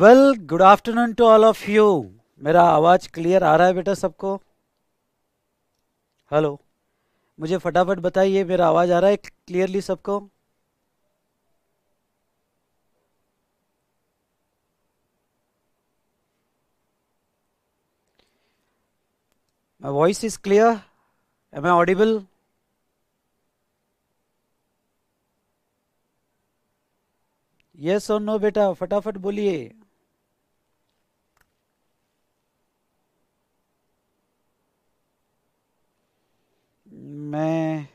Well good afternoon to all of you मेरा आवाज़ clear आ रहा है बेटा सबको हेलो मुझे फटाफट बताइए मेरा आवाज़ आ रहा है क्लियरली सबको my voice is clear am I audible yes और नो बेटा फटाफट बोलिए मैं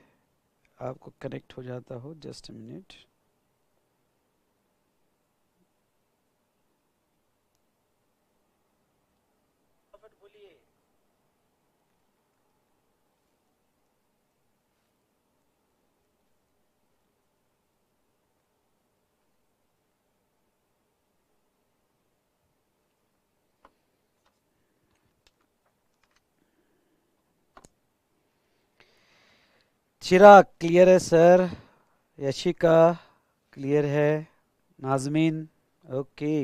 आपको कनेक्ट हो जाता हूँ जस्ट मिनट चिराग क्लियर है सर यशिका क्लियर है नाजमीन ओके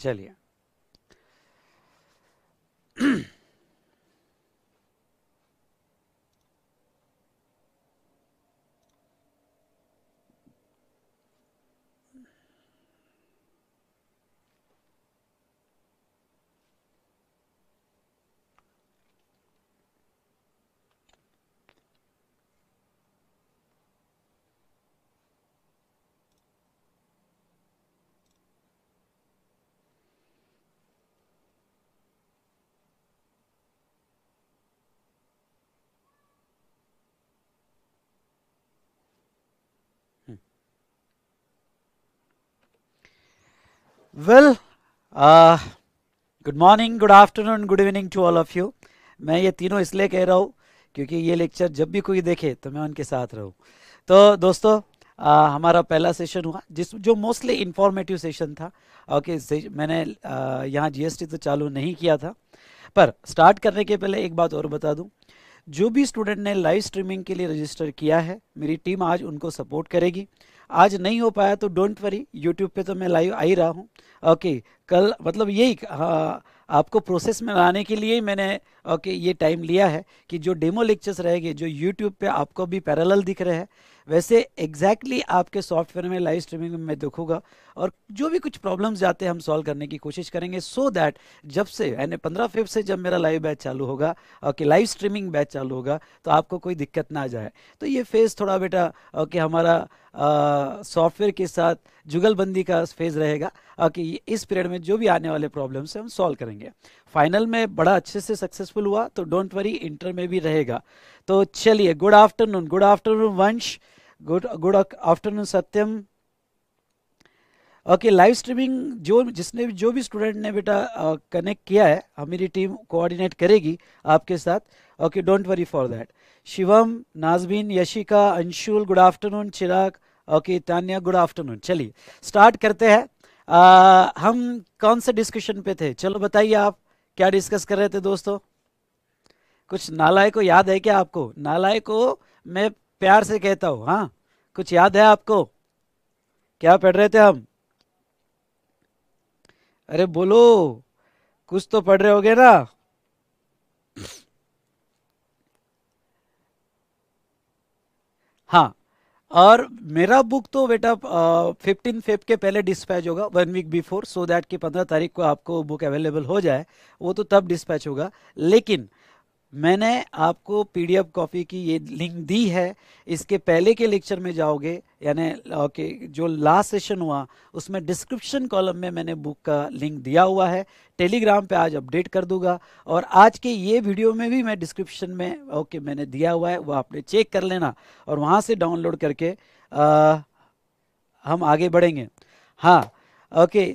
चलिए well good morning good afternoon good evening to all of you मैं ये तीनों इसलिए कह रहा हूँ क्योंकि ये लेक्चर जब भी कोई देखे तो मैं उनके साथ रहूँ तो दोस्तों आ, हमारा पहला सेशन हुआ जिस जो मोस्टली इंफॉर्मेटिव सेशन था ओके से, मैंने यहाँ जीएसटी तो चालू नहीं किया था पर स्टार्ट करने के पहले एक बात और बता दूँ जो भी स्टूडेंट ने लाइव स्ट्रीमिंग के लिए रजिस्टर किया है मेरी टीम आज उनको सपोर्ट करेगी आज नहीं हो पाया तो डोंट वरी यूट्यूब पे तो मैं लाइव आ ही रहा हूँ ओके कल मतलब यही हाँ, आपको प्रोसेस में लाने के लिए ही मैंने ओके ये टाइम लिया है कि जो डेमो लेक्चर्स रहेंगे जो यूट्यूब पे आपको भी पैरेलल दिख रहे हैं वैसे एग्जैक्टली exactly आपके सॉफ्टवेयर में लाइव स्ट्रीमिंग में देखूंगा और जो भी कुछ प्रॉब्लम्स आते हैं हम सॉल्व करने की कोशिश करेंगे सो so दैट जब से यानी पंद्रह फिफ्ट से जब मेरा लाइव बैच चालू होगा ओके लाइव स्ट्रीमिंग बैच चालू होगा तो आपको कोई दिक्कत ना आ जाए तो ये फेज़ थोड़ा बेटा ओके हमारा सॉफ्टवेयर के साथ जुगलबंदी का फेज रहेगा कि इस पीरियड में जो भी आने वाले प्रॉब्लम्स हैं हम सॉल्व करेंगे फाइनल में बड़ा अच्छे से सक्सेसफुल हुआ तो डोंट वरी इंटर में भी रहेगा तो चलिए good afternoon good afternoon Vansh good good afternoon Satyam okay live streaming जो जिसने भी जो भी स्टूडेंट ने बेटा कनेक्ट किया है हमारी टीम कोऑर्डिनेट करेगी आपके साथ okay don't worry for that Shivam Nazbeen Yashika Anshul good afternoon Chirag okay Tanya good afternoon चलिए स्टार्ट करते हैं हम कौन से डिस्कशन पे थे चलो बताइए आप क्या डिस्कस कर रहे थे दोस्तों कुछ नालाय को याद है क्या आपको नालाय को मैं प्यार से कहता हूँ हाँ कुछ याद है आपको क्या पढ़ रहे थे हम अरे बोलो कुछ तो पढ़ रहे होगे ना हाँ और मेरा बुक तो बेटा फिफ्टीन फेब के पहले डिस्पैच होगा one week before so that कि पंद्रह तारीख को आपको बुक अवेलेबल हो जाए वो तो तब डिस्पैच होगा लेकिन मैंने आपको पीडीएफ कॉपी की ये लिंक दी है इसके पहले के लेक्चर में जाओगे यानी ओके जो लास्ट सेशन हुआ उसमें डिस्क्रिप्शन कॉलम में मैंने बुक का लिंक दिया हुआ है टेलीग्राम पे आज अपडेट कर दूंगा और आज के ये वीडियो में भी मैं डिस्क्रिप्शन में ओके मैंने दिया हुआ है वो आपने चेक कर लेना और वहाँ से डाउनलोड करके आ, हम आगे बढ़ेंगे हाँ ओके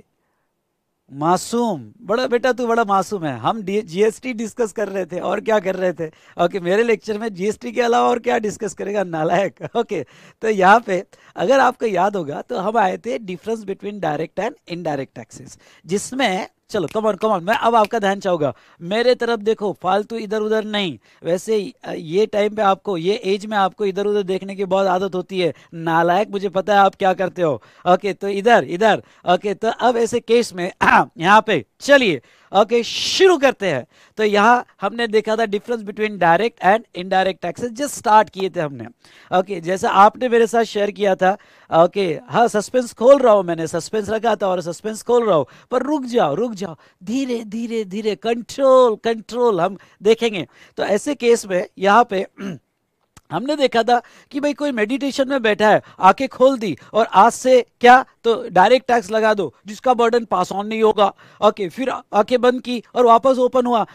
मासूम बड़ा बेटा तू बड़ा मासूम है हम जीएसटी डिस्कस कर रहे थे और क्या कर रहे थे ओके मेरे लेक्चर में जीएसटी के अलावा और क्या डिस्कस करेगा नालायक ओके तो यहाँ पे अगर आपको याद होगा तो हम आए थे difference between direct and indirect taxes जिसमें चलो कमान कमान मैं अब आपका ध्यान चाहूंगा मेरे तरफ देखो फालतू इधर उधर नहीं वैसे ये टाइम पे आपको ये एज में आपको इधर उधर देखने की बहुत आदत होती है नालायक मुझे पता है आप क्या करते हो ओके तो इधर इधर ओके तो अब ऐसे केस में यहाँ पे चलिए ओके शुरू करते हैं तो यहां हमने देखा था difference between direct and indirect taxes just start किए थे हमने ओके जैसा आपने मेरे साथ शेयर किया था ओके हाँ सस्पेंस खोल रहा हूं मैंने सस्पेंस रखा था और सस्पेंस खोल रहा हूं पर रुक जाओ रुक जाओ धीरे धीरे धीरे कंट्रोल कंट्रोल हम देखेंगे तो ऐसे केस में यहां पर हमने देखा था कि भाई कोई मेडिटेशन में बैठा है आंखें खोल दी और आज से क्या तो डायरेक्ट टैक्स लगा दो जिसका बर्डन पास ऑन नहीं होगा ओके फिर आके बंद की और वापस ओपन हुआ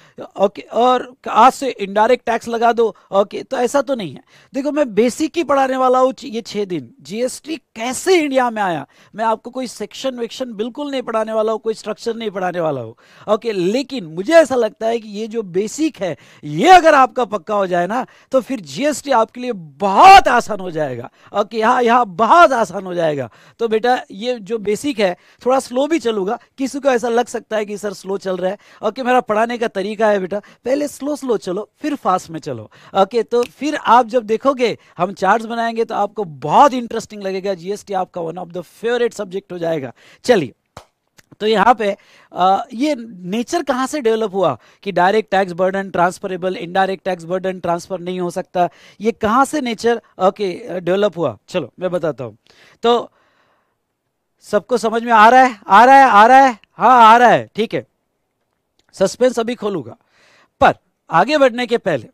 ओके और आज से इनडायरेक्ट टैक्स लगा दो ओके तो ऐसा तो नहीं है देखो मैं बेसिक ही पढ़ाने वाला हूँ ये छः दिन जीएसटी कैसे इंडिया में आया मैं आपको कोई सेक्शन वेक्शन बिल्कुल नहीं पढ़ाने वाला हूँ कोई स्ट्रक्चर नहीं पढ़ाने वाला हूँ ओके लेकिन मुझे ऐसा लगता है कि ये जो बेसिक है ये अगर आपका पक्का हो जाए ना तो फिर जीएसटी आपके लिए बहुत आसान हो जाएगा ओके यहाँ यहाँ बहुत आसान हो जाएगा तो बेटा ये जो बेसिक है थोड़ा स्लो भी चलूंगा किसी को ऐसा लग सकता है कि सर स्लो चल रहा है ओके मेरा पढ़ाने का तरीका है बेटा पहले स्लो स्लो चलो फिर फास्ट में चलो ओके तो फिर आप जब देखोगे हम चार्ट बनाएंगे तो आपको बहुत इंटरेस्टिंग लगेगा जीएसटी आपका one of the favourite subject हो जाएगा चलिए तो यहाँ पे आ, ये नेचर कहाँ से डेवलप हुआ कि direct tax burden transferable indirect tax burden transfer नहीं हो सकता ये कहाँ से नेचर ओके डेवलप हुआ चलो मैं बताता हूँ तो सबको समझ में आ रहा है आ रहा है आ रहा है हाँ आ रहा है ठीक है सस्पेंस अभी खोलूंगा पर आगे बढ़ने के पहले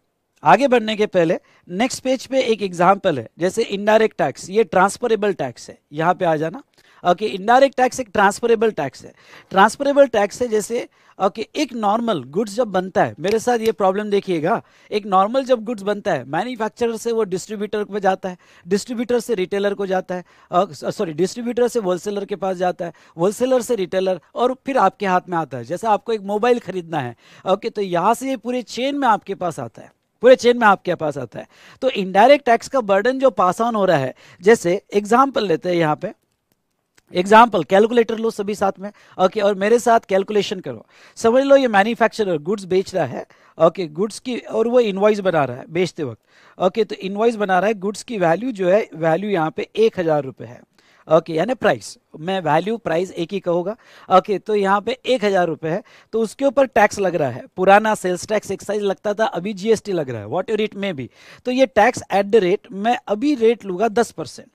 आगे बढ़ने के पहले नेक्स्ट पेज पे एक एग्जाम्पल है जैसे इनडायरेक्ट टैक्स ये ट्रांसफरेबल टैक्स है यहां पे आ जाना ओके इनडायरेक्ट टैक्स एक ट्रांसफरेबल टैक्स है ट्रांसफरेबल टैक्स है जैसे ओके एक नॉर्मल गुड्स जब बनता है मेरे साथ ये प्रॉब्लम देखिएगा एक नॉर्मल जब गुड्स बनता है मैन्युफैक्चरर से वो डिस्ट्रीब्यूटर को जाता है डिस्ट्रीब्यूटर से रिटेलर को जाता है सॉरी डिस्ट्रीब्यूटर से होलसेलर के पास जाता है होलसेलर से रिटेलर और फिर आपके हाथ में आता है जैसा आपको एक मोबाइल खरीदना है ओके तो यहाँ से ये पूरे चेन में आपके पास आता है पूरे चेन में आपके पास आता है तो इनडायरेक्ट टैक्स का बर्डन जो पास ऑन हो रहा है जैसे एग्जाम्पल लेते हैं यहाँ पर एग्जाम्पल कैलकुलेटर लो सभी साथ में ओके okay, और मेरे साथ कैलकुलेशन करो समझ लो ये मैन्युफैक्चरर गुड्स बेच रहा है ओके okay, गुड्स की और वो इन्वाइस बना रहा है बेचते वक्त ओके okay, तो इन्वाइस बना रहा है गुड्स की वैल्यू जो है वैल्यू यहाँ पे एक हज़ार रुपये है ओके okay, यानी प्राइस मैं वैल्यू प्राइस एक ही कहूँगा ओके okay, तो यहाँ पे एक हज़ार रुपये है तो उसके ऊपर टैक्स लग रहा है पुराना सेल्स टैक्स एक्साइज लगता था अभी जीएसटी लग रहा है वॉट यू रेट में भी तो ये टैक्स एट द रेट मैं अभी रेट लूँगा दस परसेंट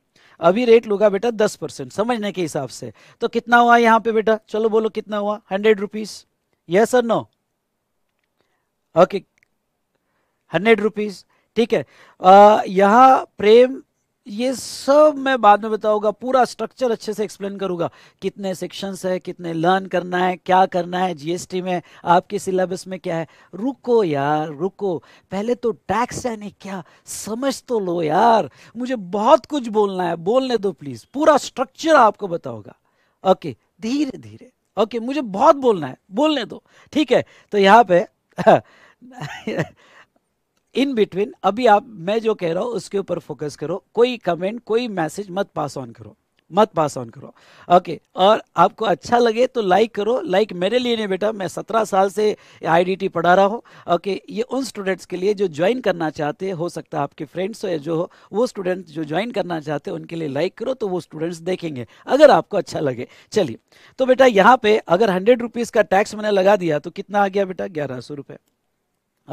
अभी रेट लूगा बेटा दस परसेंट समझने के हिसाब से तो कितना हुआ यहाँ पे बेटा चलो बोलो कितना हुआ हंड्रेड रुपीज यस और नो ओके हंड्रेड रुपीज ठीक है यहां प्रेम ये सब मैं बाद में बताऊंगा पूरा स्ट्रक्चर अच्छे से एक्सप्लेन करूंगा कितने सेक्शंस है कितने लर्न करना है क्या करना है जीएसटी में आपके सिलेबस में क्या है रुको यार रुको पहले तो टैक्स यानी क्या समझ तो लो यार मुझे बहुत कुछ बोलना है बोलने दो प्लीज़ पूरा स्ट्रक्चर आपको बताऊंगा ओके धीरे धीरे ओके मुझे बहुत बोलना है बोलने दो ठीक है तो यहाँ पे इन बिटवीन अभी आप मैं जो कह रहा हूँ उसके ऊपर फोकस करो कोई कमेंट कोई मैसेज मत पास ऑन करो मत पास ऑन करो ओके और आपको अच्छा लगे तो लाइक करो लाइक मेरे लिए नहीं बेटा मैं सत्रह साल से आईडीटी पढ़ा रहा हूँ ओके ये उन स्टूडेंट्स के लिए जो ज्वाइन करना चाहते हो सकता है आपके फ्रेंड्स हो या जो हो वो स्टूडेंट जो ज्वाइन करना चाहते हैं उनके लिए लाइक करो तो वो स्टूडेंट्स देखेंगे अगर आपको अच्छा लगे चलिए तो बेटा यहाँ पे अगर हंड्रेड रुपीज़ का टैक्स मैंने लगा दिया तो कितना आ गया बेटा ग्यारह सौ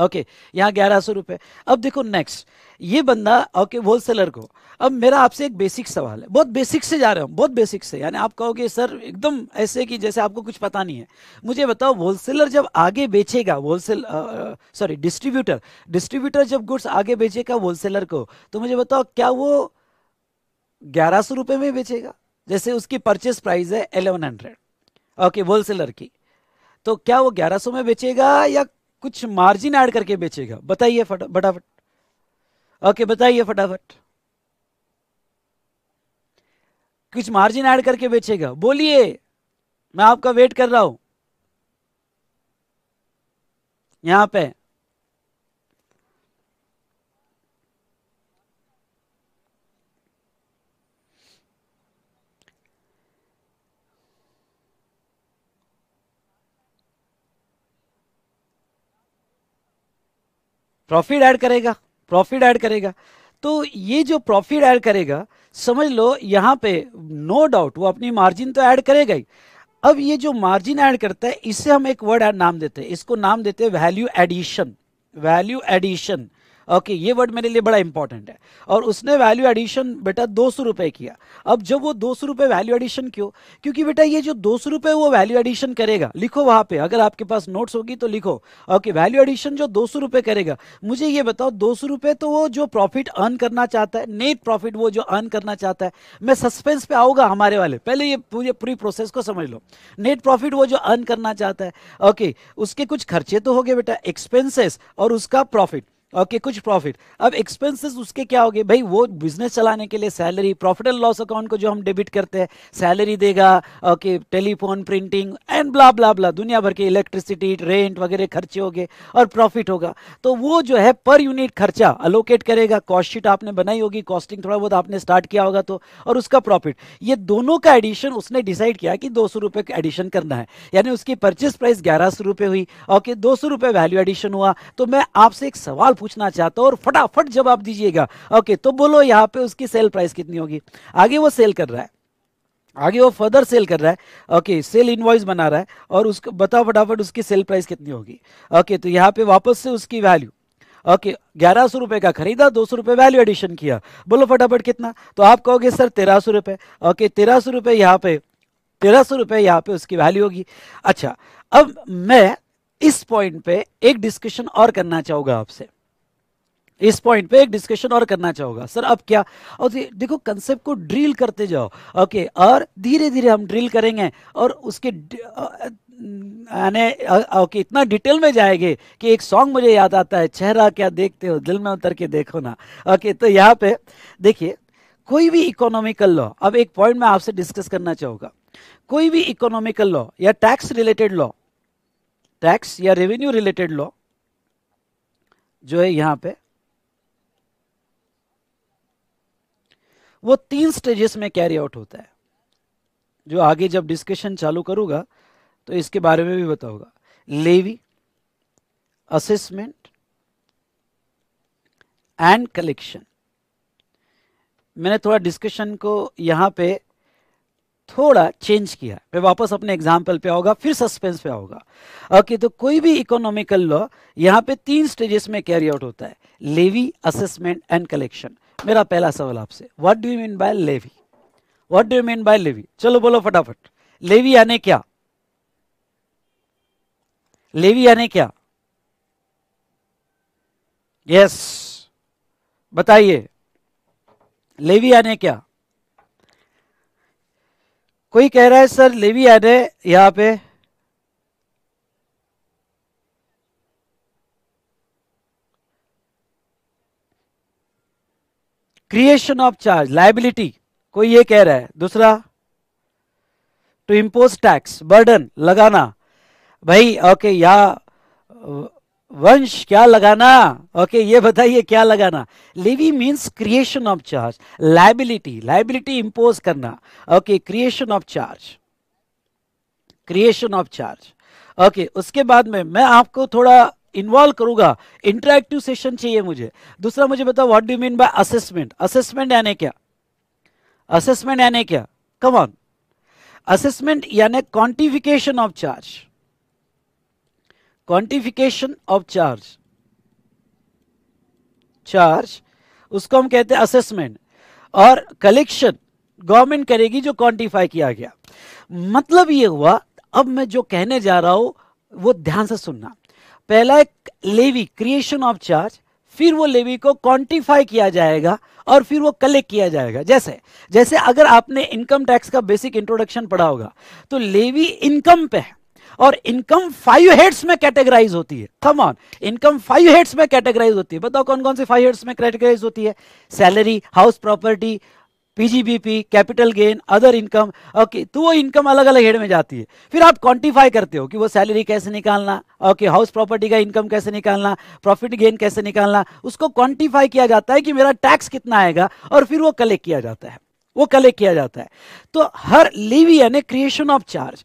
ओके यहाँ ग्यारह सौ रुपये अब देखो नेक्स्ट ये बंदा ओके होलसेलर को अब मेरा आपसे एक बेसिक सवाल है बहुत बेसिक से जा रहे हो बहुत बेसिक से यानी आप कहोगे सर एकदम ऐसे कि जैसे आपको कुछ पता नहीं है मुझे बताओ होलसेलर जब आगे बेचेगा होलसेल सॉरी डिस्ट्रीब्यूटर डिस्ट्रीब्यूटर जब गुड्स आगे बेचेगा होलसेलर को तो मुझे बताओ क्या वो ग्यारह सौ रुपये में बेचेगा जैसे उसकी परचेस प्राइस है एलेवन हंड्रेड ओके होलसेलर की तो क्या वो ग्यारह सौ में बेचेगा या कुछ मार्जिन ऐड करके बेचेगा बताइए फटाफट ओके बताइए फटाफट कुछ मार्जिन ऐड करके बेचेगा बोलिए मैं आपका वेट कर रहा हूं यहां पे प्रॉफिट ऐड करेगा प्रॉफिट ऐड करेगा तो ये जो प्रॉफिट ऐड करेगा समझ लो यहाँ पे नो डाउट वो अपनी मार्जिन तो ऐड करेगा ही अब ये जो मार्जिन ऐड करता है इसे हम एक वर्ड नाम देते हैं इसको नाम देते हैं value addition value addition okay ये वर्ड मेरे लिए बड़ा इंपॉर्टेंट है और उसने वैल्यू एडिशन बेटा दो सौ रुपये किया अब जब वो दो सौ रुपये वैल्यू एडिशन क्यों क्योंकि बेटा ये जो दो सौ रुपये वो वैल्यू एडिशन करेगा लिखो वहाँ पे अगर आपके पास नोट्स होगी तो लिखो ओके वैल्यू एडिशन जो दो सौ रुपये करेगा मुझे ये बताओ दो सौ रुपये तो वो जो प्रॉफिट अर्न करना चाहता है नेट प्रॉफिट वो जो अर्न करना चाहता है मैं सस्पेंस पे आऊंगा हमारे वाले पहले ये पूरे पूरी प्रोसेस को समझ लो नेट प्रॉफिट वो जो अर्न करना चाहता है ओके उसके कुछ खर्चे तो हो गए बेटा एक्सपेंसेस और उसका प्रॉफिट ओके okay, कुछ प्रॉफिट अब एक्सपेंसेस उसके क्या हो गए भाई वो बिजनेस चलाने के लिए salary profit and loss account को जो हम डेबिट करते हैं सैलरी देगा okay okay, telephone printing and blah blah blah दुनिया भर के इलेक्ट्रिसिटी रेंट वगैरह खर्चे हो गए और प्रॉफिट होगा तो वो जो है पर यूनिट खर्चा अलोकेट करेगा कॉस्ट शीट आपने बनाई होगी कॉस्टिंग थोड़ा बहुत आपने स्टार्ट किया होगा तो और उसका प्रॉफिट ये दोनों का एडिशन उसने डिसाइड किया कि दो सौ रुपये का एडिशन करना है यानी उसकी परचेस प्राइस ग्यारह सौ रुपये हुई ओके दो सौ रुपये वैल्यू एडिशन हुआ तो मैं आपसे एक सवाल पूछना चाहता हूँ और फटाफट जवाब दीजिएगा ओके तो बोलो यहाँ पे उसकी सेल प्राइस कितनी होगी आगे वो सेल कर रहा है आगे वो फर्दर सेल कर रहा है ओके सेल इनवॉइस बना रहा है और उसको बताओ फटाफट उसकी सेल प्राइस कितनी होगी ओके तो यहाँ पे वापस से उसकी वैल्यू ओके ग्यारह सौ रुपये का खरीदा दो सौ रुपये वैल्यू एडिशन किया बोलो फटाफट कितना तो आप कहोगे सर तेरह सौ रुपये ओके तेरह सौ रुपये यहाँ पे तेरह सौ रुपये यहाँ पे उसकी वैल्यू होगी अच्छा अब मैं इस पॉइंट पे एक डिस्कशन और करना चाहूंगा आपसे इस पॉइंट पे एक डिस्कशन और करना चाहूंगा सर अब क्या और देखो कंसेप्ट को ड्रिल करते जाओ ओके और धीरे धीरे हम ड्रिल करेंगे और उसके ओके इतना डिटेल में जाएंगे कि एक सॉन्ग मुझे याद आता है चेहरा क्या देखते हो दिल में उतर के देखो ना ओके तो यहाँ पे देखिए कोई भी इकोनॉमिकल लॉ अब एक पॉइंट मैं आपसे डिस्कस करना चाहूंगा कोई भी इकोनॉमिकल लॉ या टैक्स रिलेटेड लॉ टैक्स या रेवेन्यू रिलेटेड लॉ जो है यहाँ पे वो तीन स्टेजेस में कैरी आउट होता है जो आगे जब डिस्कशन चालू करूंगा तो इसके बारे में भी बताऊंगा लेवी असेसमेंट एंड कलेक्शन मैंने थोड़ा डिस्कशन को यहां पे थोड़ा चेंज किया मैं वापस अपने एग्जाम्पल पे आऊंगा फिर सस्पेंस पे आऊंगा ओके okay, तो कोई भी इकोनॉमिकल लॉ यहां पे तीन स्टेजेस में कैरी आउट होता है लेवी असेसमेंट एंड कलेक्शन मेरा पहला सवाल आपसे what do you mean by levy what do you mean by levy चलो बोलो फटाफट लेवी यानी क्या लेवी यानी क्या यस yes. बताइए लेवी यानी क्या कोई कह रहा है सर लेवी यानी यहां पे क्रिएशन ऑफ चार्ज लाइबिलिटी कोई ये कह रहा है दूसरा टू इम्पोज टैक्स बर्डन लगाना भाई ओके या वंश क्या लगाना ओके ये बताइए क्या लगाना levy means creation of charge liability liability impose करना okay creation of charge creation of charge okay उसके बाद में मैं आपको थोड़ा इन्वॉल्व करूंगा इंटरक्टिव सेशन चाहिए मुझे दूसरा मुझे बताओ what do mean by assessment assessment यानी क्या असेसमेंट यानी क्या कम ऑन असेसमेंट यानी quantification of charge quantification of charge charge उसको हम कहते हैं असेसमेंट और कलेक्शन गवर्नमेंट करेगी जो क्वांटिफाई किया गया मतलब ये हुआ अब मैं जो कहने जा रहा हूं वो ध्यान से सुनना पहला एक लेवी क्रिएशन ऑफ चार्ज फिर वो लेवी को क्वांटिफाई किया जाएगा और फिर वो कलेक्ट किया जाएगा जैसे जैसे अगर आपने इनकम टैक्स का बेसिक इंट्रोडक्शन पढ़ा होगा तो लेवी इनकम पे है और इनकम फाइव हेड्स में कैटेगराइज होती है come on income five heads में कैटेगराइज होती है बताओ कौन कौन से फाइव हेड्स में कैटेगराइज होती है salary house property PGBP capital gain other income okay तो वो इनकम अलग अलग हेड में जाती है फिर आप क्वांटिफाई करते हो कि वो सैलरी कैसे निकालना ओके हाउस प्रॉपर्टी का इनकम कैसे निकालना प्रॉफिट गेन कैसे निकालना उसको क्वांटिफाई किया जाता है कि मेरा टैक्स कितना आएगा और फिर वो कलेक्ट किया जाता है वो कलेक्ट किया जाता है तो हर लिवी यानी क्रिएशन ऑफ चार्ज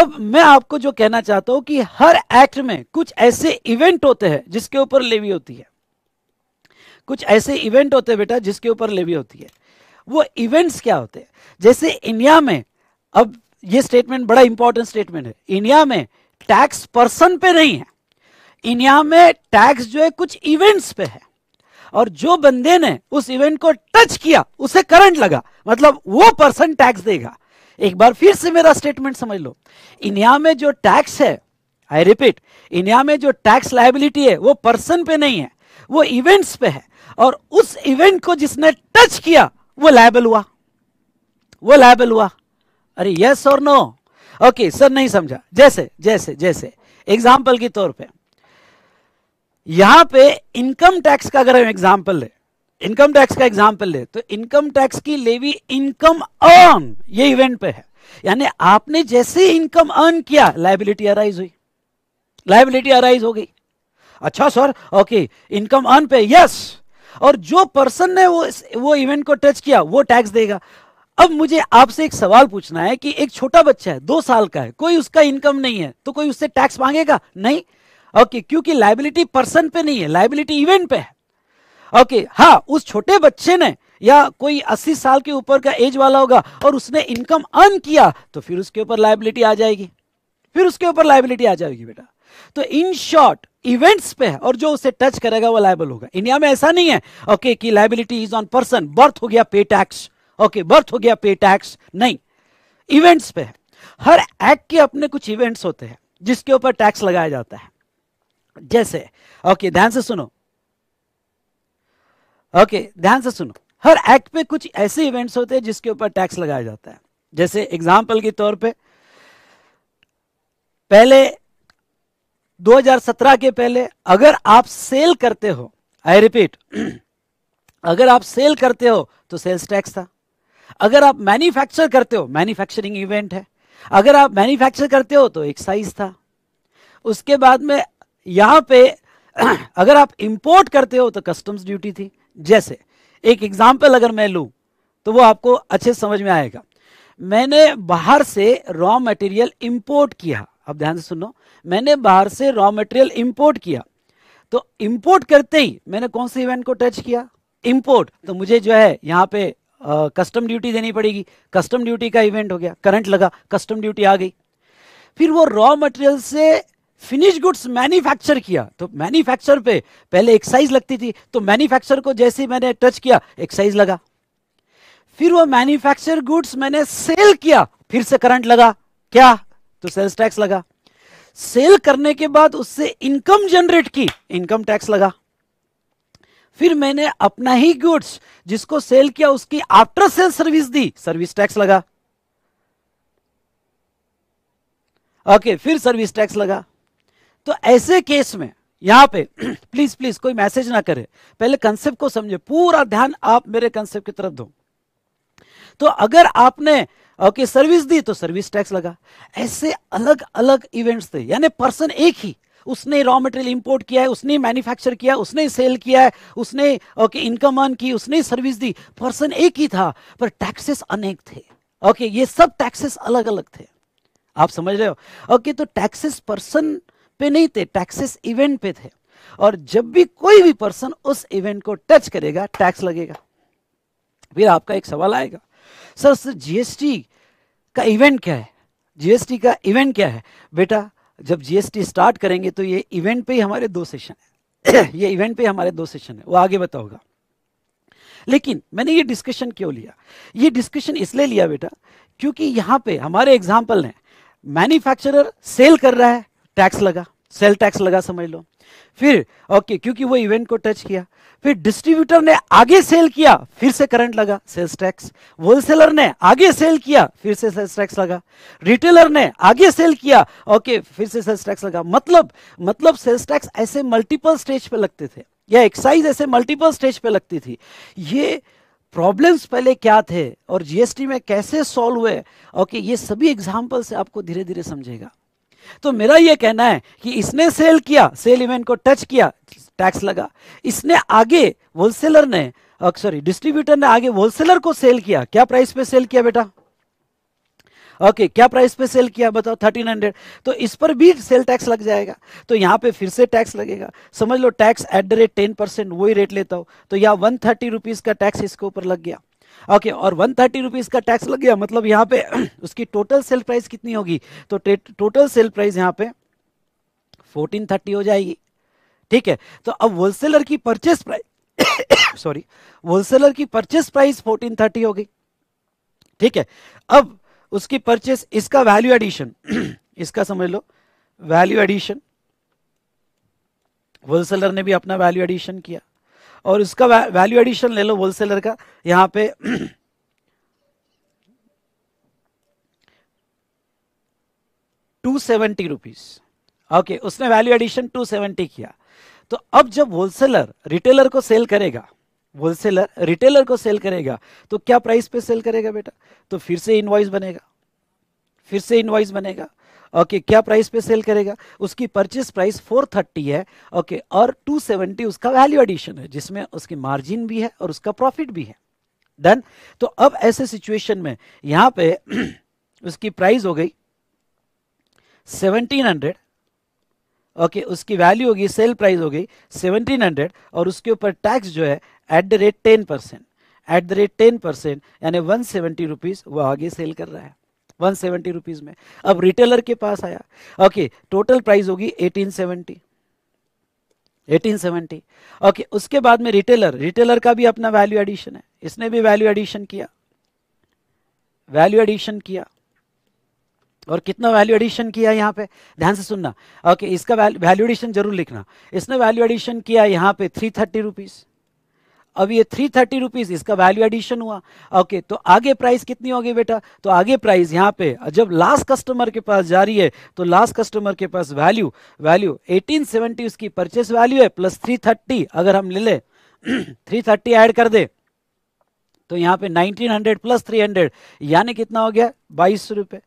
अब मैं आपको जो कहना चाहता हूं कि हर एक्ट में कुछ ऐसे इवेंट होते हैं जिसके ऊपर लेवी होती है कुछ ऐसे इवेंट होते हैं बेटा जिसके ऊपर लेवी होती है वो इवेंट्स क्या होते हैं जैसे इंडिया में अब ये स्टेटमेंट बड़ा इंपॉर्टेंट स्टेटमेंट है इंडिया में टैक्स पर्सन पे नहीं है इंडिया में टैक्स जो है कुछ इवेंट्स पे है और जो बंदे ने उस इवेंट को टच किया उसे करंट लगा मतलब वो पर्सन टैक्स देगा एक बार फिर से मेरा स्टेटमेंट समझ लो इंडिया में जो टैक्स है आई रिपीट इंडिया में जो टैक्स लाइबिलिटी है वो पर्सन पे नहीं है वो इवेंट्स पे है और उस इवेंट को जिसने टच किया वो लाइबल हुआ वो लाइबल हुआ अरे यस और नो ओके सर नहीं समझा जैसे जैसे जैसे एग्जाम्पल के तौर पे यहां पे इनकम टैक्स का अगर हम एग्जाम्पल ले इनकम टैक्स का एग्जाम्पल ले तो इनकम टैक्स की लेवी इनकम अर्न ये इवेंट पे है यानी आपने जैसे इनकम अर्न किया लाइबिलिटी अराइज हुई लाइबिलिटी अराइज हो गई अच्छा सर ओके इनकम अर्न पे यस और जो पर्सन ने वो वो इवेंट को टच किया वो टैक्स देगा अब मुझे आपसे एक सवाल पूछना है कि एक छोटा बच्चा है दो साल का है कोई उसका इनकम नहीं है तो कोई उससे टैक्स मांगेगा नहीं ओके क्योंकि लाइबिलिटी पर्सन पे नहीं है लाइबिलिटी इवेंट पे है ओके हाँ उस छोटे बच्चे ने या कोई अस्सी साल के ऊपर का एज वाला होगा और उसने इनकम अर्न किया तो फिर उसके ऊपर लाइबिलिटी आ जाएगी फिर उसके ऊपर लाइबिलिटी आ जाएगी बेटा तो इन शॉर्ट इवेंट्स पे है और जो उसे टच करेगा वो लाइबल होगा इंडिया में ऐसा नहीं है ओके कि liability is on person birth हो गया पे टैक्स ओके बर्थ हो गया पे टैक्स नहीं इवेंट्स पे है हर एक्ट के अपने कुछ इवेंट्स होते हैं जिसके ऊपर टैक्स लगाया जाता है जैसे ओके ध्यान से सुनो ओके ध्यान से सुनो हर एक्ट पे कुछ ऐसे इवेंट्स होते हैं जिसके ऊपर टैक्स लगाया जाता है जैसे एग्जाम्पल के तौर पर पहले 2017 के पहले अगर आप सेल करते हो आई रिपीट अगर आप सेल करते हो तो सेल्स टैक्स था अगर आप मैन्युफैक्चर करते हो मैन्युफैक्चरिंग इवेंट है अगर आप मैन्युफैक्चर करते हो तो एक्साइज था उसके बाद में यहां पे अगर आप इंपोर्ट करते हो तो कस्टम्स ड्यूटी थी जैसे एक एग्जाम्पल अगर मैं लू तो वो आपको अच्छे समझ में आएगा मैंने बाहर से रॉ मटेरियल इंपोर्ट किया अब ध्यान से सुनो मैंने बाहर से रॉ मटेरियल इंपोर्ट किया तो इंपोर्ट करते ही मैंने कौन से इवेंट को टच किया इंपोर्ट तो मुझे जो है यहां पे कस्टम ड्यूटी देनी पड़ेगी कस्टम ड्यूटी का इवेंट हो गया करंट लगा कस्टम ड्यूटी आ गई फिर वो रॉ मटेरियल से फिनिश गुड्स मैन्युफैक्चर किया तो मैन्युफैक्चर पे पहले एक्साइज लगती थी तो मैन्युफैक्चर को जैसे मैंने टच किया एक्साइज लगा फिर वो मैन्युफैक्चर गुड्स मैंने सेल किया फिर से करंट लगा क्या तो सेल्स टैक्स लगा सेल करने के बाद उससे इनकम जनरेट की इनकम टैक्स लगा फिर मैंने अपना ही गुड्स जिसको सेल किया उसकी आफ्टर सेल सर्विस दी सर्विस टैक्स लगा ओके okay, फिर सर्विस टैक्स लगा तो ऐसे केस में यहां पे प्लीज प्लीज कोई मैसेज ना करे पहले कंसेप्ट को समझे पूरा ध्यान आप मेरे कंसेप्ट की तरफ दो तो अगर आपने ओके सर्विस दी तो सर्विस टैक्स लगा ऐसे अलग अलग इवेंट्स थे यानी पर्सन एक ही उसने रॉ मटेरियल इंपोर्ट किया है उसने मैन्युफैक्चर किया उसने सेल किया है उसने ओके इनकम अर्न की उसने सर्विस दी पर्सन एक ही था पर टैक्सेस अनेक थे ओके ये सब टैक्सेस अलग अलग थे आप समझ रहे हो ओके तो टैक्सेस पर्सन पे नहीं थे टैक्सेस इवेंट पे थे और जब भी कोई भी पर्सन उस इवेंट को टच करेगा टैक्स लगेगा फिर आपका एक सवाल आएगा सर सर जीएसटी का इवेंट क्या है जीएसटी का इवेंट क्या है बेटा जब जीएसटी स्टार्ट करेंगे तो ये इवेंट पे ही हमारे दो सेशन है ये इवेंट पे हमारे दो सेशन है वो आगे बताओगा लेकिन मैंने ये डिस्कशन क्यों लिया ये डिस्कशन इसलिए लिया बेटा क्योंकि यहां पे हमारे एग्जाम्पल ने मैन्युफैक्चरर सेल कर रहा है टैक्स लगा सेल टैक्स लगा समझ लो फिर ओके okay, क्योंकि वो इवेंट को टच किया फिर डिस्ट्रीब्यूटर ने आगे सेल किया फिर से करंट लगा सेल्स टैक्स होलसेलर ने आगे सेल किया फिर से सेल्स टैक्स लगा रिटेलर ने आगे सेल किया ओके फिर से सेल्स टैक्स लगा मतलब मतलब सेल्स टैक्स ऐसे मल्टीपल स्टेज पे लगते थे या एक्साइज ऐसे मल्टीपल स्टेज पे लगती थी ये प्रॉब्लम्स पहले क्या थे और जीएसटी में कैसे सॉल्व हुए ओके ये सभी एग्जाम्पल से आपको धीरे धीरे समझेगा तो मेरा यह कहना है कि इसने सेल किया सेल इवेंट को टच किया टैक्स लगा इसने आगे होलसेलर ने सॉरी डिस्ट्रीब्यूटर ने आगे होलसेलर को सेल किया क्या प्राइस पे सेल किया बेटा ओके okay, क्या प्राइस पे सेल किया बताओ थर्टीन हंड्रेड तो इस पर भी सेल टैक्स लग जाएगा तो यहाँ पे फिर से टैक्स लगेगा समझ लो tax at the rate ten percent वही रेट लेता हो तो यहाँ वन थर्टी रुपीज़ का टैक्स इसके ऊपर लग गया ओके और वन थर्टी रुपीज़ का टैक्स लग गया मतलब यहाँ पे उसकी टोटल सेल प्राइस कितनी होगी तो टोटल सेल प्राइस यहाँ पे फोर्टीन थर्टी हो जाएगी ठीक है तो अब होलसेलर की परचेस प्राइस सॉरी होलसेलर की परचेस प्राइस फोर्टीन थर्टी हो गई ठीक है अब उसकी परचेस इसका वैल्यू एडिशन इसका समझ लो वैल्यू एडिशन होलसेलर ने भी अपना वैल्यू एडिशन किया और उसका वैल्यू एडिशन ले लो होलसेलर का यहां पे टू सेवेंटी रुपीज ओके उसने वैल्यू एडिशन टू सेवेंटी किया तो अब जब होलसेलर रिटेलर को सेल करेगा होलसेलर रिटेलर को सेल करेगा तो क्या प्राइस पे सेल करेगा बेटा तो फिर से इनवाइस बनेगा फिर से इनवाइस बनेगा ओके क्या प्राइस पे सेल करेगा उसकी परचेस प्राइस 430 है ओके और 270 उसका वैल्यू एडिशन है जिसमें उसकी मार्जिन भी है और उसका प्रॉफिट भी है डन तो अब ऐसे सिचुएशन में यहां पे उसकी प्राइस हो गई 1700 ओके उसकी वैल्यू होगी सेल प्राइस हो गई 1700 और उसके ऊपर टैक्स जो है at the rate ten percent at the rate ten percent यानी वन सेवेंटी रुपीज़ वो आगे सेल कर रहा है वन सेवेंटी रुपीज़ में अब रिटेलर के पास आया ओके टोटल प्राइस होगी eighteen seventy eighteen seventy okay उसके बाद में रिटेलर रिटेलर का भी अपना वैल्यू एडिशन है इसने भी वैल्यू एडिशन किया वैल्यू एडिशन किया और कितना वैल्यू एडिशन किया यहाँ पे ध्यान से सुनना ओके इसका वैल्यू एडिशन जरूर लिखना इसने वैल्यू एडिशन किया यहाँ पे थ्री थर्टी रुपीज़ अब ये थ्री थर्टी रुपीज इसका वैल्यू एडिशन हुआ ओके तो आगे प्राइस कितनी होगी बेटा तो आगे प्राइस यहाँ पे जब लास्ट कस्टमर के पास जा रही है तो लास्ट कस्टमर के पास वैल्यू वैल्यू 1870 उसकी परचेस वैल्यू है प्लस 330 अगर हम ले ले 330 ऐड कर दे तो यहाँ पे 1900 प्लस 300 यानी कितना हो गया बाईस रुपये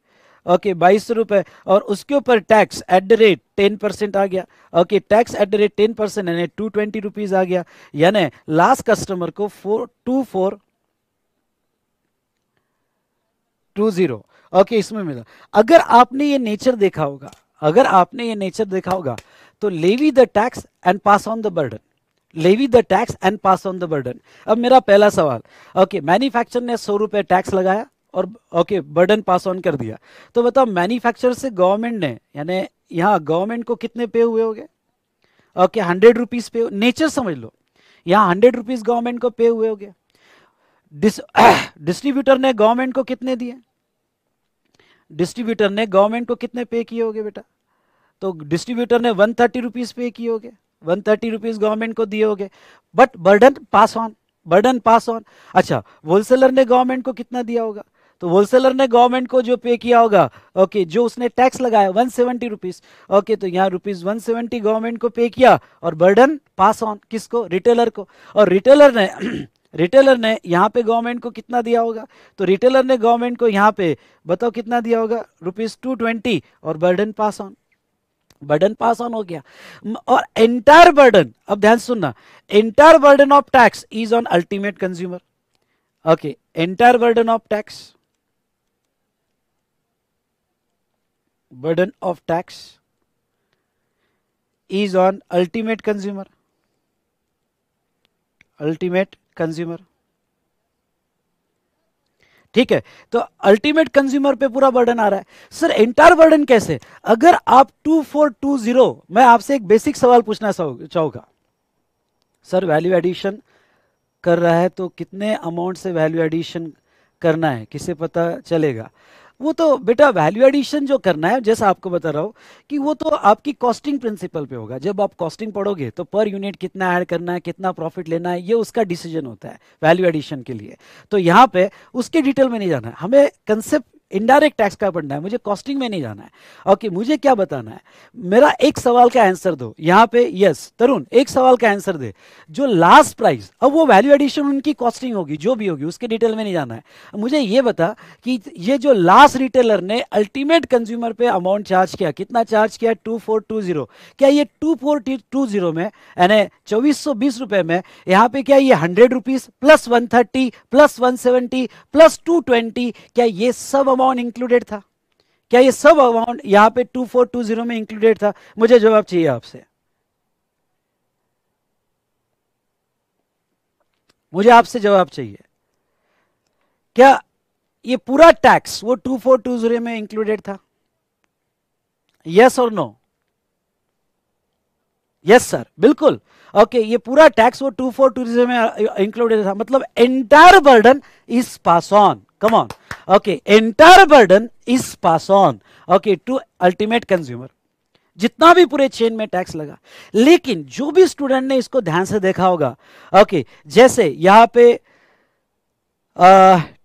ओके बाईस सौ और उसके ऊपर tax at the rate ten percent आ गया okay tax at the rate ten percent यानी टू ट्वेंटी रुपीज़ आ गया यानी लास्ट कस्टमर को four two four two zero okay इसमें मिला अगर आपने ये नेचर देखा होगा अगर आपने ये नेचर देखा होगा तो levy the tax and pass on the burden levy the tax and pass on the burden अब मेरा पहला सवाल ओके मैन्युफैक्चर ने सौ रुपए टैक्स लगाया और ओके बर्डन पास ऑन कर दिया तो बताओ मैन्युफैक्चर से गवर्नमेंट ने यानी यहाँ गवर्नमेंट को कितने पे हुए हो गए ओके हंड्रेड रुपीज़ पे नेचर समझ लो यहाँ हंड्रेड रुपीज़ गवर्नमेंट को पे हुए हो गए डिस्ट्रीब्यूटर ने गवर्नमेंट को कितने दिए डिस्ट्रीब्यूटर ने गवर्नमेंट को कितने पे किए होगे बेटा तो डिस्ट्रीब्यूटर ने वन थर्टी रुपीज़ पे किए होगे वन थर्टी रुपीज़ गवर्नमेंट को दिए होगे but burden pass on burden pass on अच्छा होलसेलर ने गवर्नमेंट को कितना दिया होगा तो होलसेलर ने गवर्नमेंट को जो पे किया होगा ओके जो उसने टैक्स लगाया वन सेवेंटी रुपीज ओके तो यहाँ रुपीज वन सेवेंटी गवर्नमेंट को पे किया और बर्डन पास ऑन किसको रिटेलर को और रिटेलर ने रिटेलर ने यहाँ पे गवर्नमेंट को कितना दिया होगा तो रिटेलर ने गवर्नमेंट को यहाँ पे बताओ कितना दिया होगा रुपीज टू ट्वेंटी और burden pass on burden pass on हो गया और एंटायर बर्डन अब ध्यान सुनना entire burden of tax is on ultimate consumer okay entire burden of tax burden of tax is on ultimate consumer ultimate consumer ठीक है तो अल्टीमेट कंज्यूमर पे पूरा बर्डन आ रहा है सर एंटायर बर्डन कैसे अगर आप 2420 मैं आपसे एक बेसिक सवाल पूछना चाहूंगा सर वैल्यू एडिशन कर रहा है तो कितने अमाउंट से वैल्यू एडिशन करना है किसे पता चलेगा वो तो बेटा वैल्यू एडिशन जो करना है जैसा आपको बता रहा हूँ कि वो तो आपकी कॉस्टिंग प्रिंसिपल पे होगा जब आप कॉस्टिंग पढ़ोगे तो पर यूनिट कितना ऐड करना है कितना प्रॉफिट लेना है ये उसका डिसीजन होता है वैल्यू एडिशन के लिए तो यहाँ पे उसके डिटेल में नहीं जाना है हमें कंसेप्ट इनडायरेक्ट टैक्स का पढ़ना है मुझे कॉस्टिंग में नहीं जाना है ओके मुझे क्या बताना है मेरा एक सवाल का आंसर दो यहाँ पे यस तरुण एक सवाल का आंसर दे जो लास्ट प्राइस अब वो वैल्यू एडिशन उनकी कॉस्टिंग होगी जो भी होगी उसके डिटेल में नहीं जाना है मुझे ये बता कि ये जो लास्ट रिटेलर ने अल्टीमेट कंज्यूमर पे अमाउंट चार्ज किया कितना चार्ज किया टू फोर टू जीरो क्या ये टू फोर टू जीरो में यानी चौबीस सौ बीस रुपए में यहाँ पे क्या ये hundred rupees plus one thirty plus one seventy plus two twenty क्या ये सब अमाउंट इंक्लूडेड था क्या ये सब अमाउंट यहां पे टू फोर टू जीरो में इंक्लूडेड था मुझे जवाब चाहिए आपसे मुझे आपसे जवाब चाहिए क्या ये पूरा टैक्स वो टू फोर टू जीरो में इंक्लूडेड था यस और नो यस सर बिल्कुल ओके okay, ये पूरा टैक्स वो टू फोर टू जीरो में इंक्लूडेड uh, था मतलब entire burden is pass on come on okay entire burden is pass on okay to ultimate consumer जितना भी पूरे चेन में टैक्स लगा लेकिन जो भी स्टूडेंट ने इसको ध्यान से देखा होगा ओके जैसे यहां पे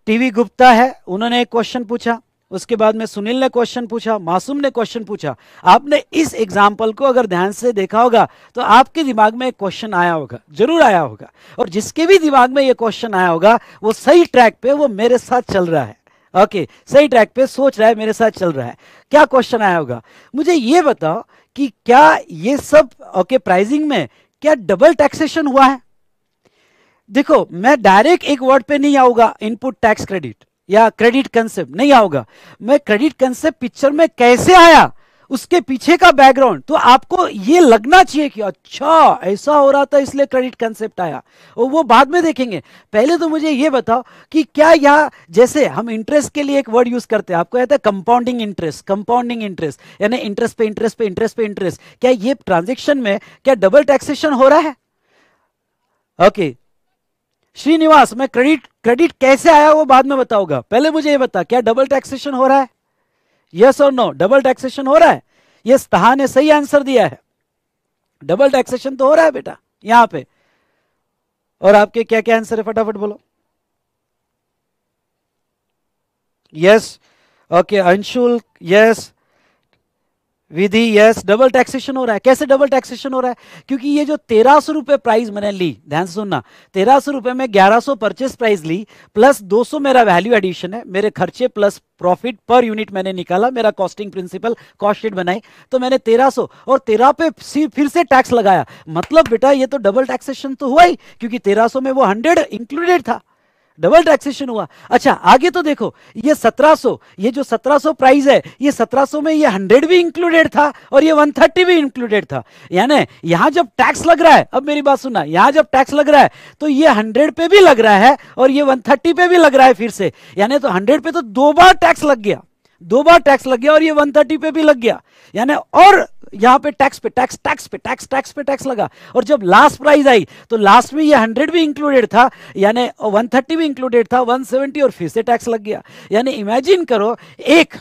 टीवी गुप्ता है उन्होंने एक क्वेश्चन पूछा उसके बाद में सुनील ने क्वेश्चन पूछा मासूम ने क्वेश्चन पूछा आपने इस एग्जाम्पल को अगर ध्यान से देखा होगा तो आपके दिमाग में एक क्वेश्चन आया होगा जरूर आया होगा और जिसके भी दिमाग में यह क्वेश्चन आया होगा वो सही ट्रैक पे वो मेरे साथ चल रहा है ओके सही ट्रैक पे सोच रहा है मेरे साथ चल रहा है क्या क्वेश्चन आया होगा मुझे ये बताओ कि क्या ये सब ओके प्राइसिंग में क्या डबल टैक्सेशन हुआ है देखो मैं डायरेक्ट एक वर्ड पे नहीं आऊंगा इनपुट टैक्स क्रेडिट या क्रेडिट कंसेप्ट नहीं आऊंगा मैं क्रेडिट कंसेप्ट पिक्चर में कैसे आया उसके पीछे का बैकग्राउंड तो आपको ये लगना चाहिए कि अच्छा ऐसा हो रहा था इसलिए क्रेडिट कंसेप्ट आया और वो बाद में देखेंगे पहले तो मुझे ये बताओ कि क्या यहाँ जैसे हम इंटरेस्ट के लिए एक वर्ड यूज करते हैं आपको कहता है कंपाउंडिंग इंटरेस्ट कंपाउंडिंग इंटरेस्ट यानी इंटरेस्ट पे इंटरेस्ट पे इंटरेस्ट पे इंटरेस्ट क्या ये ट्रांजेक्शन में क्या डबल टैक्सेशन हो रहा है ओके श्रीनिवास मैं क्रेडिट क्रेडिट कैसे आया वो बाद में बताऊंगा पहले मुझे ये बता क्या डबल टैक्सेशन हो रहा है यस और नो डबल टैक्सेशन हो रहा है ये तहा ने सही आंसर दिया है डबल टैक्सेशन तो हो रहा है बेटा यहां पे और आपके क्या क्या आंसर है फटाफट बोलो yes okay Anshul yes Vidhi yes double taxation हो रहा है कैसे डबल टैक्सेशन हो रहा है क्योंकि ये जो तेरह सौ रुपये प्राइस मैंने ली ध्यान से सुनना तेरह सौ रुपये में ग्यारह सौ परचेस प्राइस ली प्लस दो सौ मेरा वैल्यू एडिशन है मेरे खर्चे प्लस प्रॉफिट पर यूनिट मैंने निकाला मेरा कॉस्टिंग प्रिंसिपल कॉस्ट शीट बनाई तो मैंने तेरह सौ और तेरह पे फिर से टैक्स लगाया मतलब बेटा ये तो डबल टैक्सेशन तो हुआ ही क्योंकि तेरह सौ में वो हंड्रेड इंक्लूडेड था डबल टैक्सेशन हुआ अच्छा आगे तो देखो ये 1700 ये जो 1700 प्राइस है ये 1700 में ये 100 भी इंक्लूडेड था और ये 130 भी इंक्लूडेड था यानी यहां जब टैक्स लग रहा है अब मेरी बात सुनना यहां जब टैक्स लग रहा है तो ये 100 पे भी लग रहा है और ये 130 पे भी लग रहा है फिर से यानी तो 100 पे तो दो बार टैक्स लग गया दो बार टैक्स लग गया और ये 130 पे भी लग गया यानी और यहां पे टैक्स पे टैक्स टैक्स पे टैक्स टैक्स पे टैक्स लगा और जब लास्ट प्राइस आई तो लास्ट में ये 100 भी इंक्लूडेड था यानी 130 भी इंक्लूडेड था 170 और फिर से टैक्स लग गया यानी इमेजिन करो एक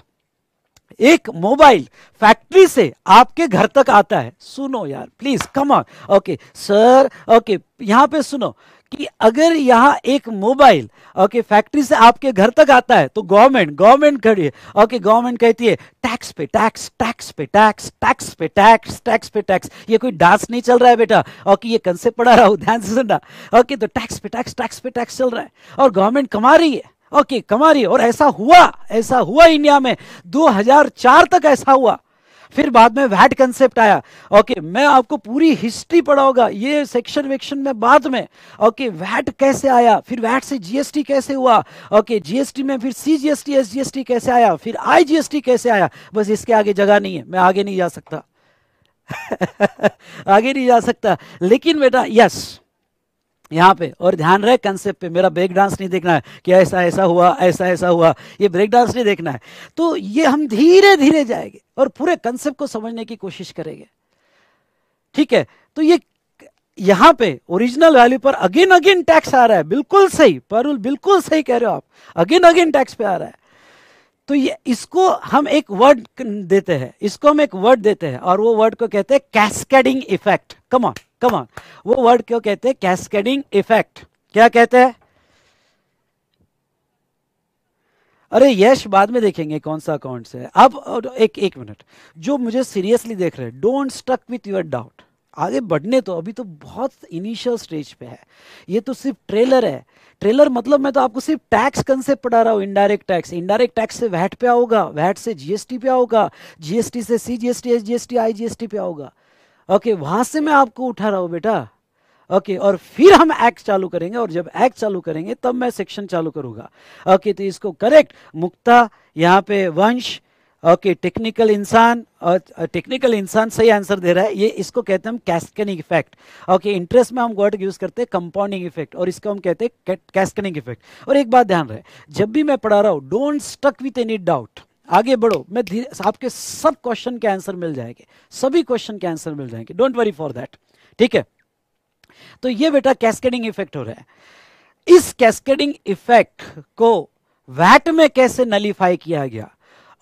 एक मोबाइल फैक्ट्री से आपके घर तक आता है सुनो यार please come on okay sir okay यहां पे सुनो कि अगर यहाँ एक मोबाइल ओके फैक्ट्री से आपके घर तक आता है तो गवर्नमेंट गवर्नमेंट खड़ी है ओके गवर्नमेंट कहती है टैक्स पे टैक्स टैक्स पे टैक्स टैक्स पे टैक्स टैक्स पे टैक्स ये कोई डांस नहीं चल रहा है बेटा ओके ये कंसेप्ट पढ़ा रहा हूँ ध्यान से सुनना ओके तो टैक्स पे टैक्स टैक्स पे टैक्स चल रहा है और गवर्नमेंट कमा रही है ओके कमा रही है और ऐसा हुआ ऐसा हुआ इंडिया में दो तक ऐसा हुआ फिर बाद में वैट कंसेप्ट आया ओके मैं आपको पूरी हिस्ट्री पढ़ाऊंगा ये सेक्शन वेक्शन में बाद में ओके वैट कैसे आया फिर वैट से जीएसटी कैसे हुआ ओके जीएसटी में फिर सी जीएसटी एस जीएसटी कैसे आया फिर आई जीएसटी कैसे आया बस इसके आगे जगह नहीं है मैं आगे नहीं जा सकता आगे नहीं जा सकता लेकिन बेटा यस यहाँ पे और ध्यान रहे कंसेप्ट पे मेरा ब्रेक डांस नहीं देखना है कि ऐसा ऐसा हुआ ऐसा ऐसा हुआ ये ब्रेक डांस नहीं देखना है तो ये हम धीरे धीरे जाएंगे और पूरे कंसेप्ट को समझने की कोशिश करेंगे ठीक है तो ये यहाँ पे ओरिजिनल वैल्यू पर अगेन अगेन टैक्स आ रहा है बिल्कुल सही पर बिल्कुल सही कह रहे हो आप अगेन अगेन टैक्स पे आ रहा है तो ये इसको हम एक वर्ड देते हैं इसको हम एक वर्ड देते हैं और वो वर्ड को कहते हैं कैस्केडिंग इफेक्ट कमा कम ऑन वो वर्ड क्यों कहते हैं कैस्केडिंग इफेक्ट क्या कहते हैं अरे यश बाद में देखेंगे कौन सा अकाउंट से अब एक एक मिनट जो मुझे सीरियसली देख रहे हैं don't stuck with your doubt आगे बढ़ने तो अभी तो बहुत इनिशियल स्टेज पे है ये तो सिर्फ ट्रेलर है ट्रेलर मतलब मैं तो आपको सिर्फ टैक्स कंसेप्ट पढ़ा रहा हूँ इनडायरेक्ट टैक्स इनडायरेक्ट टैक्स से वैट पे आओगा वैट से जीएसटी पे आओगा जीएसटी से C GST S GST I GST पे आओगा ओके वहां से मैं आपको उठा रहा हूं बेटा ओके और फिर हम एक्ट चालू करेंगे और जब एक्ट चालू करेंगे तब मैं सेक्शन चालू करूंगा ओके तो इसको करेक्ट मुक्ता यहाँ पे वंश ओके टेक्निकल इंसान और टेक्निकल इंसान सही आंसर दे रहा है ये इसको कहते हैं हम कैस्कनिंग इफेक्ट ओके इंटरेस्ट में हम वर्ड यूज़ करते हैं कंपाउंडिंग इफेक्ट और इसको हम कहते हैं कैस्कनिंग इफेक्ट और एक बात ध्यान रहे जब भी मैं पढ़ा रहा हूं don't stuck with any doubt आगे बढ़ो मैं धीरे आपके सब क्वेश्चन के आंसर मिल जाएंगे सभी क्वेश्चन के आंसर मिल जाएंगे डोंट वरी फॉर दैट ठीक है तो ये बेटा कैस्केडिंग इफेक्ट हो रहा है इस कैस्केडिंग इफेक्ट को वैट में कैसे नलीफाई किया गया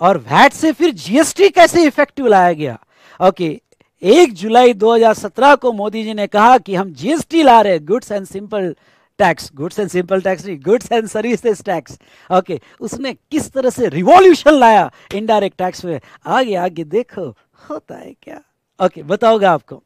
और वैट से फिर जीएसटी कैसे इफेक्टिव लाया गया ओके एक जुलाई 2017 को मोदी जी ने कहा कि हम जीएसटी ला रहे goods and simple tax goods and simple tax नहीं goods and services tax okay उसने किस तरह से रिवॉल्यूशन लाया इनडायरेक्ट टैक्स में आगे आगे देखो होता है क्या ओके okay, बताओगे आपको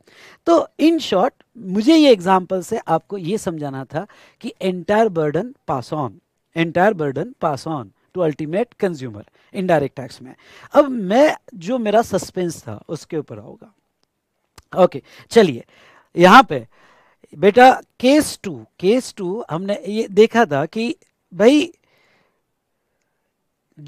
तो इन शॉर्ट मुझे ये एग्जांपल से आपको ये समझाना था कि entire burden pass on entire burden pass on to ultimate consumer indirect tax में अब मैं जो मेरा सस्पेंस था उसके ऊपर आऊंगा ओके okay, चलिए यहां पे बेटा केस टू केस टू हमने ये देखा था कि भाई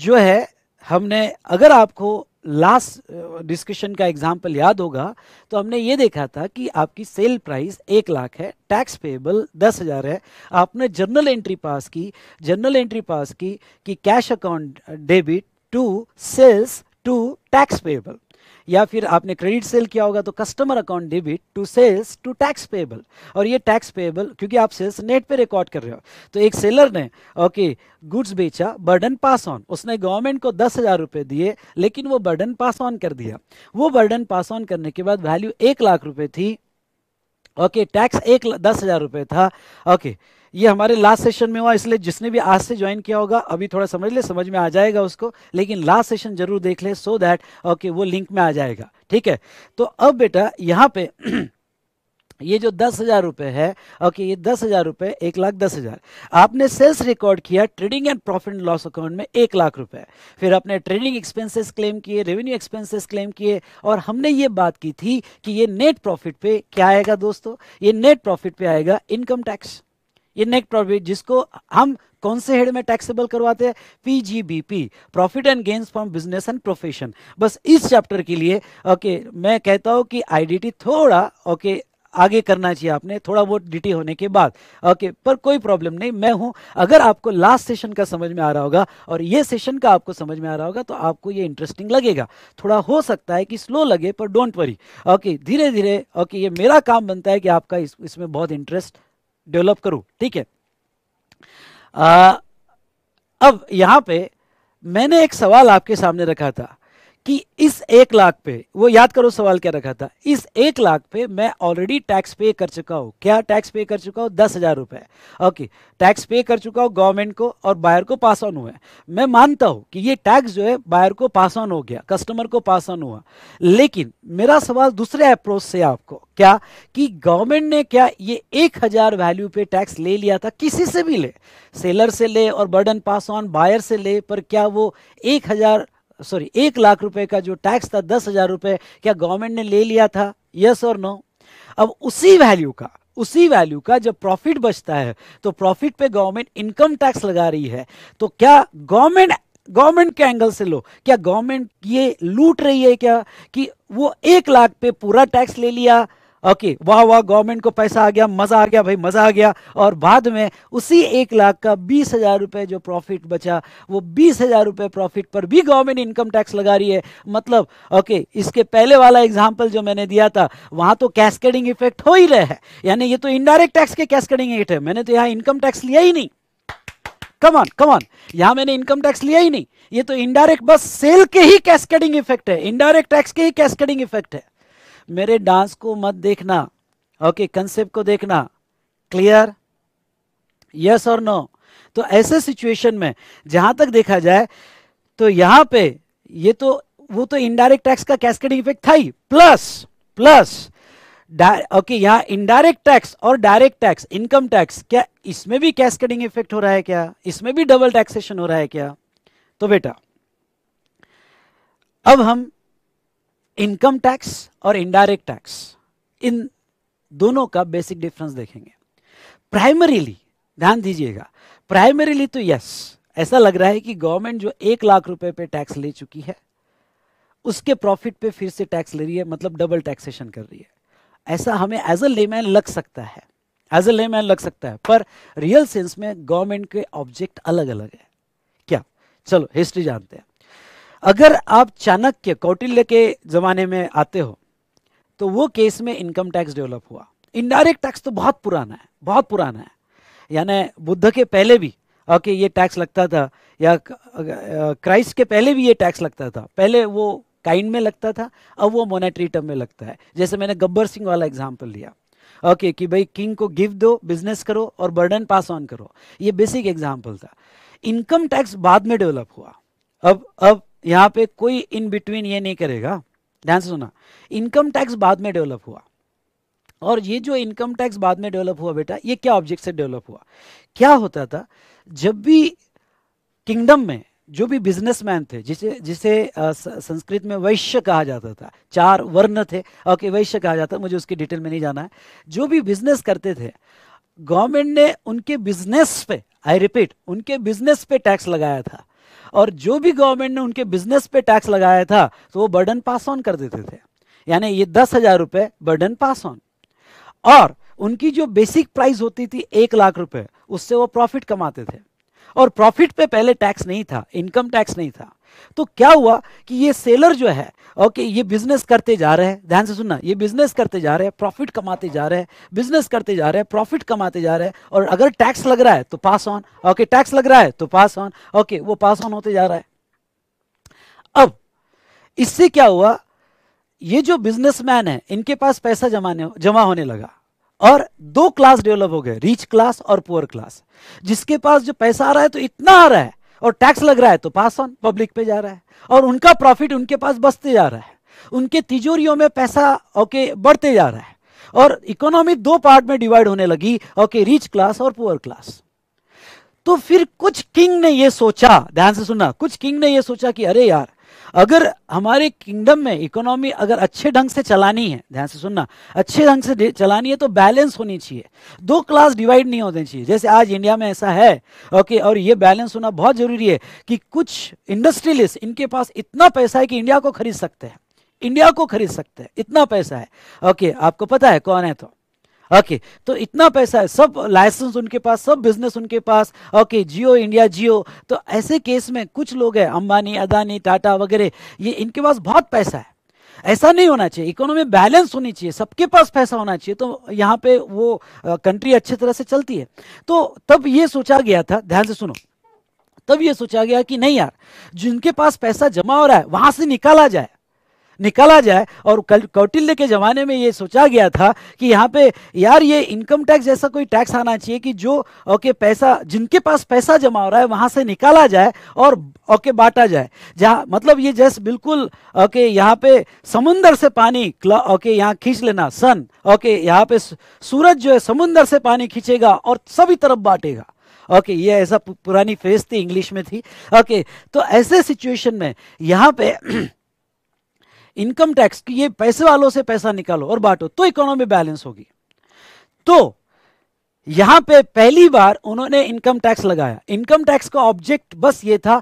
जो है हमने अगर आपको लास्ट डिस्कशन का एग्जाम्पल याद होगा तो हमने ये देखा था कि आपकी सेल प्राइस एक लाख है टैक्स पेबल दस हज़ार है आपने जर्नल एंट्री पास की जर्नल एंट्री पास की कि cash account debit to sales to tax payable या फिर आपने क्रेडिट सेल किया होगा तो customer account debit to sales to tax payable और ये टैक्स पेबल क्योंकि आप सेल्स नेट पे रिकॉर्ड कर रहे हो तो एक सेलर ने ओके गुड्स बेचा बर्डन पास ऑन उसने गवर्नमेंट को दस हजार रुपए दिए लेकिन वो बर्डन पास ऑन कर दिया वो बर्डन पास ऑन करने के बाद वैल्यू एक लाख रुपए थी ओके टैक्स एक दस हजार रुपए था ओके okay, ये हमारे लास्ट सेशन में हुआ इसलिए जिसने भी आज से ज्वाइन किया होगा अभी थोड़ा समझ ले समझ में आ जाएगा उसको लेकिन लास्ट सेशन जरूर देख ले सो दैट ओके वो लिंक में आ जाएगा ठीक है तो अब बेटा यहाँ पे ये जो दस हजार रुपये है ओके ये दस हजार रुपये एक लाख दस हजार आपने सेल्स रिकॉर्ड किया trading and profit and loss account में एक लाख रुपए फिर आपने ट्रेडिंग एक्सपेंसेस क्लेम किए रेवेन्यू एक्सपेंसेस क्लेम किए और हमने ये बात की थी कि ये नेट प्रॉफिट पे क्या आएगा दोस्तों ये नेट प्रॉफिट पे आएगा इनकम टैक्स ये नेट प्रॉफिट जिसको हम कौन से हेड में टैक्सेबल करवाते हैं PGBP profit and gains from business and profession बस इस चैप्टर के लिए ओके मैं कहता हूँ कि आईडीटी थोड़ा ओके आगे करना चाहिए आपने थोड़ा बहुत डिटी होने के बाद ओके पर कोई प्रॉब्लम नहीं मैं हूं अगर आपको लास्ट सेशन का समझ में आ रहा होगा और ये सेशन का आपको समझ में आ रहा होगा तो आपको ये इंटरेस्टिंग लगेगा थोड़ा हो सकता है कि स्लो लगे पर डोंट वरी ओके धीरे धीरे ओके ये मेरा काम बनता है कि आपका इस, इसमें बहुत इंटरेस्ट डेवलप करूँ ठीक है आ, अब यहाँ पे मैंने एक सवाल आपके सामने रखा था कि इस एक लाख पे वो याद करो सवाल क्या रखा था इस एक लाख पे मैं ऑलरेडी टैक्स पे कर चुका हूं क्या टैक्स पे कर चुका हूं दस हजार रुपए ओके टैक्स पे कर चुका हूं गवर्नमेंट को और बायर को पास ऑन हुआ है मैं मानता हूं कि ये टैक्स जो है बायर को पास ऑन हो गया कस्टमर को पास ऑन हुआ लेकिन मेरा सवाल दूसरे अप्रोच से आपको क्या कि गवर्नमेंट ने क्या ये एक हजार वैल्यू पे टैक्स ले लिया था किसी से भी ले सेलर से ले और बर्डन पास ऑन बायर से ले पर क्या वो एक हजार सॉरी एक लाख रुपए का जो टैक्स था दस हजार रुपए क्या गवर्नमेंट ने ले लिया था यस और नो अब उसी वैल्यू का उसी वैल्यू का जब प्रॉफिट बचता है तो प्रॉफिट पे गवर्नमेंट इनकम टैक्स लगा रही है तो क्या गवर्नमेंट गवर्नमेंट के एंगल से लो क्या गवर्नमेंट ये लूट रही है क्या कि वो एक लाख पे पूरा टैक्स ले लिया ओके वाह वाह गवर्नमेंट को पैसा आ गया मज़ा आ गया भाई मज़ा आ गया और बाद में उसी एक लाख का बीस हज़ार रुपए जो प्रॉफिट बचा वो बीस हज़ार रुपए प्रॉफिट पर भी गवर्नमेंट इनकम टैक्स लगा रही है मतलब ओके इसके पहले वाला एग्जाम्पल जो मैंने दिया था वहां तो कैस्केडिंग इफेक्ट हो ही रहे हैं यानी ये तो इनडायरेक्ट टैक्स के कैस्केडिंग इफेक्ट है मैंने तो यहाँ इनकम टैक्स लिया ही नहीं कमान कमान यहां मैंने इनकम टैक्स लिया ही नहीं ये तो इनडायरेक्ट बस सेल के ही कैस्केडिंग इफेक्ट है इनडायरेक्ट टैक्स के ही कैस्केडिंग इफेक्ट है मेरे डांस को मत देखना ओके कंसेप्ट को देखना क्लियर यस और नो तो ऐसे सिचुएशन में जहां तक देखा जाए तो यहां पे ये तो वो तो इनडायरेक्ट टैक्स का कैस्केडिंग इफेक्ट था ही प्लस प्लस ओके यहां इनडायरेक्ट टैक्स और डायरेक्ट टैक्स इनकम टैक्स क्या इसमें भी कैस्केडिंग इफेक्ट हो रहा है क्या इसमें भी डबल टैक्सेशन हो रहा है क्या तो बेटा अब हम इनकम टैक्स और इनडायरेक्ट टैक्स इन दोनों का बेसिक डिफरेंस देखेंगे प्राइमरीली ध्यान दीजिएगा प्राइमरीली तो यस ऐसा लग रहा है कि गवर्नमेंट जो एक लाख रुपए पे टैक्स ले चुकी है उसके प्रॉफिट पे फिर से टैक्स ले रही है मतलब डबल टैक्सेशन कर रही है ऐसा हमें एज अ लेमैन लग सकता है एज अ लेमैन लग सकता है पर रियल सेंस में गवर्नमेंट के ऑब्जेक्ट अलग अलग है क्या चलो हिस्ट्री जानते हैं अगर आप चाणक्य कौटिल्य के ज़माने में आते हो तो वो केस में इनकम टैक्स डेवलप हुआ इनडायरेक्ट टैक्स तो बहुत पुराना है बहुत पुराना है यानी बुद्ध के पहले भी ओके ये टैक्स लगता था या क्राइस्ट के पहले भी ये टैक्स लगता था पहले वो काइंड में लगता था अब वो मोनेटरी टर्म में लगता है जैसे मैंने गब्बर सिंह वाला एग्जाम्पल लिया ओके कि भाई किंग को गिफ्ट दो बिजनेस करो और बर्डन पास ऑन करो ये बेसिक एग्जाम्पल था इनकम टैक्स बाद में डेवलप हुआ अब अब यहाँ पे कोई इन बिटवीन ये नहीं करेगा ध्यान से सुना इनकम टैक्स बाद में डेवलप हुआ और ये जो इनकम टैक्स बाद में डेवलप हुआ बेटा ये क्या ऑब्जेक्ट से डेवलप हुआ क्या होता था जब भी किंगडम में जो भी बिजनेसमैन थे जिसे जिसे संस्कृत में वैश्य कहा जाता था चार वर्ण थे ओके वैश्य कहा जाता मुझे उसकी डिटेल में नहीं जाना है जो भी बिजनेस करते थे गवर्नमेंट ने उनके बिजनेस पे आई रिपीट उनके बिजनेस पे टैक्स लगाया था और जो भी गवर्नमेंट ने उनके बिजनेस पे टैक्स लगाया था तो वो बर्डन पास ऑन कर देते थे यानी ये दस हजार रुपए बर्डन पास ऑन और उनकी जो बेसिक प्राइस होती थी एक लाख रुपए उससे वो प्रॉफिट कमाते थे और प्रॉफिट पे पहले टैक्स नहीं था इनकम टैक्स नहीं था तो क्या हुआ कि ये सेलर जो है ओके ये बिजनेस करते जा रहे हैं ध्यान से सुनना ये बिजनेस करते जा रहे हैं प्रॉफिट कमाते जा रहे हैं बिजनेस करते जा रहे हैं प्रॉफिट कमाते जा रहे हैं और अगर टैक्स लग रहा है तो पास ऑन ओके टैक्स लग रहा है तो पास ऑन ओके वो पास ऑन होते जा रहा है अब इससे क्या हुआ ये जो बिजनेसमैन है इनके पास पैसा जमाने जमा होने लगा और दो क्लास डेवलप हो गए रिच क्लास और पुअर क्लास जिसके पास जो पैसा आ रहा है तो इतना आ रहा है और टैक्स लग रहा है तो पास ऑन पब्लिक पे जा रहा है और उनका प्रॉफिट उनके पास बचते जा रहा है उनके तिजोरियों में पैसा ओके बढ़ते जा रहा है और इकोनॉमी दो पार्ट में डिवाइड होने लगी ओके रिच क्लास और पुअर क्लास तो फिर कुछ किंग ने ये सोचा ध्यान से सुनना कुछ किंग ने ये सोचा कि अरे यार अगर हमारे किंगडम में इकोनॉमी अगर अच्छे ढंग से चलानी है ध्यान से सुनना अच्छे ढंग से चलानी है तो बैलेंस होनी चाहिए दो क्लास डिवाइड नहीं होने चाहिए जैसे आज इंडिया में ऐसा है ओके और ये बैलेंस होना बहुत ज़रूरी है कि कुछ इंडस्ट्रियलिस्ट इनके पास इतना पैसा है कि इंडिया को खरीद सकते हैं इंडिया को खरीद सकते हैं इतना पैसा है ओके आपको पता है कौन है तो ओके तो इतना पैसा है सब लाइसेंस उनके पास सब बिजनेस उनके पास ओके जियो इंडिया जियो तो ऐसे केस में कुछ लोग हैं अंबानी अदानी टाटा वगैरह ये इनके पास बहुत पैसा है ऐसा नहीं होना चाहिए इकोनॉमी बैलेंस होनी चाहिए सबके पास पैसा होना चाहिए तो यहाँ पे वो कंट्री अच्छी तरह से चलती है तो तब ये सोचा गया था ध्यान से सुनो तब ये सोचा गया कि नहीं यार जिनके पास पैसा जमा हो रहा है वहां से निकाला जाए निकाला जाए और कौटिल्य के ज़माने में ये सोचा गया था कि यहाँ पे यार ये इनकम टैक्स जैसा कोई टैक्स आना चाहिए कि जो ओके पैसा जिनके पास पैसा जमा हो रहा है वहां से निकाला जाए और ओके बांटा जाए जहाँ मतलब ये जैसे बिल्कुल ओके यहाँ पे समुन्दर से पानी ओके यहाँ खींच लेना सन ओके यहाँ पे सूरज जो है समुन्दर से पानी खींचेगा और सभी तरफ बांटेगा ओके ये ऐसा पुरानी फेस थी इंग्लिश में थी ओके तो ऐसे सिचुएशन में यहाँ पे इनकम टैक्स की ये पैसे वालों से पैसा निकालो और बांटो तो इकोनॉमी बैलेंस होगी तो यहां पे पहली बार उन्होंने इनकम टैक्स लगाया इनकम टैक्स का ऑब्जेक्ट बस ये था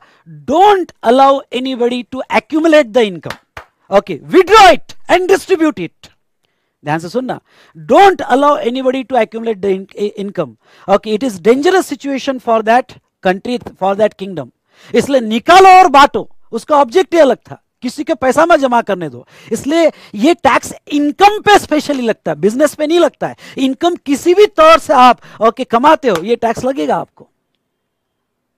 don't allow anybody to accumulate the income okay withdraw it and distribute it ध्यान से सुनना don't allow anybody to accumulate the income okay it is dangerous situation for that country for that kingdom इसलिए निकालो और बांटो उसका object ही अलग था किसी के पैसा मत जमा करने दो इसलिए ये टैक्स इनकम पे स्पेशली लगता है बिजनेस पे नहीं लगता है इनकम किसी भी तौर से आप ओके कमाते हो ये टैक्स लगेगा आपको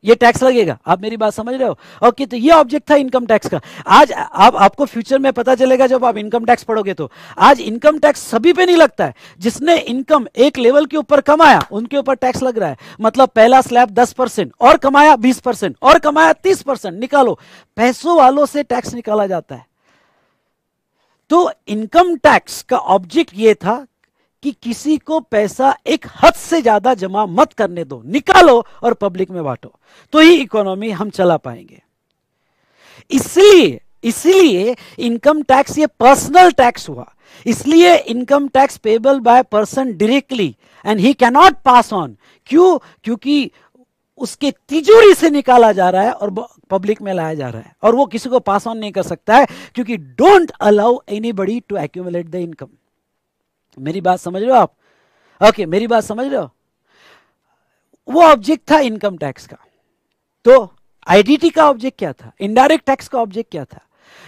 ये टैक्स लगेगा आप मेरी बात समझ रहे हो ओके तो ये ऑब्जेक्ट था इनकम टैक्स का आज आप आपको फ्यूचर में पता चलेगा जब आप इनकम टैक्स पढ़ोगे तो आज इनकम टैक्स सभी पे नहीं लगता है जिसने इनकम एक लेवल के ऊपर कमाया उनके ऊपर टैक्स लग रहा है मतलब पहला स्लैब दस परसेंट और कमाया बीस परसेंट और कमाया तीस परसेंट निकालो पैसों वालों से टैक्स निकाला जाता है तो इनकम टैक्स का ऑब्जेक्ट ये था कि किसी को पैसा एक हद से ज्यादा जमा मत करने दो निकालो और पब्लिक में बांटो तो ही इकोनॉमी हम चला पाएंगे इसलिए इसलिए इनकम टैक्स ये पर्सनल टैक्स हुआ इसलिए income tax payable by person directly and he cannot pass on क्यों क्योंकि उसके तिजोरी से निकाला जा रहा है और पब्लिक में लाया जा रहा है और वो किसी को पास ऑन नहीं कर सकता है क्योंकि don't allow anybody to accumulate the income मेरी बात समझ रहे हो आप ओके okay, मेरी बात समझ रहे हो वो ऑब्जेक्ट था इनकम टैक्स का तो आईडीटी का ऑब्जेक्ट क्या था इनडायरेक्ट टैक्स का ऑब्जेक्ट क्या था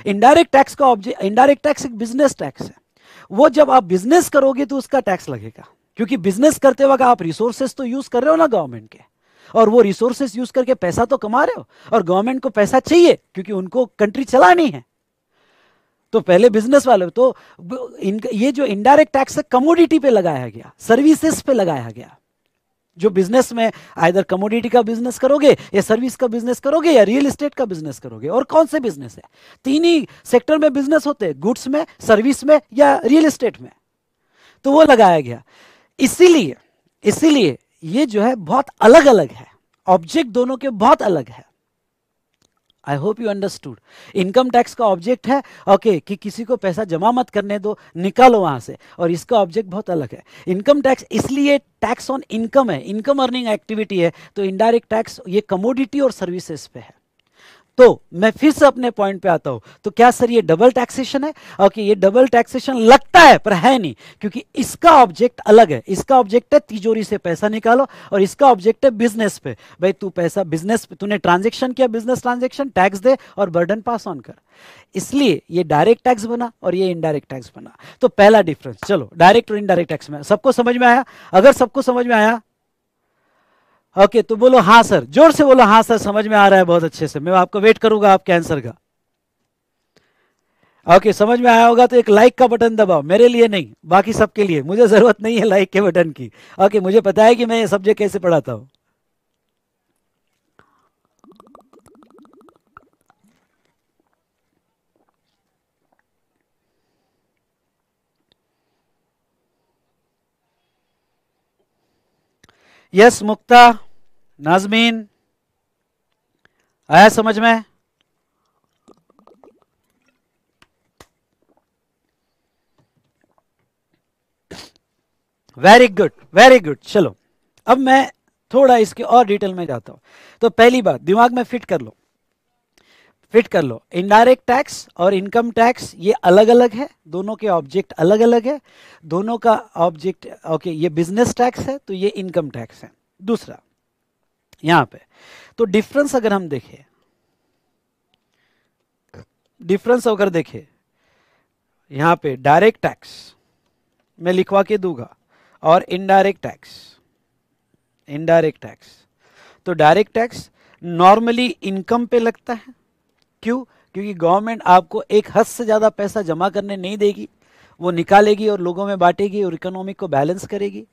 इनडायरेक्ट टैक्स का ऑब्जेक्ट इनडायरेक्ट टैक्स एक बिजनेस टैक्स है वो जब आप बिजनेस करोगे तो उसका टैक्स लगेगा क्योंकि बिजनेस करते वक्त आप रिसोर्सेस तो यूज कर रहे हो ना गवर्नमेंट के और वो रिसोर्सेस यूज करके पैसा तो कमा रहे हो और गवर्नमेंट को पैसा चाहिए क्योंकि उनको कंट्री चलानी है तो पहले बिजनेस वाले तो इनका ये जो इनडायरेक्ट टैक्स है कमोडिटी पे लगाया गया सर्विसेज पे लगाया गया जो बिजनेस में आइधर कमोडिटी का बिजनेस करोगे या सर्विस का बिजनेस करोगे या रियल एस्टेट का बिजनेस करोगे और कौन से बिजनेस है तीन ही सेक्टर में बिजनेस होते हैं गुड्स में सर्विस में या रियल एस्टेट में तो वो लगाया गया इसीलिए इसीलिए ये जो है बहुत अलग अलग है ऑब्जेक्ट दोनों के बहुत अलग है I hope you understood income tax का ऑब्जेक्ट है ओके okay, कि किसी को पैसा जमा मत करने दो निकालो वहां से और इसका ऑब्जेक्ट बहुत अलग है इनकम टैक्स इसलिए टैक्स ऑन इनकम है इनकम अर्निंग एक्टिविटी है तो इनडायरेक्ट टैक्स ये कमोडिटी और सर्विसेज पे है तो मैं फिर से अपने पॉइंट पे आता हूं तो क्या सर ये डबल टैक्सेशन है ओके okay, ये डबल टैक्सेशन लगता है पर है नहीं क्योंकि इसका ऑब्जेक्ट अलग है इसका ऑब्जेक्ट है तिजोरी से पैसा निकालो और इसका ऑब्जेक्ट है बिजनेस पे भाई तू पैसा बिजनेस पे तूने ट्रांजेक्शन किया बिजनेस ट्रांजेक्शन टैक्स दे और बर्डन पास ऑन कर इसलिए ये डायरेक्ट टैक्स बना और ये इनडायरेक्ट टैक्स बना तो पहला डिफरेंस चलो डायरेक्ट और इनडायरेक्ट टैक्स में सबको समझ में आया अगर सबको समझ में आया ओके तो बोलो हाँ सर जोर से बोलो हाँ सर समझ में आ रहा है बहुत अच्छे से मैं आपको वेट करूंगा आपके आंसर का ओके okay, समझ में आया होगा तो एक लाइक का बटन दबाओ मेरे लिए नहीं बाकी सबके लिए मुझे ज़रूरत नहीं है लाइक के बटन की ओके okay, मुझे पता है कि मैं ये सब्जेक्ट कैसे पढ़ाता हूँ यस मुक्ता नाजमीन आया समझ में वेरी गुड वेरी गुड चलो अब मैं थोड़ा इसके और डिटेल में जाता हूं तो पहली बात दिमाग में फिट कर लो फिट कर लो इनडायरेक्ट टैक्स और इनकम टैक्स ये अलग अलग है दोनों के ऑब्जेक्ट अलग अलग है दोनों का ऑब्जेक्ट ओके ये बिजनेस टैक्स है तो ये इनकम टैक्स है दूसरा यहाँ पे तो डिफरेंस अगर हम देखें डिफरेंस अगर देखें यहां पे डायरेक्ट टैक्स मैं लिखवा के दूंगा और इनडायरेक्ट टैक्स इनडायरेक्ट टैक्स तो डायरेक्ट टैक्स नॉर्मली इनकम पे लगता है क्यों क्योंकि गवर्नमेंट आपको एक हद से ज़्यादा पैसा जमा करने नहीं देगी वो निकालेगी और लोगों में बांटेगी और इकोनॉमी को बैलेंस करेगी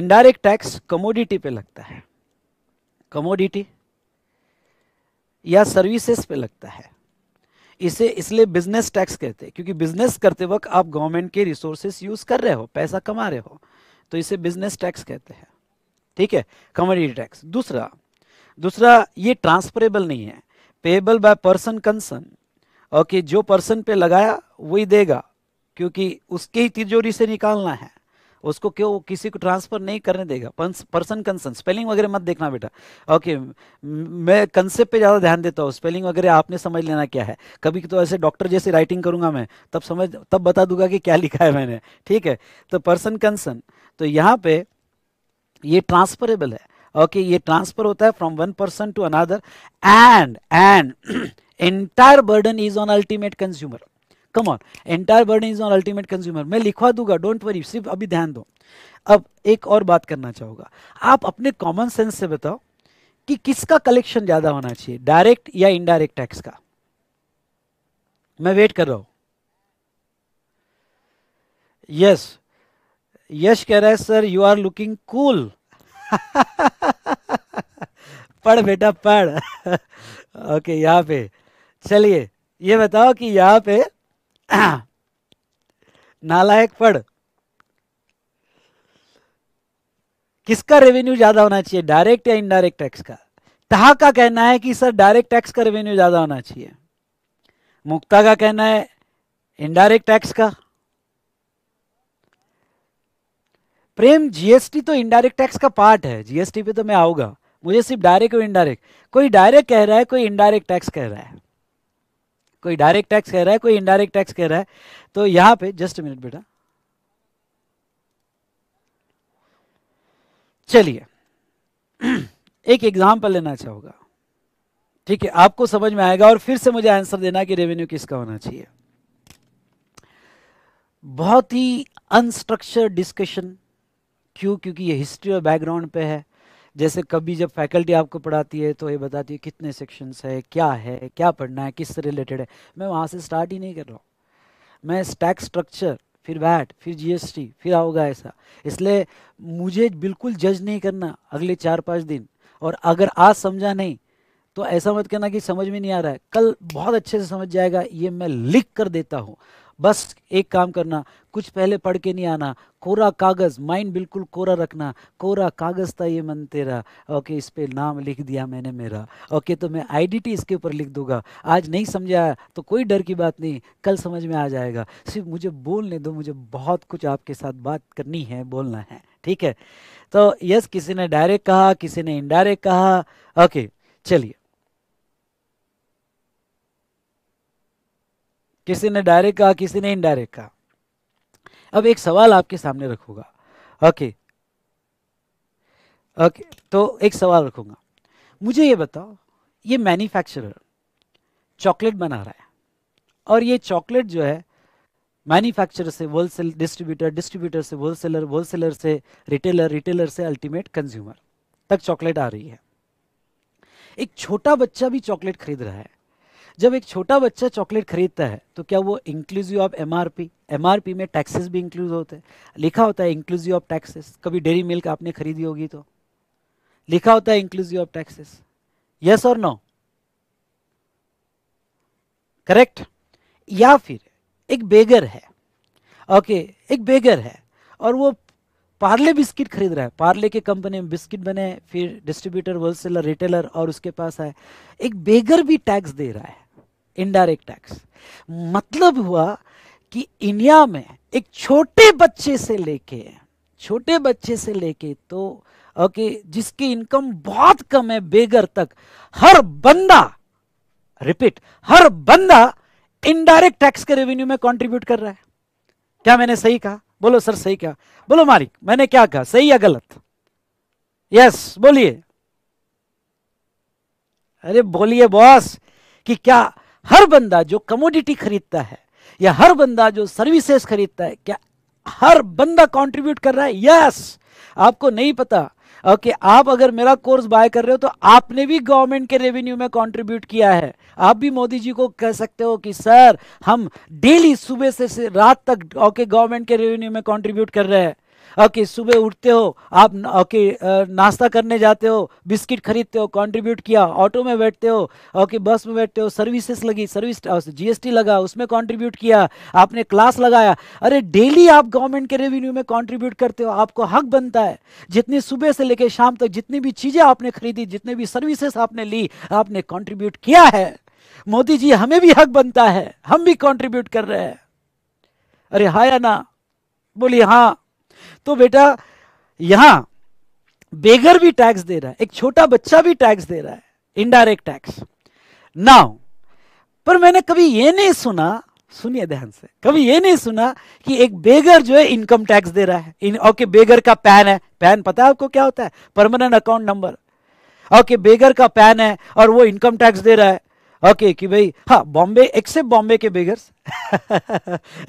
इनडायरेक्ट टैक्स कमोडिटी पे लगता है कमोडिटी या सर्विसेज पे लगता है इसे इसलिए बिजनेस टैक्स कहते हैं क्योंकि बिजनेस करते वक्त आप गवर्नमेंट के रिसोर्सेस यूज कर रहे हो पैसा कमा रहे हो तो इसे बिजनेस टैक्स कहते हैं ठीक है कमोडिटी टैक्स दूसरा दूसरा ये ट्रांसफरेबल नहीं है payable by person concern okay जो पर्सन पे लगाया वही देगा क्योंकि उसके ही तिजोरी से निकालना है उसको क्यों किसी को ट्रांसफर नहीं करने देगा पर्सन कंसर्न स्पेलिंग वगैरह मत देखना बेटा ओके मैं कंसेप्ट पे ज़्यादा ध्यान देता हूँ स्पेलिंग वगैरह आपने समझ लेना क्या है कभी तो ऐसे डॉक्टर जैसे राइटिंग करूंगा मैं तब समझ तब बता दूंगा कि क्या लिखा है मैंने ठीक है तो पर्सन कंसर्न तो यहाँ पे ये ट्रांसफरेबल है ओके ये ट्रांसफर होता है from one person to another and and entire burden is on ultimate consumer come on entire burden is on ultimate consumer मैं लिखवा दूंगा डोंट वरी सिर्फ अभी ध्यान दो अब एक और बात करना चाहूंगा आप अपने कॉमन सेंस से बताओ कि किसका कलेक्शन ज़्यादा होना चाहिए डायरेक्ट या इनडायरेक्ट टैक्स का मैं वेट कर रहा हूं यस यश कह रहा है sir you are looking cool पढ़ बेटा पढ़ ओके यहाँ पे चलिए ये बताओ कि यहाँ पे नालायक पढ़ किसका रेवेन्यू ज्यादा होना चाहिए डायरेक्ट या इनडायरेक्ट टैक्स का तहा का कहना है कि सर डायरेक्ट टैक्स का रेवेन्यू ज्यादा होना चाहिए मुक्ता का कहना है इनडायरेक्ट टैक्स का प्रेम जीएसटी तो इनडायरेक्ट टैक्स का पार्ट है जीएसटी पे तो मैं आऊंगा मुझे सिर्फ डायरेक्ट और इनडायरेक्ट कोई डायरेक्ट कह रहा है कोई इनडायरेक्ट टैक्स कह रहा है कोई डायरेक्ट टैक्स कह रहा है कोई इनडायरेक्ट टैक्स कह रहा है तो यहां पे जस्ट मिनट बेटा चलिए एक एग्जाम्पल लेना चाहूंगा ठीक है आपको समझ में आएगा और फिर से मुझे आंसर देना कि रेवेन्यू किसका होना चाहिए बहुत ही अनस्ट्रक्चर्ड डिस्कशन क्यों क्योंकि ये हिस्ट्री और बैकग्राउंड पे है जैसे कभी जब फैकल्टी आपको पढ़ाती है तो ये बताती है कितने सेक्शंस है क्या है क्या पढ़ना है किससे रिलेटेड है मैं वहाँ से स्टार्ट ही नहीं कर रहा मैं स्टैक स्ट्रक्चर फिर बैट फिर जीएसटी फिर आओगा ऐसा इसलिए मुझे बिल्कुल जज नहीं करना अगले चार पाँच दिन और अगर आज समझा नहीं तो ऐसा मत करना कि समझ में नहीं आ रहा है कल बहुत अच्छे से समझ जाएगा ये मैं लिख कर देता हूँ बस एक काम करना कुछ पहले पढ़ के नहीं आना कोरा कागज़ माइंड बिल्कुल कोरा रखना कोरा कागज़ था ये मन तेरा ओके इस पे नाम लिख दिया मैंने मेरा ओके तो मैं आईडीटी इसके ऊपर लिख दूंगा आज नहीं समझा तो कोई डर की बात नहीं कल समझ में आ जाएगा सिर्फ मुझे बोलने दो मुझे बहुत कुछ आपके साथ बात करनी है बोलना है ठीक है तो यस किसी ने डायरेक्ट कहा किसी ने इनडायरेक्ट कहा ओके चलिए किसी ने डायरेक्ट कहा किसी ने इनडायरेक्ट कहा अब एक सवाल आपके सामने रखूंगा ओके ओके तो एक सवाल रखूंगा मुझे ये बताओ ये मैन्युफैक्चरर चॉकलेट बना रहा है और ये चॉकलेट जो है मैन्युफैक्चरर से होलसेल डिस्ट्रीब्यूटर डिस्ट्रीब्यूटर से होलसेलर होलसेलर से रिटेलर रिटेलर से अल्टीमेट कंज्यूमर तक चॉकलेट आ रही है एक छोटा बच्चा भी चॉकलेट खरीद रहा है जब एक छोटा बच्चा चॉकलेट खरीदता है तो क्या वो इंक्लूसिव ऑफ एमआरपी एमआरपी में टैक्सेस भी इंक्लूड होते हैं लिखा होता है इंक्लूसिव ऑफ टैक्सेस कभी डेयरी मिल्क आपने खरीदी होगी तो लिखा होता है इंक्लूसिव ऑफ टैक्सेस यस और नो करेक्ट या फिर एक बेगर है ओके okay, एक बेगर है और वो पार्ले बिस्किट खरीद रहा है पार्ले के कंपनी में बिस्किट बने फिर डिस्ट्रीब्यूटर होलसेलर रिटेलर और उसके पास आए एक बेगर भी टैक्स दे रहा है इनडायरेक्ट टैक्स मतलब हुआ कि इंडिया में एक छोटे बच्चे से लेके छोटे बच्चे से लेके तो ओके जिसकी इनकम बहुत कम है बेगर तक हर बंदा रिपीट हर बंदा इनडायरेक्ट टैक्स के रेवेन्यू में कंट्रीब्यूट कर रहा है क्या मैंने सही कहा बोलो सर सही कहा बोलो मालिक मैंने क्या कहा सही या गलत यस बोलिए अरे बोलिए बॉस कि क्या हर बंदा जो कमोडिटी खरीदता है या हर बंदा जो सर्विसेज खरीदता है क्या हर बंदा कंट्रीब्यूट कर रहा है यस आपको नहीं पता ओके आप अगर मेरा कोर्स बाय कर रहे हो तो आपने भी गवर्नमेंट के रेवेन्यू में कंट्रीब्यूट किया है आप भी मोदी जी को कह सकते हो कि सर हम डेली सुबह से, से रात तक ओके गवर्नमेंट के रेवेन्यू में कंट्रीब्यूट कर रहे हैं ओके सुबह उठते हो आप ओके नाश्ता करने जाते हो बिस्किट खरीदते हो कंट्रीब्यूट किया ऑटो में बैठते हो ओके बस में बैठते हो सर्विसेज लगी सर्विस जीएसटी लगा उसमें कंट्रीब्यूट किया आपने क्लास लगाया अरे डेली आप गवर्नमेंट के रेवेन्यू में कंट्रीब्यूट करते हो आपको हक बनता है जितनी सुबह से लेकर शाम तक जितनी भी चीज़ें आपने खरीदी जितनी भी सर्विसेस आपने ली आपने कॉन्ट्रीब्यूट किया है मोदी जी हमें भी हक बनता है हम भी कॉन्ट्रीब्यूट कर रहे हैं अरे हाया ना बोली हाँ तो बेटा यहां बेगर भी टैक्स दे रहा है एक छोटा बच्चा भी टैक्स दे रहा है इनडायरेक्ट टैक्स नाउ पर मैंने कभी यह नहीं सुना सुनिए ध्यान से कभी यह नहीं सुना कि एक बेगर जो है इनकम टैक्स दे रहा है इन ओके बेगर का पैन है पैन पता है आपको क्या होता है permanent account number okay beggar का पैन है और वो इनकम टैक्स दे रहा है ओके okay, कि भाई हाँ बॉम्बे एक्सेप्ट बॉम्बे के बेगर्स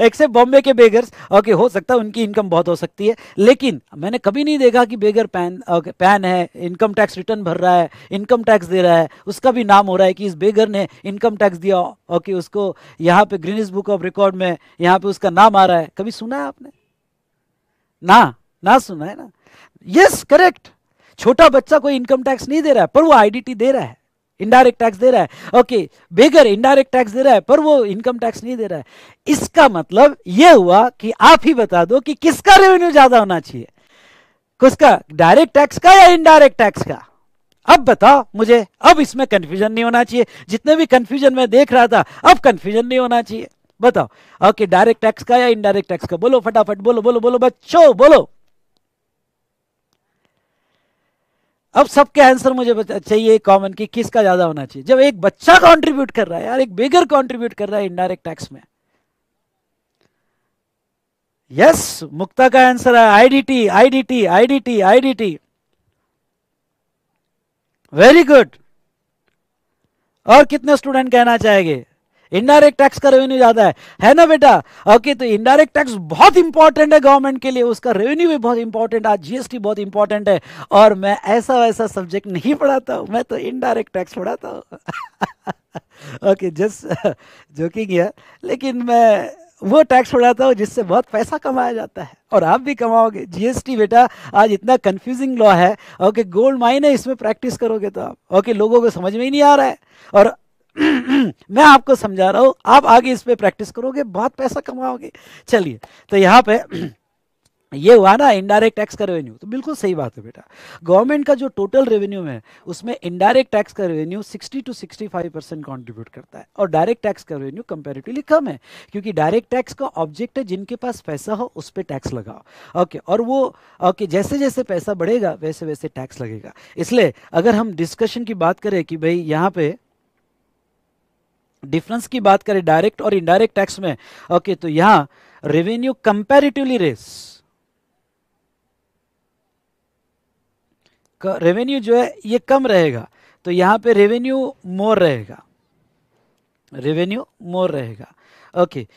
एक्सेप्ट बॉम्बे के बेगर्स ओके okay, हो सकता है उनकी इनकम बहुत हो सकती है लेकिन मैंने कभी नहीं देखा कि बेगर पैन okay, पैन है इनकम टैक्स रिटर्न भर रहा है इनकम टैक्स दे रहा है उसका भी नाम हो रहा है कि इस बेगर ने इनकम टैक्स दिया ओके okay, उसको यहाँ पे ग्रीनिस बुक ऑफ रिकॉर्ड में यहाँ पे उसका नाम आ रहा है कभी सुना है आपने ना ना सुना है ना यस yes, करेक्ट छोटा बच्चा कोई इनकम टैक्स नहीं दे रहा है पर वो आईडीटी दे रहा है इनडायरेक्ट टैक्स दे रहा है ओके बेगर इनडायरेक्ट टैक्स दे रहा है पर वो इनकम टैक्स नहीं दे रहा है इसका मतलब ये हुआ कि आप ही बता दो कि किसका रेवेन्यू ज्यादा होना चाहिए किसका डायरेक्ट टैक्स का या इनडायरेक्ट टैक्स का अब बताओ मुझे अब इसमें कंफ्यूजन नहीं होना चाहिए जितने भी कंफ्यूजन में देख रहा था अब कंफ्यूजन नहीं होना चाहिए बताओ ओके डायरेक्ट टैक्स का या इनडायरेक्ट टैक्स का बोलो फटाफट बोलो बोलो बोलो बच्चों बोलो अब सबके आंसर मुझे चाहिए कॉमन कि किसका ज्यादा होना चाहिए जब एक बच्चा कंट्रीब्यूट कर रहा है यार एक बेगर कंट्रीब्यूट कर रहा है इनडायरेक्ट टैक्स में यस yes, मुक्ता का आंसर है IDT IDT IDT IDT very good और कितने स्टूडेंट कहना चाहेंगे इनडायरेक्ट टैक्स का रेवेन्यू ज्यादा है है ना बेटा ओके तो इनडायरेक्ट टैक्स बहुत इंपॉर्टेंट है गवर्नमेंट के लिए उसका रेवेन्यू भी बहुत इंपॉर्टेंट है जीएसटी बहुत इंपॉर्टेंट है और मैं ऐसा वैसा सब्जेक्ट नहीं पढ़ाता हूं मैं तो इनडायरेक्ट टैक्स पढ़ाता हूँ ओके जस्ट जोकिंग है लेकिन मैं वो टैक्स पढ़ाता हूँ जिससे बहुत पैसा कमाया जाता है और आप भी कमाओगे जीएसटी बेटा आज इतना कंफ्यूजिंग लॉ है ओके गोल्ड माइन है इसमें प्रैक्टिस करोगे तो आप ओके लोगों को समझ में ही नहीं आ रहा है और मैं आपको समझा रहा हूं आप आगे इस पर प्रैक्टिस करोगे बहुत पैसा कमाओगे चलिए तो यहाँ पे ये हुआ ना इनडायरेक्ट टैक्स का रेवेन्यू तो बिल्कुल सही बात है बेटा गवर्नमेंट का जो टोटल रेवेन्यू है उसमें इनडायरेक्ट टैक्स का रेवेन्यू 60 टू 65 परसेंट कॉन्ट्रीब्यूट करता है और डायरेक्ट टैक्स का रेवेन्यू कंपेरेटिवली कम है क्योंकि डायरेक्ट टैक्स का ऑब्जेक्ट है जिनके पास पैसा हो उस पर टैक्स लगाओ ओके और वो ओके जैसे जैसे पैसा बढ़ेगा वैसे वैसे टैक्स लगेगा इसलिए अगर हम डिस्कशन की बात करें कि भाई यहाँ पे डिफरेंस की बात करें डायरेक्ट और इनडायरेक्ट टैक्स में ओके okay, तो यहां रेवेन्यू कंपेरिटिवली रेस रेवेन्यू जो है ये कम रहेगा तो यहाँ पे रेवेन्यू मोर रहेगा रेवेन्यू मोर रहेगा ओके okay,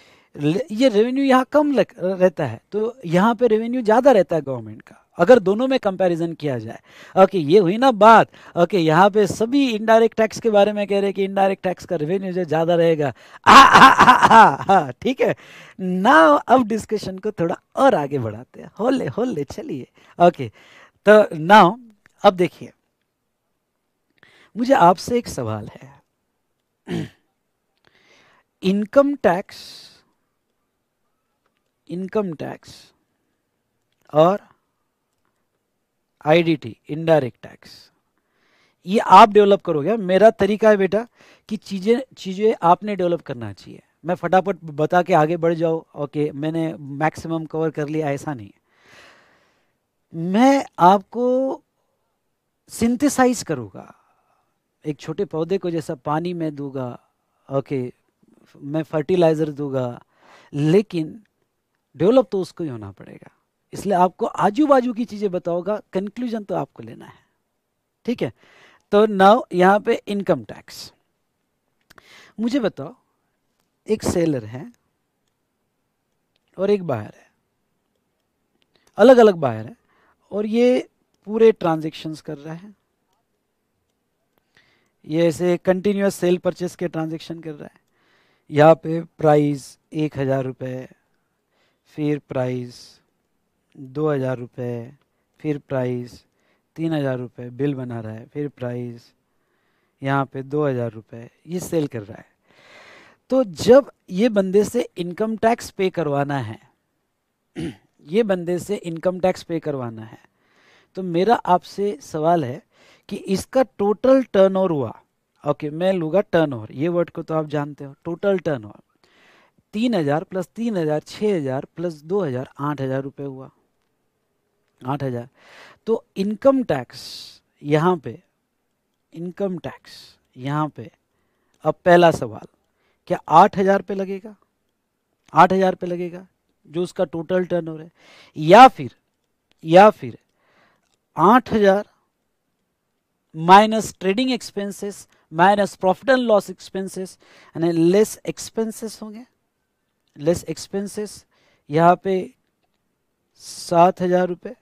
ये रेवेन्यू यहां कम रहता है तो यहां पे रेवेन्यू ज़्यादा रहता है गवर्नमेंट का अगर दोनों में कंपैरिजन किया जाए ओके ये हुई ना बात ओके यहाँ पे सभी इनडायरेक्ट टैक्स के बारे में कह रहे हैं कि इनडायरेक्ट टैक्स का रेवेन्यू जो ज़्यादा रहेगा हाँ, ठीक है ना अब डिस्कशन को थोड़ा और आगे बढ़ाते हैं होले होले चलिए ओके तो नाउ अब देखिए मुझे आपसे एक सवाल है इनकम टैक्स इनकम टैक्स और आईडीटी इनडायरेक्ट टैक्स ये आप डेवलप करोगे मेरा तरीका है बेटा कि चीज़ें चीज़ें आपने डेवलप करना चाहिए मैं फटाफट बता के आगे बढ़ जाओ ओके मैंने मैक्सिमम कवर कर लिया ऐसा नहीं मैं आपको सिंथेसाइज करूँगा एक छोटे पौधे को जैसा पानी मैं दूंगा ओके मैं फर्टिलाइज़र दूंगा लेकिन डेवलप तो उसको ही होना पड़ेगा इसलिए आपको आजू बाजू की चीज़ें बताओगा कंक्लूजन तो आपको लेना है ठीक है तो नाउ यहां पे इनकम टैक्स मुझे बताओ एक सेलर है और एक बाहर है अलग अलग बाहर है और ये पूरे ट्रांजेक्शन कर रहा है ये ऐसे कंटिन्यूस सेल परचेस के ट्रांजेक्शन कर रहा है यहाँ पे प्राइस एक हज़ार रुपये फिर प्राइस दो हज़ार रुपये फिर प्राइस तीन हज़ार रुपये बिल बना रहा है फिर प्राइस यहाँ पे दो हज़ार रुपये ये सेल कर रहा है तो जब ये बंदे से इनकम टैक्स पे करवाना है ये बंदे से इनकम टैक्स पे करवाना है तो मेरा आपसे सवाल है कि इसका टोटल टर्न ओवर हुआ ओके मैं लूँगा टर्न ओवर ये वर्ड को तो आप जानते हो टोटल टर्न ओवर तीन हज़ार प्लस तीन हज़ार छः हज़ार प्लस दो हज़ार आठ हज़ार रुपये हुआ आठ हज़ार तो इनकम टैक्स यहाँ पे इनकम टैक्स यहाँ पे अब पहला सवाल क्या आठ हज़ार पे लगेगा आठ हज़ार पे लगेगा जो उसका टोटल टर्न है या फिर या फिर आठ हज़ार minus trading expenses minus profit and loss expenses यानी लेस एक्सपेंसेस होंगे लेस एक्सपेंसेस यहाँ पे सात हज़ार रुपये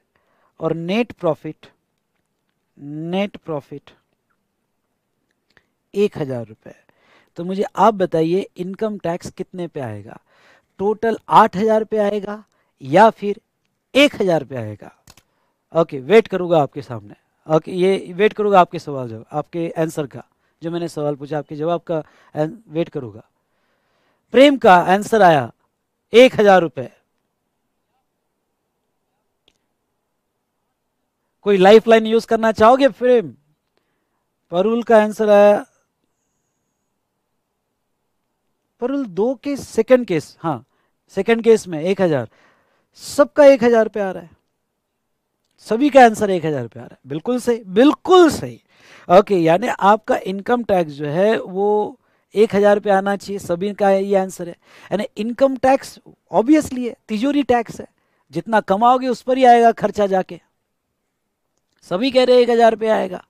और नेट प्रॉफिट नेट प्रॉफिट एक हजार रुपये तो मुझे आप बताइए इनकम टैक्स कितने पे आएगा टोटल आठ हजार पे आएगा या फिर एक हजार रुपये आएगा ओके वेट करूंगा आपके सामने ओके ये वेट करूंगा आपके सवाल जवाब आपके आंसर का जो मैंने सवाल पूछा आपके जवाब का वेट करूंगा प्रेम का आंसर आया एक हजार रुपये कोई लाइफ लाइन यूज करना चाहोगे फ्रेम परुल का आंसर है परुल दो केस सेकंड केस हाँ सेकंड केस में एक हजार सबका एक हजार पे आ रहा है सभी का आंसर एक हजार पे आ रहा है बिल्कुल सही बिल्कुल सही ओके यानी आपका इनकम टैक्स जो है वो एक हजार पे आना चाहिए सभी का ये आंसर है यानी इनकम टैक्स ऑब्वियसली है तिजोरी टैक्स है जितना कमाओगे उस पर ही आएगा खर्चा जाके सभी कह रहे एक हजार रुपया आएगा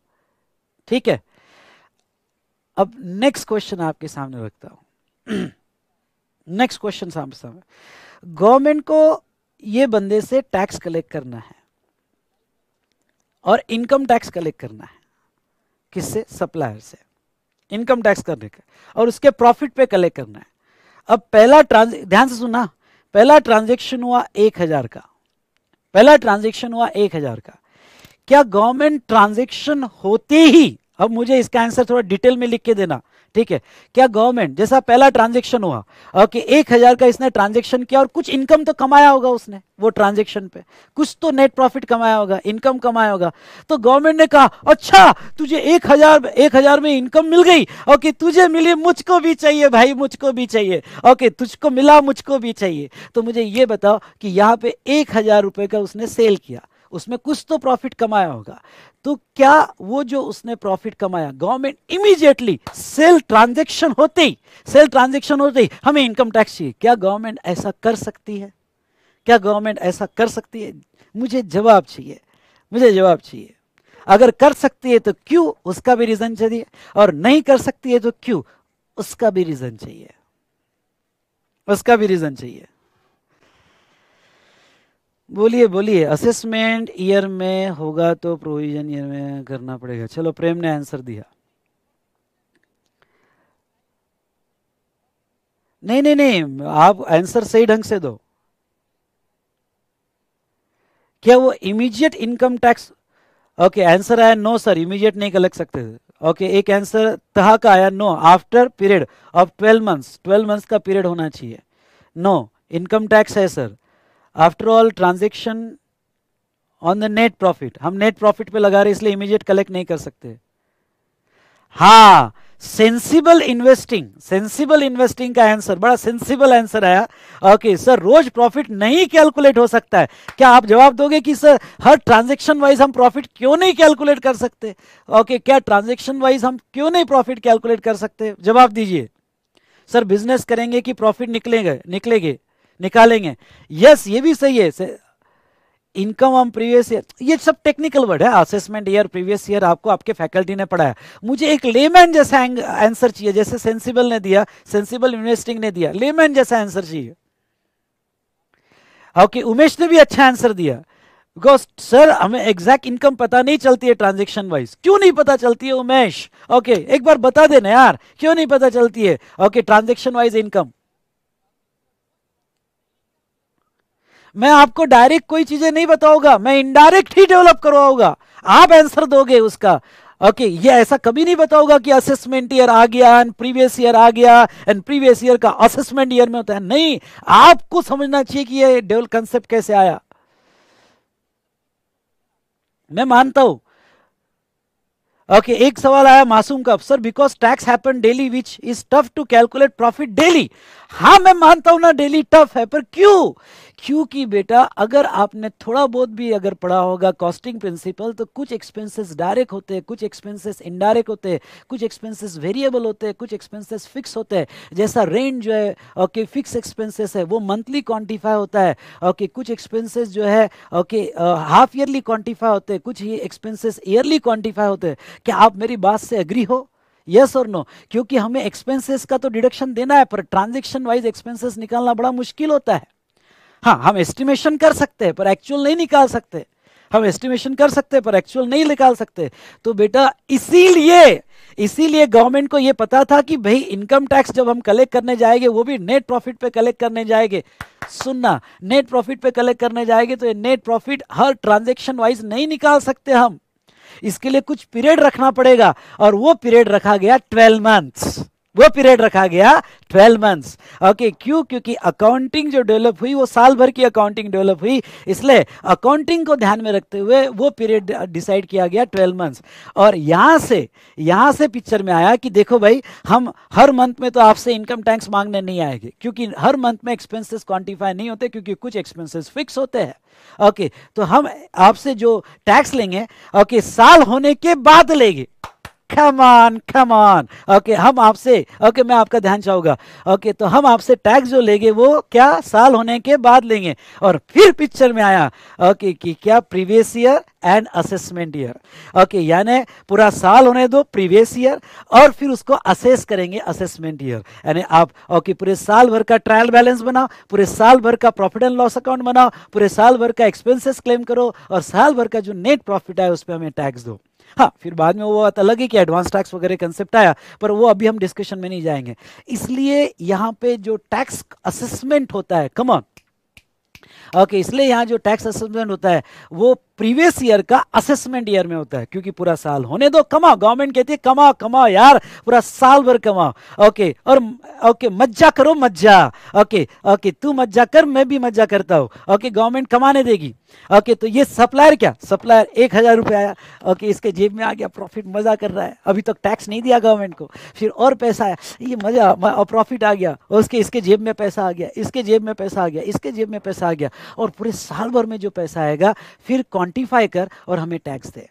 ठीक है अब नेक्स्ट क्वेश्चन आपके सामने रखता हूं नेक्स्ट क्वेश्चन सामने सामने गवर्नमेंट को ये बंदे से टैक्स कलेक्ट करना है और इनकम टैक्स कलेक्ट करना है किससे सप्लायर से इनकम टैक्स करने का और उसके प्रॉफिट पे कलेक्ट करना है अब पहला ट्रांज ध्यान से सुना पहला ट्रांजेक्शन हुआ एक हजार का पहला ट्रांजेक्शन हुआ एक हजार का क्या गवर्नमेंट ट्रांजेक्शन होते ही अब मुझे इसका आंसर थोड़ा डिटेल में लिख के देना ठीक है क्या गवर्नमेंट जैसा पहला ट्रांजेक्शन हुआ ओके एक हजार का इसने ट्रांजेक्शन किया और कुछ इनकम तो कमाया होगा उसने वो ट्रांजेक्शन पे कुछ तो नेट प्रॉफिट कमाया होगा इनकम कमाया होगा तो गवर्नमेंट ने कहा अच्छा तुझे एक हजार एक हजार में इनकम मिल गई ओके तुझे मिली मुझको भी चाहिए भाई मुझको भी चाहिए ओके तुझको मिला मुझको भी चाहिए तो मुझे ये बताओ कि यहाँ पे एक हजार का उसने सेल किया उसमें कुछ तो प्रॉफिट कमाया होगा तो क्या वो जो उसने प्रॉफिट कमाया गवर्नमेंट इमीडिएटली सेल ट्रांजेक्शन होते ही सेल ट्रांजेक्शन होते ही हमें इनकम टैक्स चाहिए क्या गवर्नमेंट ऐसा कर सकती है क्या गवर्नमेंट ऐसा कर सकती है मुझे जवाब चाहिए मुझे जवाब चाहिए अगर कर सकती है तो क्यों उसका भी रीजन चाहिए और नहीं कर सकती है तो क्यों उसका भी रीजन चाहिए उसका भी रीजन चाहिए बोलिए बोलिए असेसमेंट ईयर में होगा तो प्रोविजन ईयर में करना पड़ेगा चलो प्रेम ने आंसर दिया नहीं नहीं नहीं आप आंसर सही ढंग से दो क्या वो immediate income tax okay answer आया नो सर इमीडिएट नहीं कलेक्ट सकते ओके okay, एक आंसर तहा का आया no after period of twelve months twelve months का पीरियड होना चाहिए नो इनकम टैक्स है sir after all transaction on the net profit हम नेट प्रॉफिट पे लगा रहे इसलिए इमीडिएट कलेक्ट नहीं कर सकते हा सेंसिबल इन्वेस्टिंग सेंसिबल इन्वेस्टिंग का आंसर बड़ा सेंसिबल आंसर आया ओके सर रोज प्रॉफिट नहीं कैलकुलेट हो सकता है क्या आप जवाब दोगे कि सर हर ट्रांजेक्शन वाइज हम प्रॉफिट क्यों नहीं कैलकुलेट कर सकते ओके okay, क्या ट्रांजेक्शन वाइज हम क्यों नहीं प्रॉफिट कैलकुलेट कर सकते जवाब दीजिए सर बिजनेस करेंगे कि प्रॉफिट निकलेंगे निकलेगे निकालेंगे यस ये भी सही है इनकम ऑन प्रीवियस ईयर ये सब टेक्निकल वर्ड है असेसमेंट ईयर प्रीवियस ईयर आपको आपके फैकल्टी ने पढ़ाया मुझे एक लेमैन जैसा आंसर चाहिए जैसे सेंसिबल ने दिया सेंसिबल इन्वेस्टिंग ने दिया लेमैन जैसा आंसर चाहिए ओके okay, उमेश ने भी अच्छा आंसर दिया बिकॉज सर हमें एग्जैक्ट इनकम पता नहीं चलती है ट्रांजेक्शन वाइज क्यों नहीं पता चलती है उमेश ओके okay, एक बार बता देना यार क्यों नहीं पता चलती है ओके ट्रांजेक्शन वाइज इनकम मैं आपको डायरेक्ट कोई चीजें नहीं बताऊंगा मैं इनडायरेक्ट ही डेवलप करवाऊंगा आप आंसर दोगे उसका ओके okay, ये ऐसा कभी नहीं बताऊंगा कि असेसमेंट ईयर आ गया एंड प्रीवियस ईयर आ गया एंड प्रीवियस ईयर का असेसमेंट ईयर में होता है नहीं आपको समझना चाहिए कि ये डेवल कंसेप्ट कैसे आया मैं मानता हूं ओके okay, एक सवाल आया मासूम का sir because tax happen daily which is tough to calculate profit daily हाँ मैं मानता हूं ना डेली टफ है पर क्यों क्योंकि बेटा अगर आपने थोड़ा बहुत भी अगर पढ़ा होगा कॉस्टिंग प्रिंसिपल तो कुछ एक्सपेंसेस डायरेक्ट होते हैं कुछ एक्सपेंसेस इनडायरेक्ट होते हैं कुछ एक्सपेंसेस वेरिएबल होते हैं कुछ एक्सपेंसेस फिक्स होते हैं जैसा रेंट जो है ओके फिक्स एक्सपेंसेस है वो मंथली क्वान्टिफाई होता है ओके कुछ एक्सपेंसेस जो है ओके हाफ ईयरली क्वान्टिफाई होते हैं कुछ ही एक्सपेंसेस ईयरली क्वान्टिफाई होते हैं क्या आप मेरी बात से अग्री हो यस और नो क्योंकि हमें एक्सपेंसेस का तो डिडक्शन देना है पर ट्रांजेक्शन वाइज एक्सपेंसेस निकालना बड़ा मुश्किल होता है हाँ हम एस्टिमेशन कर सकते हैं पर एक्चुअल नहीं निकाल सकते हम एस्टिमेशन कर सकते हैं पर एक्चुअल नहीं निकाल सकते तो बेटा इसीलिए इसीलिए गवर्नमेंट को यह पता था कि भाई इनकम टैक्स जब हम कलेक्ट करने जाएंगे वो भी नेट प्रॉफिट पे कलेक्ट करने जाएंगे सुनना नेट प्रॉफिट पे कलेक्ट करने जाएंगे तो ये नेट प्रॉफिट हर ट्रांजेक्शन वाइज नहीं निकाल सकते हम इसके लिए कुछ पीरियड रखना पड़ेगा और वो पीरियड रखा गया ट्वेल्व मंथ्स वो पीरियड रखा गया ट्वेल्व मंथ्स ओके क्यों क्योंकि अकाउंटिंग जो डेवलप हुई वो साल भर की अकाउंटिंग डेवलप हुई इसलिए अकाउंटिंग को ध्यान में रखते हुए वो पीरियड डिसाइड किया गया ट्वेल्व मंथ्स और यहाँ से यहाँ से पिक्चर में आया कि देखो भाई हम हर मंथ में तो आपसे इनकम टैक्स मांगने नहीं आएंगे क्योंकि हर मंथ में एक्सपेंसिस क्वान्टिफाई नहीं होते क्योंकि कुछ एक्सपेंसिस फिक्स होते हैं ओके okay, तो हम आपसे जो टैक्स लेंगे ओके okay, साल होने के बाद लेंगे come on come on okay हम आपसे ओके okay, मैं आपका ध्यान चाहूंगा ओके okay, तो हम आपसे टैक्स जो लेंगे वो क्या साल होने के बाद लेंगे और फिर पिक्चर में आया ओके okay, कि क्या previous year and assessment year okay यानी पूरा साल होने दो प्रीवियस ईयर और फिर उसको असेस करेंगे असेसमेंट ईयर यानी आप ओके okay, पूरे साल भर का ट्रायल बैलेंस बनाओ पूरे साल भर का प्रॉफिट एंड लॉस अकाउंट बनाओ पूरे साल भर का एक्सपेंसेस क्लेम करो और साल भर का जो नेट प्रॉफिट है उस पर हमें टैक्स दो हाँ फिर बाद में वो बात अलग है कि एडवांस टैक्स वगैरह कंसेप्ट आया पर वो अभी हम डिस्कशन में नहीं जाएंगे इसलिए यहाँ पे जो टैक्स असेसमेंट होता है कमॉन ओके इसलिए यहाँ जो टैक्स असेसमेंट होता है वो प्रीवियस ईयर का असेसमेंट ईयर में होता है क्योंकि पूरा साल होने दो कमाओ गवर्नमेंट कहती है कमाओ कमाओ यार पूरा साल भर कमाओ ओके और ओके मज्जा करो मज्जा ओके ओके तू मज्जा कर मैं भी मज्जा करता हूँ ओके गवर्नमेंट कमाने देगी ओके तो ये सप्लायर क्या सप्लायर एक हजार रुपये आया ओके इसके जेब में आ गया प्रॉफिट मजा कर रहा है अभी तक तो टैक्स नहीं दिया गवर्नमेंट को फिर और पैसा आया ये मजा और प्रॉफिट आ गया उसके इसके जेब में पैसा आ गया इसके जेब में पैसा आ गया इसके जेब में पैसा आ गया और पूरे साल भर में जो पैसा आएगा फिर क्वांटिफाई कर और हमें टैक्स दे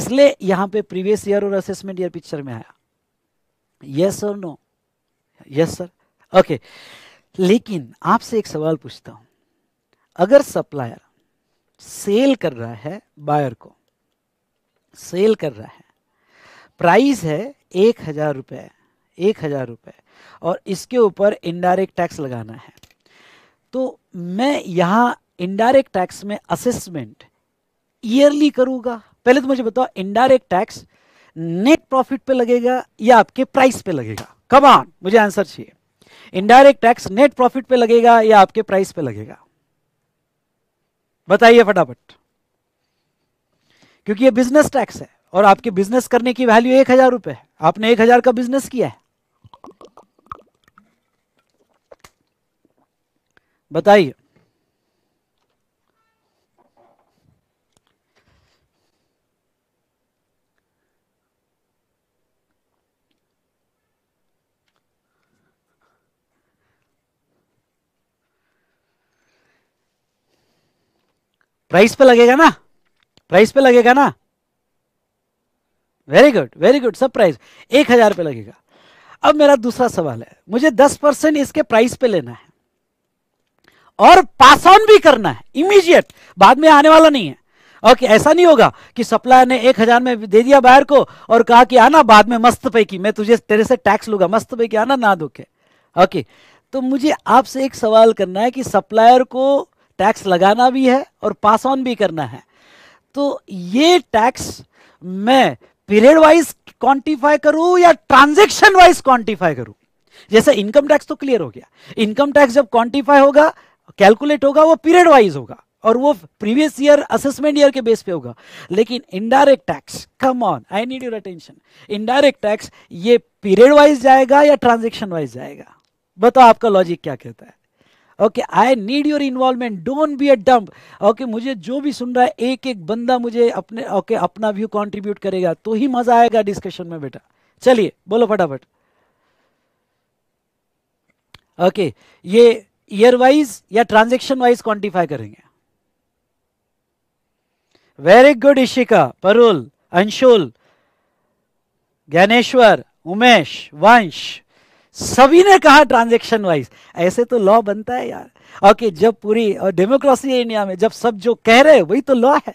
इसलिए यहां पे प्रीवियस ईयर और असेसमेंट ईयर पिक्चर में आया यस और नो यस सर ओके लेकिन आपसे एक सवाल पूछता हूं अगर सप्लायर सेल कर रहा है बायर को सेल कर रहा है प्राइस है एक हजार रुपये एक हजार रुपए और इसके ऊपर इनडायरेक्ट टैक्स लगाना है तो मैं यहां इनडायरेक्ट टैक्स में असेसमेंट ईयरली करूंगा पहले तो मुझे बताओ इनडायरेक्ट टैक्स नेट प्रॉफिट पे लगेगा या आपके प्राइस पे लगेगा कब ऑन मुझे आंसर चाहिए इनडायरेक्ट टैक्स नेट प्रॉफिट पे लगेगा या आपके प्राइस पे लगेगा बताइए फटाफट क्योंकि ये बिजनेस टैक्स है और आपके बिजनेस करने की वैल्यू एक हजार रुपए है आपने एक हजार का बिजनेस किया है बताइए प्राइस पे लगेगा ना प्राइस पे लगेगा ना वेरी गुड वेरी गुड सब प्राइस एक हजार पे लगेगा अब मेरा दूसरा सवाल है मुझे दस परसेंट इसके प्राइस पे लेना है और पास ऑन भी करना है इमीडिएट बाद में आने वाला नहीं है ओके okay, ऐसा नहीं होगा कि सप्लायर ने एक हजार में दे दिया बायर को और कहा कि आना बाद में मस्त पैकी मैं तुझे तेरे से टैक्स लूंगा मस्त पैकी आना ना दुखे ओके okay, तो मुझे आपसे एक सवाल करना है कि सप्लायर को टैक्स लगाना भी है और पास ऑन भी करना है तो ये टैक्स मैं पीरियड वाइज क्वांटिफाई करूं या ट्रांजेक्शन वाइज क्वांटिफाई करूं जैसे इनकम टैक्स तो क्लियर हो गया इनकम टैक्स जब क्वांटिफाई होगा कैलकुलेट होगा वो पीरियड वाइज होगा और वो प्रीवियस ईयर असेसमेंट ईयर के बेस पे होगा लेकिन indirect tax come on I need your attention indirect tax ये पीरियड वाइज जाएगा या ट्रांजेक्शन वाइज जाएगा बताओ आपका लॉजिक क्या कहता है okay I need your involvement don't be a dumb okay मुझे जो भी सुन रहा है एक एक बंदा मुझे अपने ओके okay, अपना व्यू कंट्रीब्यूट करेगा तो ही मजा आएगा डिस्कशन में बेटा चलिए बोलो फटाफट ओके okay, ये ईयर वाइज या ट्रांजेक्शन वाइज क्वांटिफाई करेंगे वेरी गुड इशिका परुल अंशुल ज्ञानेश्वर उमेश वंश सभी ने कहा ट्रांजेक्शन वाइज ऐसे तो लॉ बनता है यार ओके okay, जब पूरी और डेमोक्रेसी इंडिया में जब सब जो कह रहे हैं वही तो लॉ है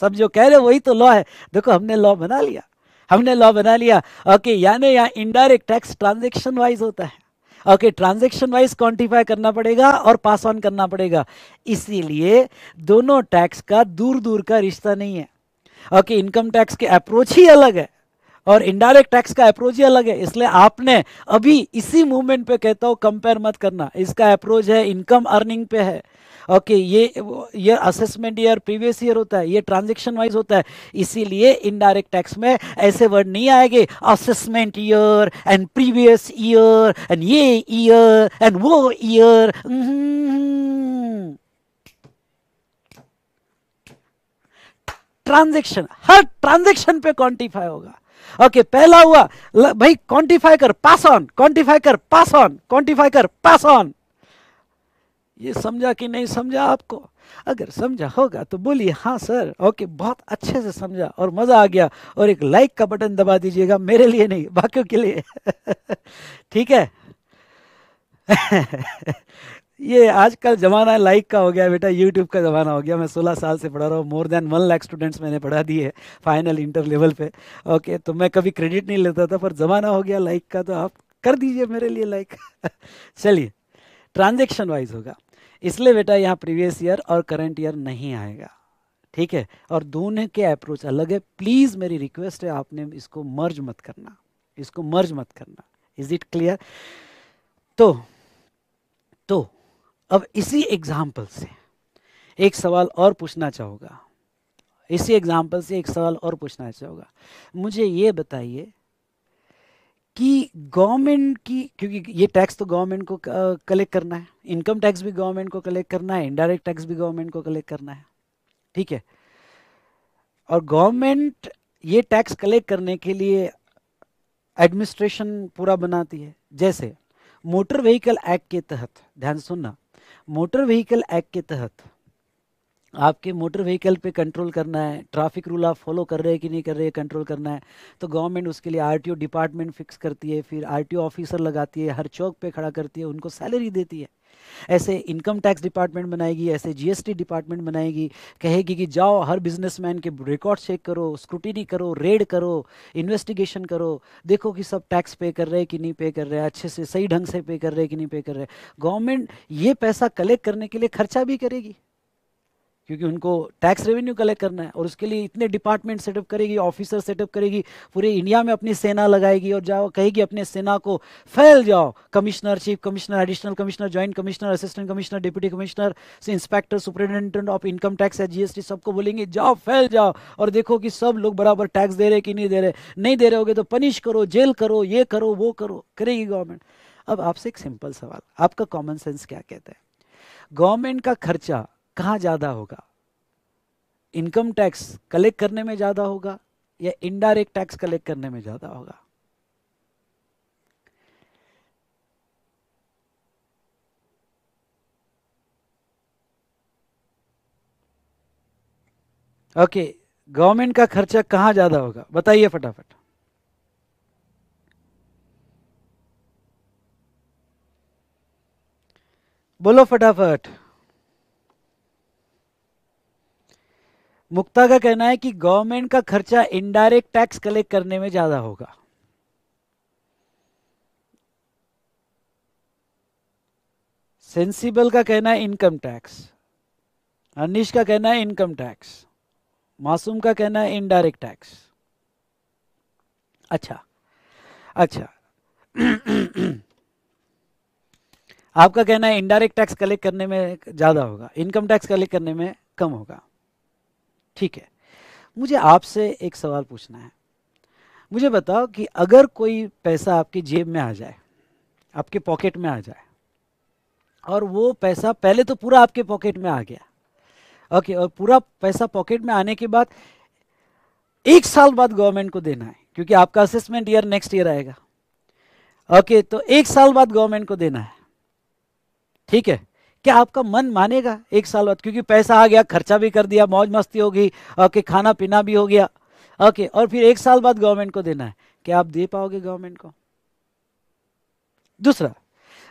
सब जो कह रहे हैं वही तो लॉ है देखो हमने लॉ बना लिया हमने लॉ बना लिया ओके okay, यानी यहां इंडायरेक्ट टैक्स ट्रांजेक्शन वाइज होता है ओके ट्रांजेक्शन वाइज क्वांटिफाई करना पड़ेगा और पास ऑन करना पड़ेगा इसीलिए दोनों टैक्स का दूर दूर का रिश्ता नहीं है ओके इनकम टैक्स के अप्रोच ही अलग है और इनडायरेक्ट टैक्स का अप्रोच ही अलग है इसलिए आपने अभी इसी मूवमेंट पे कहता हूं कंपेयर मत करना इसका अप्रोच है इनकम अर्निंग पे है ओके ये ये असेसमेंट ईयर प्रीवियस ईयर होता है ये ट्रांजेक्शन वाइज होता है इसीलिए इनडायरेक्ट टैक्स में ऐसे वर्ड नहीं आएंगे assessment year and previous year and ये ईयर एंड वो ईयर ट्रांजेक्शन हम्म। हर ट्रांजेक्शन पे क्वांटिफाई होगा ओके okay, पहला हुआ भाई क्वांटिफाई कर पास ऑन क्वांटिफाई कर पास ऑन क्वांटिफाई कर पास ऑन ये समझा कि नहीं समझा आपको अगर समझा होगा तो बोलिए हाँ सर ओके बहुत अच्छे से समझा और मज़ा आ गया और एक लाइक का बटन दबा दीजिएगा मेरे लिए नहीं बाकियों के लिए ठीक है ये आजकल ज़माना लाइक का हो गया बेटा यूट्यूब का ज़माना हो गया मैं 16 साल से पढ़ा रहा हूँ more than one lakh students मैंने पढ़ा दिए फाइनल इंटर लेवल पे ओके तो मैं कभी क्रेडिट नहीं लेता था पर ज़माना हो गया लाइक का तो आप कर दीजिए मेरे लिए लाइक चलिए ट्रांजेक्शन वाइज होगा इसलिए बेटा यहाँ प्रीवियस ईयर और करंट ईयर नहीं आएगा ठीक है और दोनों के अप्रोच अलग है प्लीज़ मेरी रिक्वेस्ट है आपने इसको मर्ज मत करना इसको मर्ज मत करना इज इट क्लियर तो तो अब इसी एग्जाम्पल से एक सवाल और पूछना चाहूंगा इसी एग्जाम्पल से एक सवाल और पूछना चाहूंगा मुझे ये बताइए कि गवर्नमेंट की क्योंकि ये टैक्स तो गवर्नमेंट को कलेक्ट करना है इनकम टैक्स भी गवर्नमेंट को कलेक्ट करना है इनडायरेक्ट टैक्स भी गवर्नमेंट को कलेक्ट करना है ठीक है और गवर्नमेंट ये टैक्स कलेक्ट करने के लिए एडमिनिस्ट्रेशन पूरा बनाती है जैसे मोटर व्हीकल एक्ट के तहत ध्यान सुनना मोटर व्हीकल एक्ट के तहत आपके मोटर व्हीकल पे कंट्रोल करना है ट्रैफिक रूल आप फॉलो कर रहे हैं कि नहीं कर रहे हैं कंट्रोल करना है तो गवर्नमेंट उसके लिए आरटीओ डिपार्टमेंट फिक्स करती है फिर आरटीओ ऑफिसर लगाती है हर चौक पे खड़ा करती है उनको सैलरी देती है ऐसे इनकम टैक्स डिपार्टमेंट बनाएगी ऐसे जीएसटी डिपार्टमेंट बनाएगी कहेगी कि जाओ हर बिजनेसमैन के रिकॉर्ड चेक करो स्क्रूटिनी करो रेड करो इन्वेस्टिगेशन करो देखो कि सब टैक्स पे कर रहे हैं कि नहीं पे कर रहे हैं अच्छे से सही ढंग से पे कर रहे कि नहीं पे कर रहे गवर्नमेंट ये पैसा कलेक्ट करने के लिए खर्चा भी करेगी क्योंकि उनको टैक्स रेवेन्यू कलेक्ट करना है और उसके लिए इतने डिपार्टमेंट सेटअप करेगी ऑफिसर सेटअप करेगी पूरे इंडिया में अपनी सेना लगाएगी और जाओ कहेगी अपने सेना को फैल जाओ commissioner chief commissioner additional commissioner joint commissioner assistant commissioner deputy commissioner inspector superintendent of income tax या जीएसटी सबको बोलेंगे जाओ फैल जाओ और देखो कि सब लोग बराबर टैक्स दे रहे कि नहीं दे रहे नहीं दे रहे होगे तो पनिश करो जेल करो ये करो वो करो करेगी गवर्नमेंट अब आपसे एक सिंपल सवाल आपका कॉमन सेंस क्या कहता है गवर्नमेंट का खर्चा कहाँ ज़्यादा होगा इनकम टैक्स कलेक्ट करने में ज़्यादा होगा या इनडायरेक्ट टैक्स कलेक्ट करने में ज़्यादा होगा ओके okay, गवर्नमेंट का खर्चा कहाँ ज़्यादा होगा बताइए फटाफट बोलो फटाफट मुक्ता का कहना है कि गवर्नमेंट का खर्चा इनडायरेक्ट टैक्स कलेक्ट करने में ज्यादा होगा सेंसिबल का कहना है इनकम टैक्स अनिश का कहना है इनकम टैक्स मासूम का कहना है इनडायरेक्ट टैक्स अच्छा अच्छा आपका कहना है इनडायरेक्ट टैक्स कलेक्ट करने में ज़्यादा होगा इनकम टैक्स कलेक्ट करने में कम होगा ठीक है मुझे आपसे एक सवाल पूछना है मुझे बताओ कि अगर कोई पैसा आपकी जेब में आ जाए आपके पॉकेट में आ जाए और वो पैसा पहले तो पूरा आपके पॉकेट में आ गया ओके और पूरा पैसा पॉकेट में आने के बाद एक साल बाद गवर्नमेंट को देना है क्योंकि आपका असेसमेंट ईयर नेक्स्ट ईयर आएगा ओके तो एक साल बाद गवर्नमेंट को देना है ठीक है क्या आपका मन मानेगा एक साल बाद क्योंकि पैसा आ गया खर्चा भी कर दिया मौज मस्ती होगी ओके खाना पीना भी हो गया ओके और फिर एक साल बाद गवर्नमेंट को देना है क्या आप दे पाओगे गवर्नमेंट को दूसरा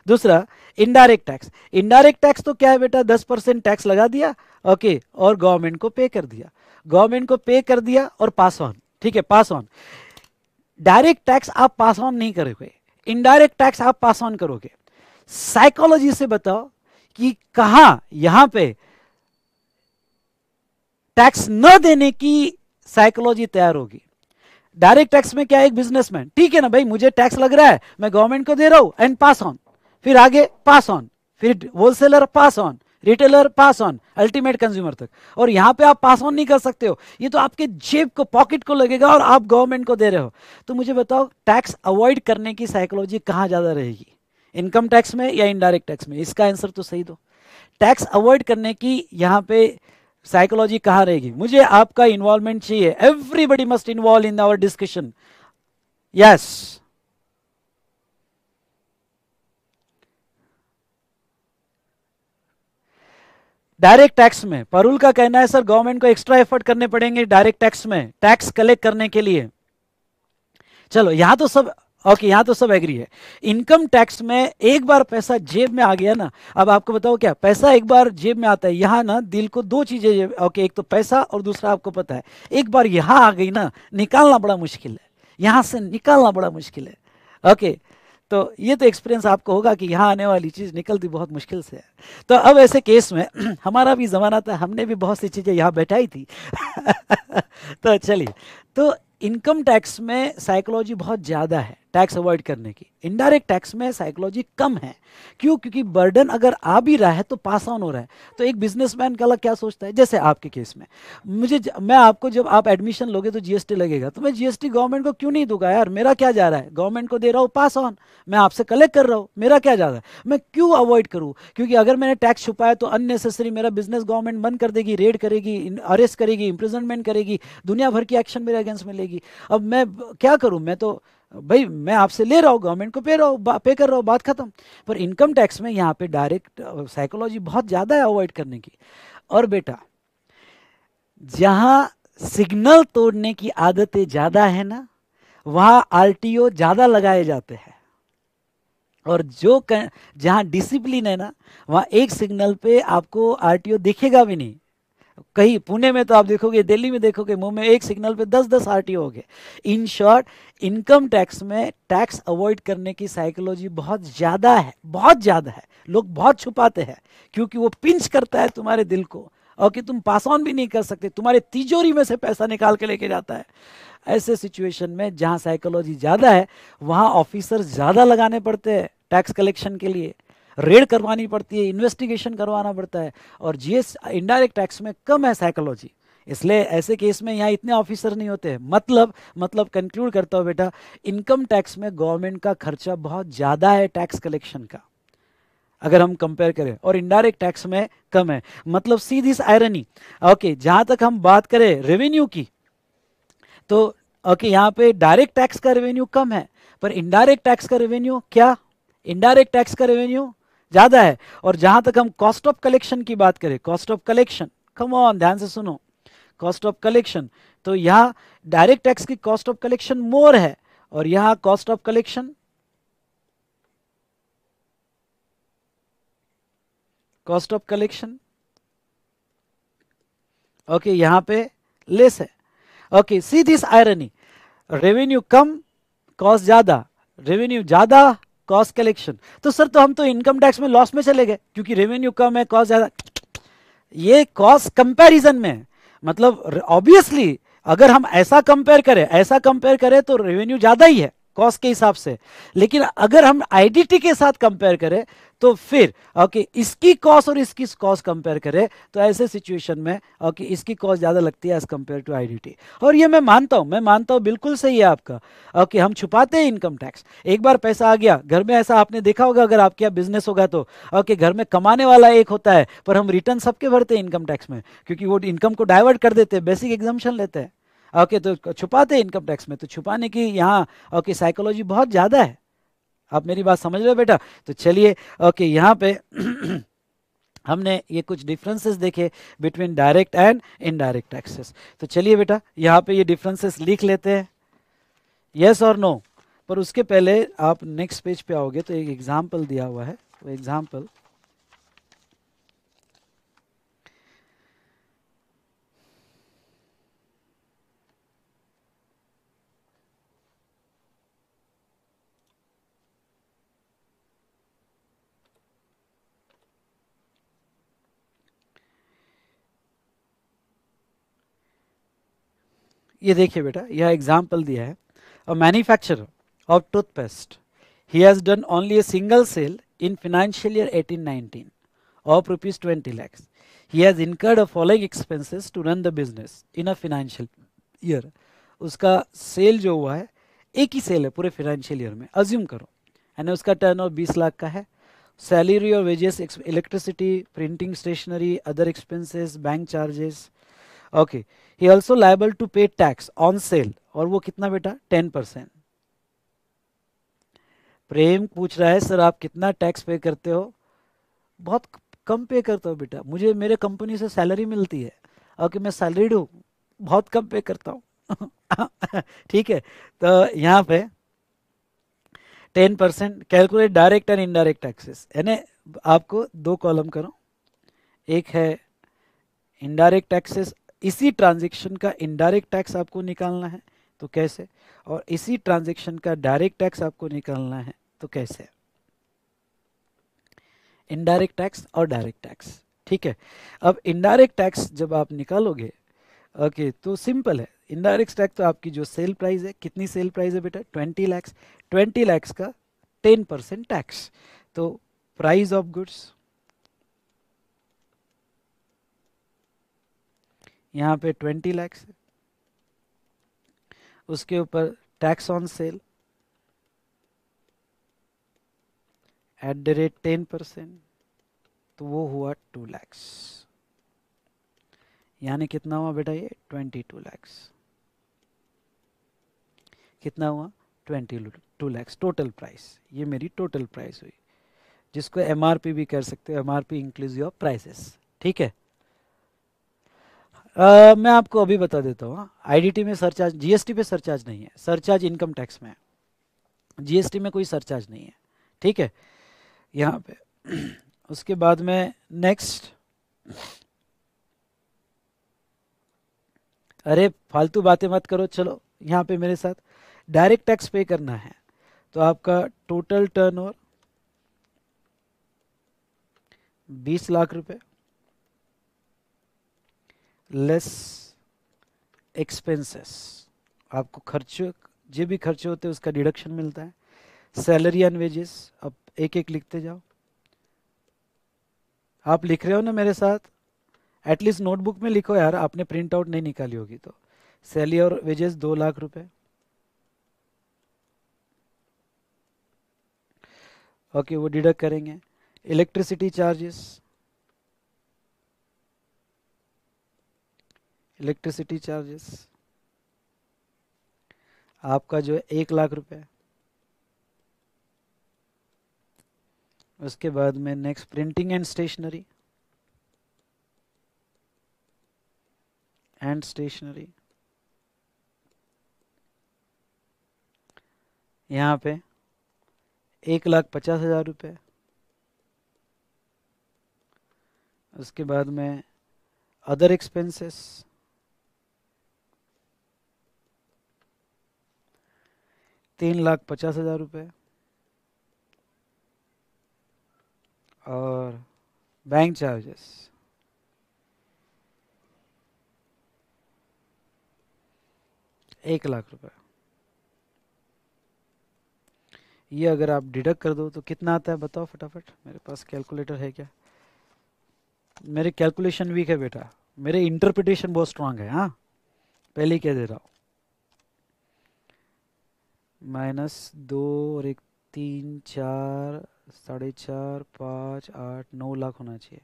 दूसरा इनडायरेक्ट टैक्स इनडायरेक्ट टैक्स तो क्या है बेटा दस परसेंट टैक्स लगा दिया ओके और गवर्नमेंट को पे कर दिया गवर्नमेंट को पे कर दिया और पास ऑन ठीक है पास ऑन डायरेक्ट टैक्स आप पास ऑन नहीं करोगे इनडायरेक्ट टैक्स आप पास ऑन करोगे साइकोलॉजी से बताओ कि कहा यहां पे टैक्स न देने की साइकोलॉजी तैयार होगी डायरेक्ट टैक्स में क्या एक बिजनेसमैन ठीक है ना भाई मुझे टैक्स लग रहा है मैं गवर्नमेंट को दे रहा हूं एंड पास ऑन फिर आगे पास ऑन फिर wholesaler pass on retailer pass on ultimate consumer तक और यहां पे आप पास ऑन नहीं कर सकते हो ये तो आपके जेब को पॉकेट को लगेगा और आप गवर्नमेंट को दे रहे हो तो मुझे बताओ टैक्स अवॉइड करने की साइकोलॉजी कहां ज़्यादा रहेगी इनकम टैक्स में या इनडायरेक्ट टैक्स में इसका आंसर तो सही दो टैक्स अवॉइड करने की यहाँ पे साइकोलॉजी कहाँ रहेगी मुझे आपका इन्वॉल्वमेंट चाहिए everybody must involve in our discussion yes direct tax में परुल का कहना है सर गवर्नमेंट को एक्स्ट्रा एफर्ट करने पड़ेंगे डायरेक्ट टैक्स में टैक्स कलेक्ट करने के लिए चलो यहां तो सब ओके यहां यहाँ तो सब एग्री है इनकम टैक्स में एक बार पैसा जेब में आ गया ना अब आपको बताओ क्या पैसा एक बार जेब में आता है यहाँ ना दिल को दो चीज़ें ओके एक तो पैसा और दूसरा आपको पता है एक बार यहाँ आ गई ना निकालना बड़ा मुश्किल है यहां से निकालना बड़ा मुश्किल है ओके तो ये तो एक्सपीरियंस आपको होगा कि यहाँ आने वाली चीज़ निकलती बहुत मुश्किल से है तो अब ऐसे केस में हमारा भी ज़माना था हमने भी बहुत सी चीज़ें यहाँ बैठाई थी तो चलिए तो इनकम टैक्स में साइकोलॉजी बहुत ज़्यादा है टैक्स अवॉइड करने की इनडायरेक्ट टैक्स में साइकोलॉजी कम है क्यों क्योंकि बर्डन अगर आ भी रहा है तो पास ऑन हो रहा है तो एक बिजनेसमैन का अलग क्या सोचता है जैसे आपके केस में मुझे मैं आपको जब आप एडमिशन लोगे तो जीएसटी लगेगा तो मैं जीएसटी गवर्नमेंट को क्यों नहीं दूंगा यार मेरा क्या जा रहा है गवर्नमेंट को दे रहा हूँ पास ऑन मैं आपसे कलेक्ट कर रहा हूँ मेरा क्या जा रहा है मैं क्यों अवॉइड करूँ क्योंकि अगर मैंने टैक्स छुपाया तो अननेसेसरी मेरा बिजनेस गवर्नमेंट बंद कर देगी रेड करेगी अरेस्ट करेगी इंप्रिजनमेंट करेगी दुनिया भर की एक्शन मेरे अगेंस्ट मिलेगी अब मैं क्या करूँ मैं तो भाई मैं आपसे ले रहा हूँ गवर्नमेंट को पे रहा हूँ पे कर रहा हूँ बात खत्म पर इनकम टैक्स में यहाँ पे डायरेक्ट साइकोलॉजी बहुत ज़्यादा है अवॉइड करने की और बेटा जहाँ सिग्नल तोड़ने की आदतें ज़्यादा है ना वहाँ आर ज़्यादा लगाए जाते हैं और जो जहाँ डिसिप्लिन है ना वहाँ एक सिग्नल पे आपको आर दिखेगा भी नहीं कहीं पुणे में तो आप देखोगे दिल्ली में देखोगे मुंबई में एक सिग्नल पे दस दस आर हो गए इन शॉर्ट इनकम टैक्स में टैक्स अवॉइड करने की साइकोलॉजी बहुत ज़्यादा है बहुत ज़्यादा है लोग बहुत छुपाते हैं क्योंकि वो पिंच करता है तुम्हारे दिल को और कि तुम पास ऑन भी नहीं कर सकते तुम्हारे तिजोरी में से पैसा निकाल के लेके जाता है ऐसे सिचुएशन में जहाँ साइकोलॉजी ज़्यादा है वहाँ ऑफिसर ज़्यादा लगाने पड़ते हैं टैक्स कलेक्शन के लिए रेड करवानी पड़ती है इन्वेस्टिगेशन करवाना पड़ता है और जीएस इनडायरेक्ट टैक्स में कम है साइकोलॉजी इसलिए ऐसे केस में यहाँ इतने ऑफिसर नहीं होते मतलब मतलब कंक्लूड करता हूँ बेटा इनकम टैक्स में गवर्नमेंट का खर्चा बहुत ज़्यादा है टैक्स कलेक्शन का अगर हम कंपेयर करें और इनडायरेक्ट टैक्स में कम है मतलब सी दिस आयरनी ओके जहां तक हम बात करें रेवेन्यू की तो ओके okay, यहां पे डायरेक्ट टैक्स का रेवेन्यू कम है पर इनडायरेक्ट टैक्स का रेवेन्यू क्या इनडायरेक्ट टैक्स का रेवेन्यू ज़्यादा है और जहां तक हम कॉस्ट ऑफ कलेक्शन की बात करें cost of collection come on ध्यान से सुनो कॉस्ट ऑफ कलेक्शन तो यहाँ डायरेक्ट टैक्स की कॉस्ट ऑफ कलेक्शन मोर है और यहाँ cost of collection cost of collection okay यहां पे लेस है okay see this irony revenue कम कॉस्ट ज़्यादा रेवेन्यू ज़्यादा कॉस्ट कलेक्शन तो सर तो हम तो इनकम टैक्स में लॉस में चले गए क्योंकि रेवेन्यू कम है कॉस्ट ज़्यादा ये कॉस्ट कंपैरिजन में मतलब ऑब्वियसली अगर हम ऐसा कंपेयर करें ऐसा कंपेयर करें तो रेवेन्यू ज़्यादा ही है कॉस के हिसाब से लेकिन अगर हम आईडीटी के साथ कंपेयर करें तो फिर ओके इसकी कॉस और इसकी कॉस कंपेयर करें तो ऐसे सिचुएशन में ओके इसकी कॉस ज़्यादा लगती है एज कंपेयर टू आईडीटी और ये मैं मानता हूं मैं मानता हूं बिल्कुल सही है आपका ओके हम छुपाते हैं इनकम टैक्स एक बार पैसा आ गया घर में ऐसा आपने देखा होगा अगर आपके यहाँ बिजनेस होगा तो ओके घर में कमाने वाला एक होता है पर हम रिटर्न सबके भरते हैं इनकम टैक्स में क्योंकि वो इनकम को डाइवर्ट कर देते हैं बेसिक एग्जामेशन लेते हैं ओके तो छुपाते हैं इनकम टैक्स में तो छुपाने की यहाँ ओके साइकोलॉजी बहुत ज़्यादा है आप मेरी बात समझ रहे हो बेटा तो चलिए ओके यहाँ पे हमने ये कुछ डिफरेंसेस देखे between direct and indirect taxes तो चलिए बेटा यहाँ पे ये डिफरेंसेस लिख लेते हैं यस और नो पर उसके पहले आप नेक्स्ट पेज पे आओगे तो एक एग्जाम्पल दिया हुआ है वो एग्जांपल ये देखिए बेटा यह एग्जाम्पल दिया है a manufacturer of toothpaste he has done only a single sale in financial year 1819 of rupees 20 lakhs he has incurred a following expenses to run the business in a financial year उसका sale जो हुआ है एक ही cell है पूरे financial year में assume करो यानी उसका टर्न ऑफ बीस लाख का है सैलरी और wages electricity printing stationery other expenses bank charges okay okay. He also liable to pay tax on sale और वो कितना बेटा टेन परसेंट प्रेम पूछ रहा है सर आप कितना टैक्स पे करते हो बहुत कम पे करता हूँ बेटा मुझे मेरे कंपनी से सैलरी मिलती है और कि मैं सैलरीड हूँ बहुत कम पे करता हूँ ठीक है तो यहाँ पे ten percent calculate direct and indirect taxes यानी आपको दो कॉलम करो एक है इनडायरेक्ट टैक्सेस इसी ट्रांजेक्शन का इनडायरेक्ट टैक्स आपको निकालना है तो कैसे और इसी ट्रांजेक्शन का डायरेक्ट टैक्स आपको निकालना है तो कैसे इनडायरेक्ट टैक्स और डायरेक्ट टैक्स ठीक है अब इनडायरेक्ट टैक्स जब आप निकालोगे ओके तो सिंपल है इनडायरेक्ट टैक्स तो आपकी जो सेल प्राइस है कितनी सेल प्राइस है बेटा ट्वेंटी लैक्स ट्वेंटी लैक्स का टेन परसेंट टैक्स तो प्राइस ऑफ गुड्स यहाँ पे ट्वेंटी लैक्स है उसके ऊपर tax on sale at the rate ten percent तो वो हुआ टू लैक्स यानी कितना हुआ बेटा ये ट्वेंटी टू लैक्स कितना हुआ twenty two lakhs total price ये मेरी टोटल प्राइस हुई जिसको एमआरपी भी कर सकते हो एमआरपी इंक्लूसिव ऑफ प्राइसेस ठीक है आ, मैं आपको अभी बता देता हूँ आईडीटी हाँ। में सरचार्ज जीएसटी पे सरचार्ज नहीं है सरचार्ज इनकम टैक्स में है जीएसटी में कोई सरचार्ज नहीं है ठीक है यहाँ पे उसके बाद में नेक्स्ट अरे फालतू बातें मत करो चलो यहाँ पे मेरे साथ डायरेक्ट टैक्स पे करना है तो आपका टोटल टर्नओवर 20 लाख रुपए लेस एक्सपेंसेस आपको खर्च जो भी खर्च होते हैं उसका डिडक्शन मिलता है सैलरी एंड वेजेस अब एक एक लिखते जाओ आप लिख रहे हो ना मेरे साथ एटलीस्ट नोटबुक में लिखो यार आपने प्रिंट आउट नहीं निकाली होगी तो सैलरी और वेजेस दो लाख रुपए ओके वो डिडक्ट करेंगे इलेक्ट्रिसिटी चार्जेस इलेक्ट्रिसिटी चार्जेस आपका जो है एक लाख रुपए उसके बाद में next printing and stationery and stationery यहाँ पे एक लाख पचास हजार रुपये उसके बाद में अदर एक्सपेंसेस तीन लाख पचास हज़ार रुपये और बैंक चार्जेस एक लाख रुपए ये अगर आप डिडक्ट कर दो तो कितना आता है बताओ फटाफट मेरे पास कैलकुलेटर है क्या मेरे कैलकुलेशन वीक है बेटा मेरे इंटरप्रिटेशन बहुत स्ट्रांग है हाँ पहले ही कह दे रहा हूँ माइनस दो और एक तीन चार साढ़े चार पाँच आठ नौ लाख होना चाहिए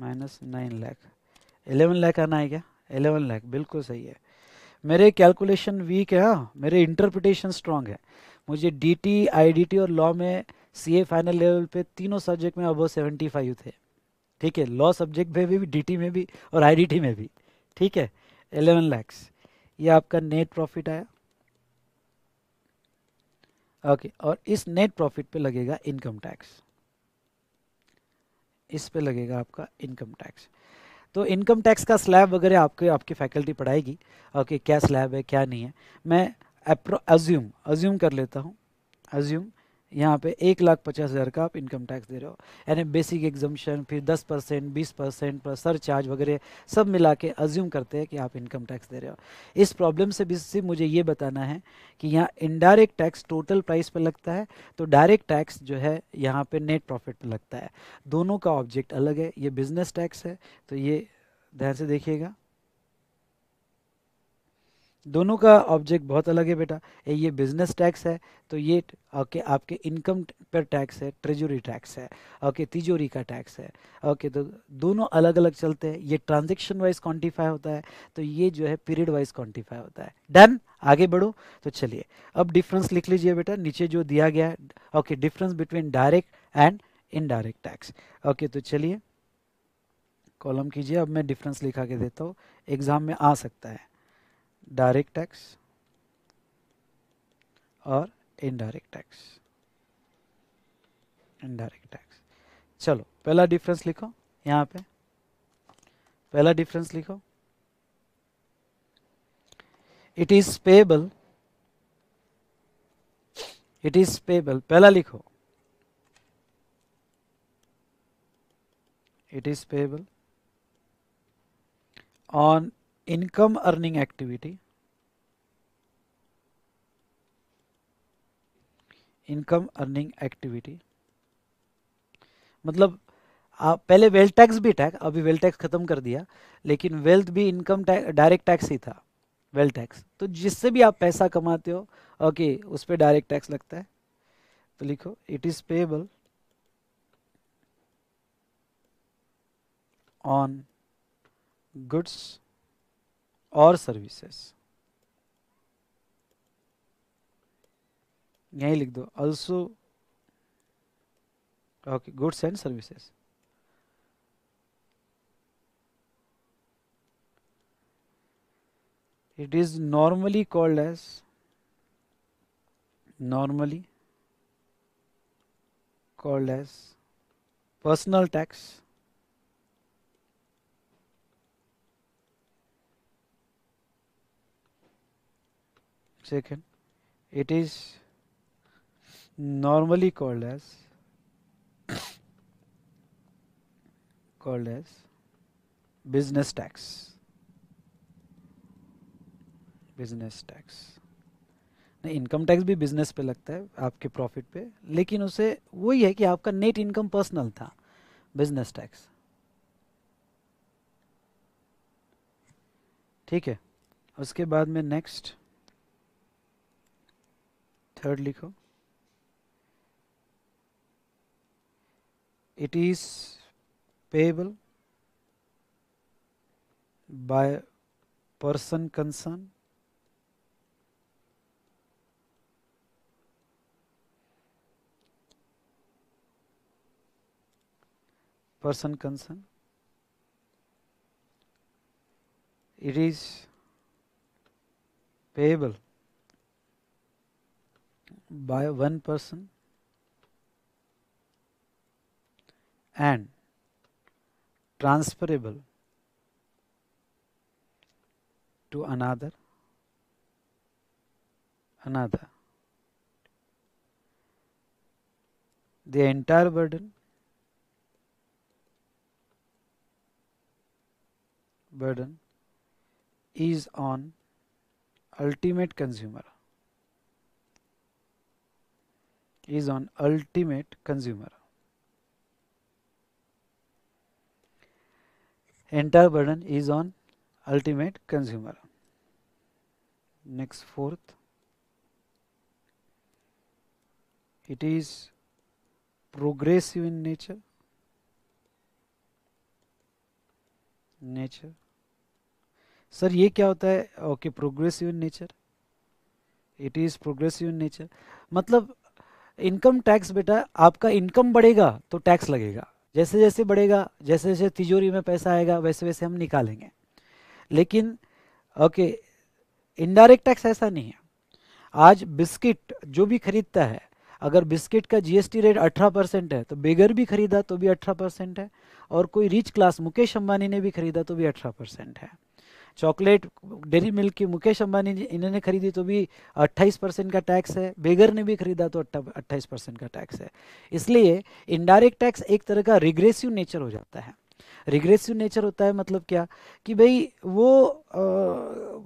minus nine lakh eleven lakh आना है क्या एलेवन लाख बिल्कुल सही है मेरे कैलकुलेशन वीक है हाँ मेरे इंटरप्रिटेशन स्ट्रांग है मुझे डीटी आईडीटी और लॉ में सीए फाइनल लेवल पे तीनों सब्जेक्ट में अब सेवेंटी फाइव थे ठीक है लॉ सब्जेक्ट में भी डी में भी और आई में भी ठीक है एलेवन लैक्स ये आपका नेट प्रॉफिट आया ओके okay, और इस नेट प्रॉफिट पे लगेगा इनकम टैक्स इस पे लगेगा आपका इनकम टैक्स तो इनकम टैक्स का स्लैब वगैरह आपके आपकी फैकल्टी पढ़ाएगी ओके okay, क्या स्लैब है क्या नहीं है मैं अज्यूम अज्यूम कर लेता हूँ अज्यूम यहाँ पे एक लाख पचास हज़ार का आप इनकम टैक्स दे रहे हो यानी बेसिक एग्जम्पन फिर दस परसेंट बीस परसेंट पर चार्ज वगैरह सब मिला के अज्यूम करते हैं कि आप इनकम टैक्स दे रहे हो इस प्रॉब्लम से भी सिर्फ मुझे ये बताना है कि यहाँ इनडायरेक्ट टैक्स टोटल प्राइस पर लगता है तो डायरेक्ट टैक्स जो है यहाँ पर नेट प्रॉफिट पर लगता है दोनों का ऑब्जेक्ट अलग है ये बिजनेस टैक्स है तो ये ध्यान से देखिएगा दोनों का ऑब्जेक्ट बहुत अलग है बेटा ये बिजनेस टैक्स है तो ये ओके आपके इनकम पर टैक्स है ट्रेजरी टैक्स है ओके तिजोरी का टैक्स है ओके तो दोनों अलग अलग चलते हैं ये ट्रांजेक्शन वाइज क्वान्टिफाई होता है तो ये जो है पीरियड वाइज क्वान्टिफाई होता है डन आगे बढ़ो तो चलिए अब डिफरेंस लिख लीजिए बेटा नीचे जो दिया गया है okay difference between direct and indirect tax okay तो चलिए कॉलम कीजिए अब मैं डिफरेंस लिखा के देता हूँ एग्जाम में आ सकता है डायरेक्ट टैक्स और इनडायरेक्ट टैक्स इनडायरेक्ट टैक्स चलो पहला डिफरेंस लिखो यहां पे पहला डिफरेंस लिखो it is payable it is payable पहला लिखो it is payable on income earning activity income earning activity मतलब आप पहले वेल्थ टैक्स भी टैक्स अभी वेल्थ टैक्स खत्म कर दिया लेकिन वेल्थ भी इनकम टैक्स डायरेक्ट टैक्स ही था वेल्थ टैक्स तो जिससे भी आप पैसा कमाते हो ओके उस पर डायरेक्ट टैक्स लगता है तो लिखो it is payable on goods और सर्विसेस यही लिख दो also okay goods and services it is normally called as normally called as personal tax second it is normally called as called as business tax business tax नहीं income tax भी business पे लगता है आपके profit पे लेकिन उसे वही है कि आपका नेट इनकम पर्सनल था बिजनेस टैक्स ठीक है उसके बाद में नेक्स्ट थर्ड लिखो it is payable by person concern person concern it is payable by one person and transferable to another another the entire burden burden is on ultimate consumer is on ultimate consumer. Entire burden is on ultimate consumer. Next fourth, it is progressive in nature. Nature sir ये क्या होता है okay progressive in nature it is progressive in nature मतलब income tax बेटा आपका income बढ़ेगा तो tax लगेगा जैसे जैसे बढ़ेगा जैसे जैसे तिजोरी में पैसा आएगा वैसे वैसे हम निकालेंगे लेकिन ओके इनडायरेक्ट टैक्स ऐसा नहीं है आज बिस्किट जो भी खरीदता है अगर बिस्किट का जीएसटी रेट 18 परसेंट है तो बेगर भी खरीदा तो भी 18 परसेंट है और कोई रिच क्लास मुकेश अंबानी ने भी खरीदा तो भी 18 परसेंट है चॉकलेट डेरी मिल्क की मुकेश अंबानी जी इन्होंने खरीदी तो भी 28 परसेंट का टैक्स है बेगर ने भी खरीदा तो 28 परसेंट का टैक्स है इसलिए इनडायरेक्ट टैक्स एक तरह का रिग्रेसिव नेचर हो जाता है रिग्रेसिव नेचर होता है मतलब क्या कि भाई वो आ,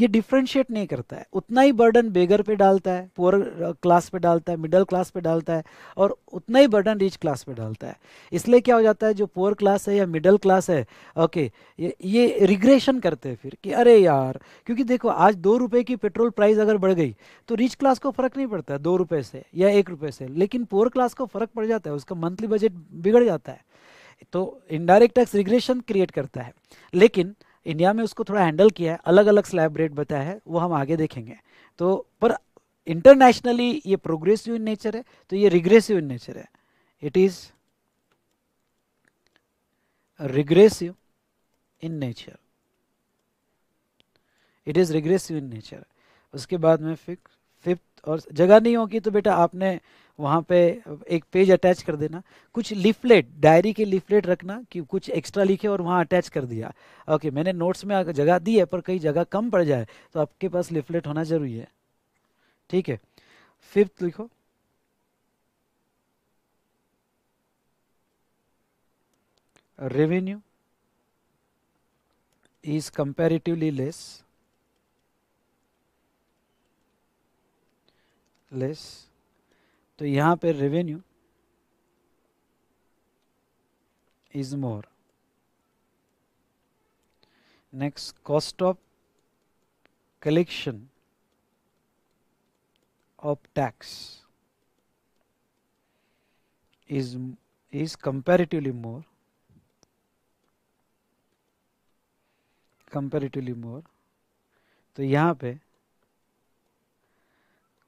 ये डिफ्रेंशिएट नहीं करता है उतना ही बर्डन बेगर पे डालता है पुअर क्लास पे डालता है मिडल क्लास पे डालता है और उतना ही बर्डन रिच क्लास पे डालता है इसलिए क्या हो जाता है जो पुअर क्लास है या मिडल क्लास है ओके ये, ये रिग्रेशन करते हैं फिर कि अरे यार क्योंकि देखो आज दो रुपये की पेट्रोल प्राइस अगर बढ़ गई तो रिच क्लास को फ़र्क नहीं पड़ता है दो रुपये से या एक रुपये से लेकिन पुअर क्लास को फ़र्क पड़ जाता है उसका मंथली बजट बिगड़ जाता है तो इनडायरेक्ट टैक्स रिग्रेशन क्रिएट करता है लेकिन इंडिया में उसको थोड़ा हैंडल किया है अलग अलग स्लैब रेट बताया है वो हम आगे देखेंगे तो पर इंटरनेशनली ये प्रोग्रेसिव इन नेचर है तो ये रिग्रेसिव इन नेचर है it is regressive in nature it is regressive in nature उसके बाद में फिक्स फिफ्थ और जगह नहीं होगी तो बेटा आपने वहाँ पे एक पेज अटैच कर देना कुछ लिफलेट डायरी के लिफलेट रखना कि कुछ एक्स्ट्रा लिखे और वहाँ अटैच कर दिया ओके मैंने नोट्स में जगह दी है पर कई जगह कम पड़ जाए तो आपके पास लिफलेट होना ज़रूरी है ठीक है फिफ्थ लिखो revenue is comparatively less less तो यहाँ पर revenue is more next cost of collection of tax is is comparatively more comparatively more तो यहाँ पे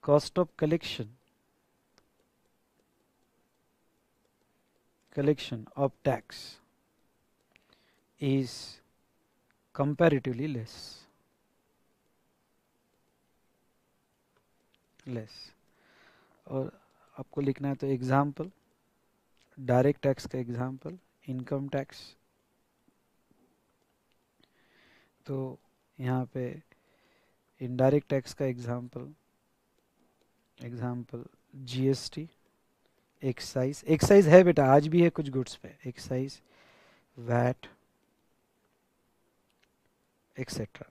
cost of collection collection of tax is comparatively less less और आपको लिखना है तो एग्जाम्पल डायरेक्ट टैक्स का एग्जाम्पल इनकम टैक्स तो यहाँ पे इनडायरेक्ट टैक्स का example example GST excise excise है बेटा आज भी है कुछ गुड्स पे एक्साइज वैट एक्सेट्रा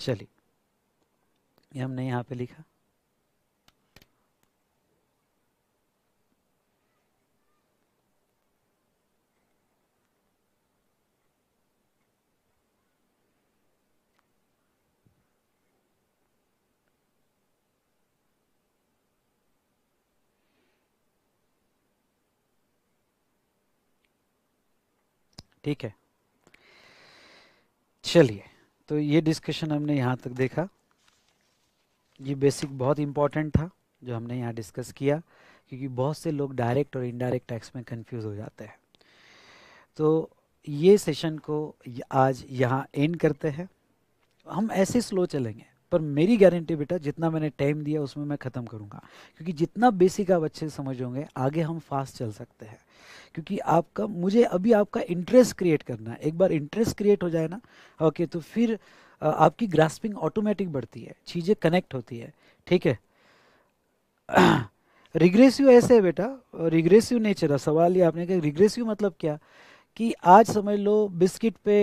चलिए ये हमने यहाँ पे लिखा ठीक है चलिए तो ये डिस्कशन हमने यहाँ तक देखा ये बेसिक बहुत इम्पॉर्टेंट था जो हमने यहाँ डिस्कस किया क्योंकि बहुत से लोग डायरेक्ट और इनडायरेक्ट टैक्स में कंफ्यूज हो जाते हैं तो ये सेशन को आज यहाँ एंड करते हैं हम ऐसे स्लो चलेंगे पर मेरी गारंटी बेटा जितना मैंने टाइम दिया उसमें मैं ख़त्म करूँगा क्योंकि जितना बेसिक आप अच्छे समझ होंगे आगे हम फास्ट चल सकते हैं क्योंकि आपका मुझे अभी आपका इंटरेस्ट क्रिएट करना है एक बार इंटरेस्ट क्रिएट हो जाए ना ओके तो फिर आपकी ग्रास्पिंग ऑटोमेटिक बढ़ती है चीज़ें कनेक्ट होती है ठीक है रिग्रेसिव ऐसे है बेटा रिग्रेसिव नेचर है सवाल ये आपने कहा रिग्रेसिव मतलब क्या कि आज समझ लो बिस्किट पे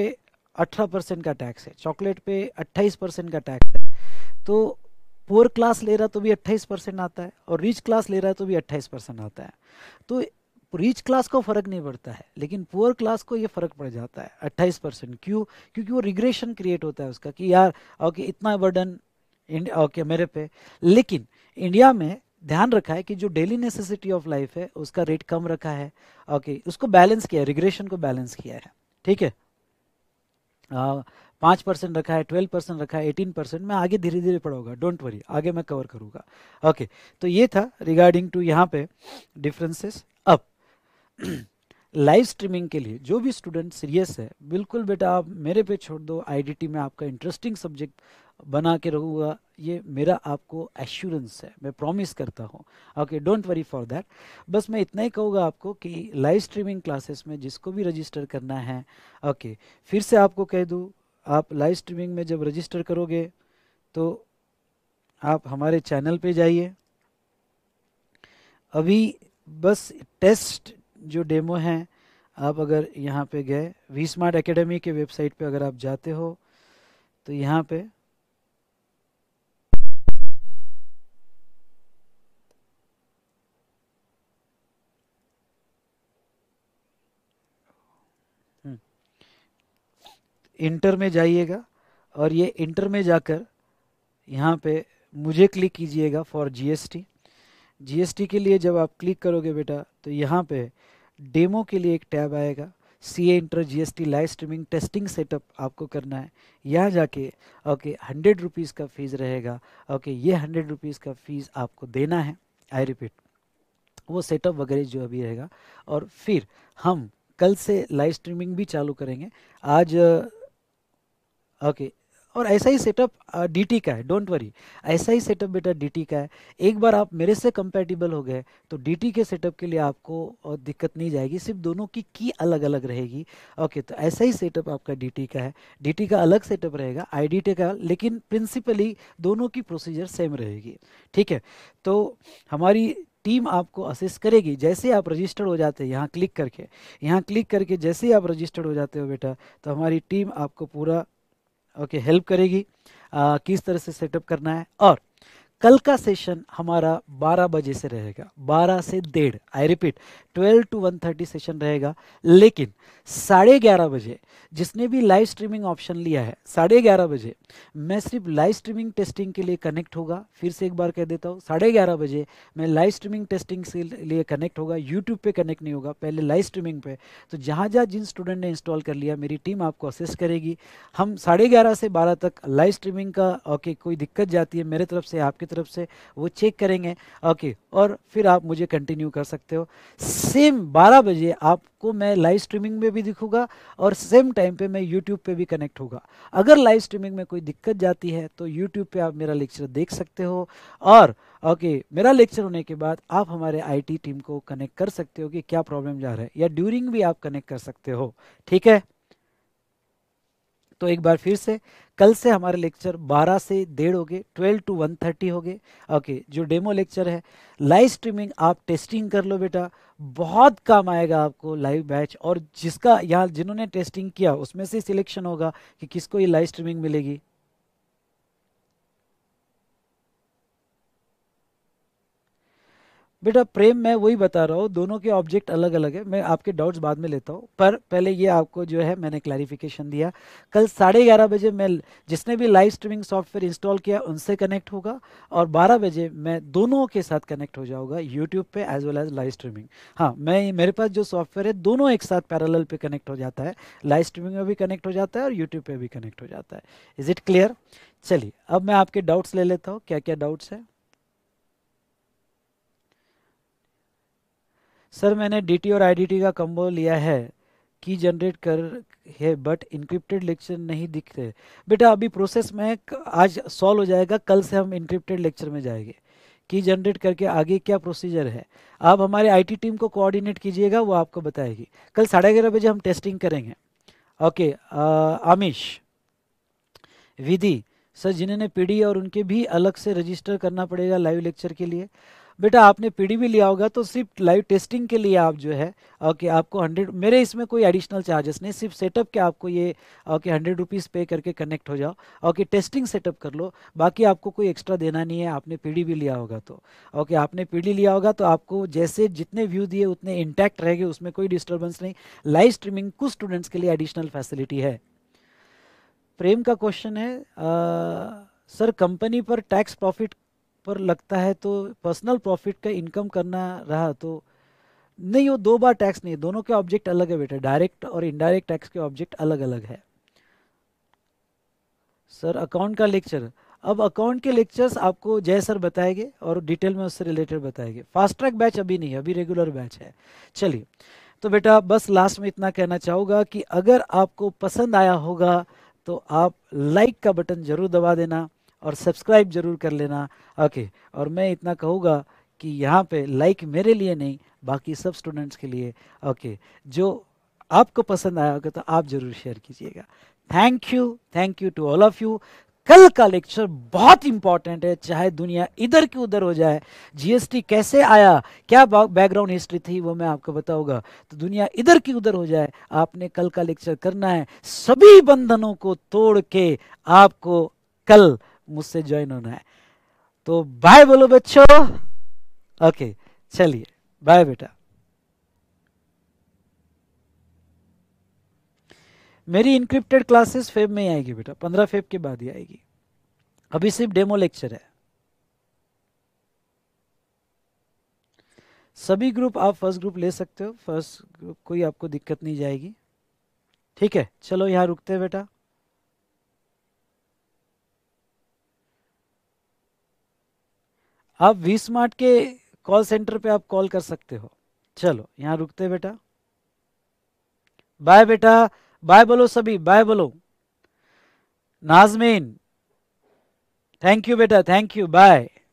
अठारह परसेंट का टैक्स है चॉकलेट पे अट्ठाईस परसेंट का टैक्स है तो पुअर क्लास ले रहा तो भी 28 परसेंट आता है और रिच क्लास ले रहा है तो भी 28 परसेंट आता है तो रिच क्लास को फर्क नहीं पड़ता है लेकिन पुअर क्लास को ये फर्क पड़ जाता है 28 परसेंट क्यों क्योंकि वो रिग्रेशन क्रिएट होता है उसका कि यार ओके इतना बर्डन ओके मेरे पे लेकिन इंडिया में ध्यान रखा है कि जो डेली नेसेसिटी ऑफ लाइफ है उसका रेट कम रखा है ओके उसको बैलेंस किया है रिग्रेशन को बैलेंस किया है ठीक है पाँच परसेंट रखा है ट्वेल्व परसेंट रखा है एटीन परसेंट मैं आगे धीरे धीरे पढ़ाऊंगा डोंट वरी आगे मैं कवर करूंगा ओके okay, तो ये था रिगार्डिंग टू यहाँ पे डिफरेंसेस अब लाइव स्ट्रीमिंग के लिए जो भी स्टूडेंट सीरियस है बिल्कुल बेटा आप मेरे पे छोड़ दो आईडीटी में आपका इंटरेस्टिंग सब्जेक्ट बना के रहूँगा ये मेरा आपको एश्योरेंस है मैं प्रॉमिस करता हूँ okay don't worry for that बस मैं इतना ही कहूँगा आपको कि लाइव स्ट्रीमिंग क्लासेस में जिसको भी रजिस्टर करना है ओके okay, फिर से आपको कह दूँ आप लाइव स्ट्रीमिंग में जब रजिस्टर करोगे तो आप हमारे चैनल पे जाइए अभी बस टेस्ट जो डेमो हैं आप अगर यहाँ पे गए वी स्मार्ट अकेडमी के वेबसाइट पे अगर आप जाते हो तो यहाँ पे इंटर में जाइएगा और ये इंटर में जाकर यहाँ पे मुझे क्लिक कीजिएगा फॉर जीएसटी जीएसटी के लिए जब आप क्लिक करोगे बेटा तो यहाँ पे डेमो के लिए एक टैब आएगा C A inter G S T live streaming testing setup आपको करना है यहाँ जाके ओके हंड्रेड रुपीज़ का फीस रहेगा ओके ये हंड्रेड रुपीज़ का फीस आपको देना है आई रिपीट वो सेटअप वगैरह जो अभी रहेगा और फिर हम कल से लाइव स्ट्रीमिंग भी चालू करेंगे आज ओके और ऐसा ही सेटअप डीटी uh, का है डोंट वरी ऐसा ही सेटअप बेटा डीटी का है एक बार आप मेरे से कंपेटिबल हो गए तो डीटी के सेटअप के लिए आपको uh, दिक्कत नहीं जाएगी सिर्फ दोनों की की अलग अलग रहेगी ओके तो ऐसा ही सेटअप आपका डीटी का है डीटी का अलग सेटअप रहेगा आईडीटी का लेकिन प्रिंसिपली दोनों की प्रोसीजर सेम रहेगी ठीक है तो हमारी टीम आपको असिस्ट करेगी जैसे आप रजिस्टर्ड हो जाते हैं यहाँ क्लिक करके यहाँ क्लिक करके जैसे ही आप रजिस्टर्ड हो जाते हो बेटा तो हमारी टीम आपको पूरा ओके हेल्प करेगी आ, किस तरह से सेटअप करना है और कल का सेशन हमारा 12 बजे से रहेगा 12 से डेढ़ आई रिपीट 12 टू 1:30 सेशन रहेगा लेकिन साढ़े ग्यारह बजे जिसने भी लाइव स्ट्रीमिंग ऑप्शन लिया है साढ़े ग्यारह बजे मैं सिर्फ लाइव स्ट्रीमिंग टेस्टिंग के लिए कनेक्ट होगा फिर से एक बार कह देता हूँ साढ़े ग्यारह बजे मैं लाइव स्ट्रीमिंग टेस्टिंग के लिए कनेक्ट होगा यूट्यूब पे कनेक्ट नहीं होगा पहले लाइव स्ट्रीमिंग पे तो जहाँ जहाँ जिन स्टूडेंट ने इंस्टॉल कर लिया मेरी टीम आपको असिस्ट करेगी हम साढ़े ग्यारह से बारह तक लाइव स्ट्रीमिंग का ओके कोई दिक्कत जाती है मेरे तरफ से आपकी तरफ से वो चेक करेंगे ओके और फिर आप मुझे कंटिन्यू कर सकते हो सेम बारह बजे आप आपको मैं लाइव स्ट्रीमिंग में भी दिखूंगा और सेम टाइम पे मैं यूट्यूब पे भी कनेक्ट होगा अगर लाइव स्ट्रीमिंग में कोई दिक्कत जाती है तो यूट्यूब पे आप मेरा लेक्चर देख सकते हो और ओके okay, मेरा लेक्चर होने के बाद आप हमारे आईटी टीम को कनेक्ट कर सकते हो कि क्या प्रॉब्लम जा रहा है या ड्यूरिंग भी आप कनेक्ट कर सकते हो ठीक है तो एक बार फिर से कल से हमारे लेक्चर 12 से डेढ़ हो गए ट्वेल्व टू वन थर्टी हो गए ओके जो डेमो लेक्चर है लाइव स्ट्रीमिंग आप टेस्टिंग कर लो बेटा बहुत काम आएगा आपको लाइव बैच और जिसका यहाँ जिन्होंने टेस्टिंग किया उसमें से सिलेक्शन होगा कि किसको ये लाइव स्ट्रीमिंग मिलेगी बेटा प्रेम मैं वही बता रहा हूँ दोनों के ऑब्जेक्ट अलग अलग है मैं आपके डाउट्स बाद में लेता हूँ पर पहले ये आपको जो है मैंने क्लैरिफिकेशन दिया कल साढ़े ग्यारह बजे मैं जिसने भी लाइव स्ट्रीमिंग सॉफ्टवेयर इंस्टॉल किया उनसे कनेक्ट होगा और बारह बजे मैं दोनों के साथ कनेक्ट हो जाऊँगा यूट्यूब पर as well as live streaming हाँ मैं मेरे पास जो सॉफ्टवेयर है दोनों एक साथ पैरल पर कनेक्ट हो जाता है लाइव स्ट्रीमिंग में भी कनेक्ट हो जाता है और यूट्यूब पर भी कनेक्ट हो जाता है इज़ इट क्लियर चलिए अब मैं आपके डाउट्स ले लेता हूँ क्या क्या डाउट्स हैं सर मैंने डी और आई का कम्बो लिया है की जनरेट कर है बट इनक्रिप्टेड लेक्चर नहीं दिखते बेटा अभी प्रोसेस में आज सॉल्व हो जाएगा कल से हम इनक्रिप्टेड लेक्चर में जाएंगे की जनरेट करके आगे क्या प्रोसीजर है आप हमारे आईटी टीम को कोऑर्डिनेट कीजिएगा वो आपको बताएगी कल साढ़े ग्यारह बजे हम टेस्टिंग करेंगे ओके आमिश विधि सर जिन्होंने पीडी और उनके भी अलग से रजिस्टर करना पड़ेगा लाइव लेक्चर के लिए बेटा आपने डी भी लिया होगा तो सिर्फ लाइव टेस्टिंग के लिए आप जो है ओके आपको हंड्रेड मेरे इसमें कोई एडिशनल चार्जेस नहीं सिर्फ सेटअप के आपको ये ओके हंड्रेड रुपीज़ पे करके कनेक्ट हो जाओ ओके टेस्टिंग सेटअप कर लो बाकी आपको कोई एक्स्ट्रा देना नहीं है आपने डी भी लिया होगा तो ओके आपने पीडी लिया होगा तो आपको जैसे जितने व्यू दिए उतने इंटैक्ट रहेंगे उसमें कोई डिस्टर्बेंस नहीं लाइव स्ट्रीमिंग कुछ स्टूडेंट्स के लिए एडिशनल फैसिलिटी है प्रेम का क्वेश्चन है आ, सर कंपनी पर टैक्स प्रॉफिट पर लगता है तो पर्सनल प्रॉफिट का इनकम करना रहा तो नहीं वो दो बार टैक्स नहीं दोनों के ऑब्जेक्ट अलग है बेटा डायरेक्ट और इनडायरेक्ट टैक्स के ऑब्जेक्ट अलग अलग है सर अकाउंट का लेक्चर अब अकाउंट के लेक्चर्स आपको जय सर बताएंगे और डिटेल में उससे रिलेटेड बताएंगे फास्ट ट्रैक बैच अभी नहीं है अभी रेगुलर बैच है चलिए तो बेटा बस लास्ट में इतना कहना चाहूँगा कि अगर आपको पसंद आया होगा तो आप लाइक का बटन ज़रूर दबा देना और सब्सक्राइब ज़रूर कर लेना ओके और मैं इतना कहूँगा कि यहाँ पे लाइक मेरे लिए नहीं बाकी सब स्टूडेंट्स के लिए ओके जो आपको पसंद आया होगा तो आप ज़रूर शेयर कीजिएगा thank you thank you to all of you कल का लेक्चर बहुत इंपॉर्टेंट है चाहे दुनिया इधर की उधर हो जाए जीएसटी कैसे आया क्या बैकग्राउंड हिस्ट्री थी वो मैं आपको बताऊंगा तो दुनिया इधर की उधर हो जाए आपने कल का लेक्चर करना है सभी बंधनों को तोड़ के आपको कल मुझसे ज्वाइन होना है तो बाय बोलो बच्चों ओके चलिए बाय बेटा मेरी इनक्रिप्टेड क्लासेस फेब में ही आएगी बेटा पंद्रह फेब के बाद ही आएगी अभी सिर्फ डेमो लेक्चर है सभी ग्रुप आप फर्स्ट ग्रुप ले सकते हो फर्स्ट ग्रुप कोई आपको दिक्कत नहीं जाएगी ठीक है चलो यहाँ रुकते हैं बेटा आप वी स्मार्ट के कॉल सेंटर पे आप कॉल कर सकते हो चलो यहाँ रुकते बेटा बाय बेटा बाय बोलो सभी बाय बोलो नाजमीन थैंक यू बेटा थैंक यू बाय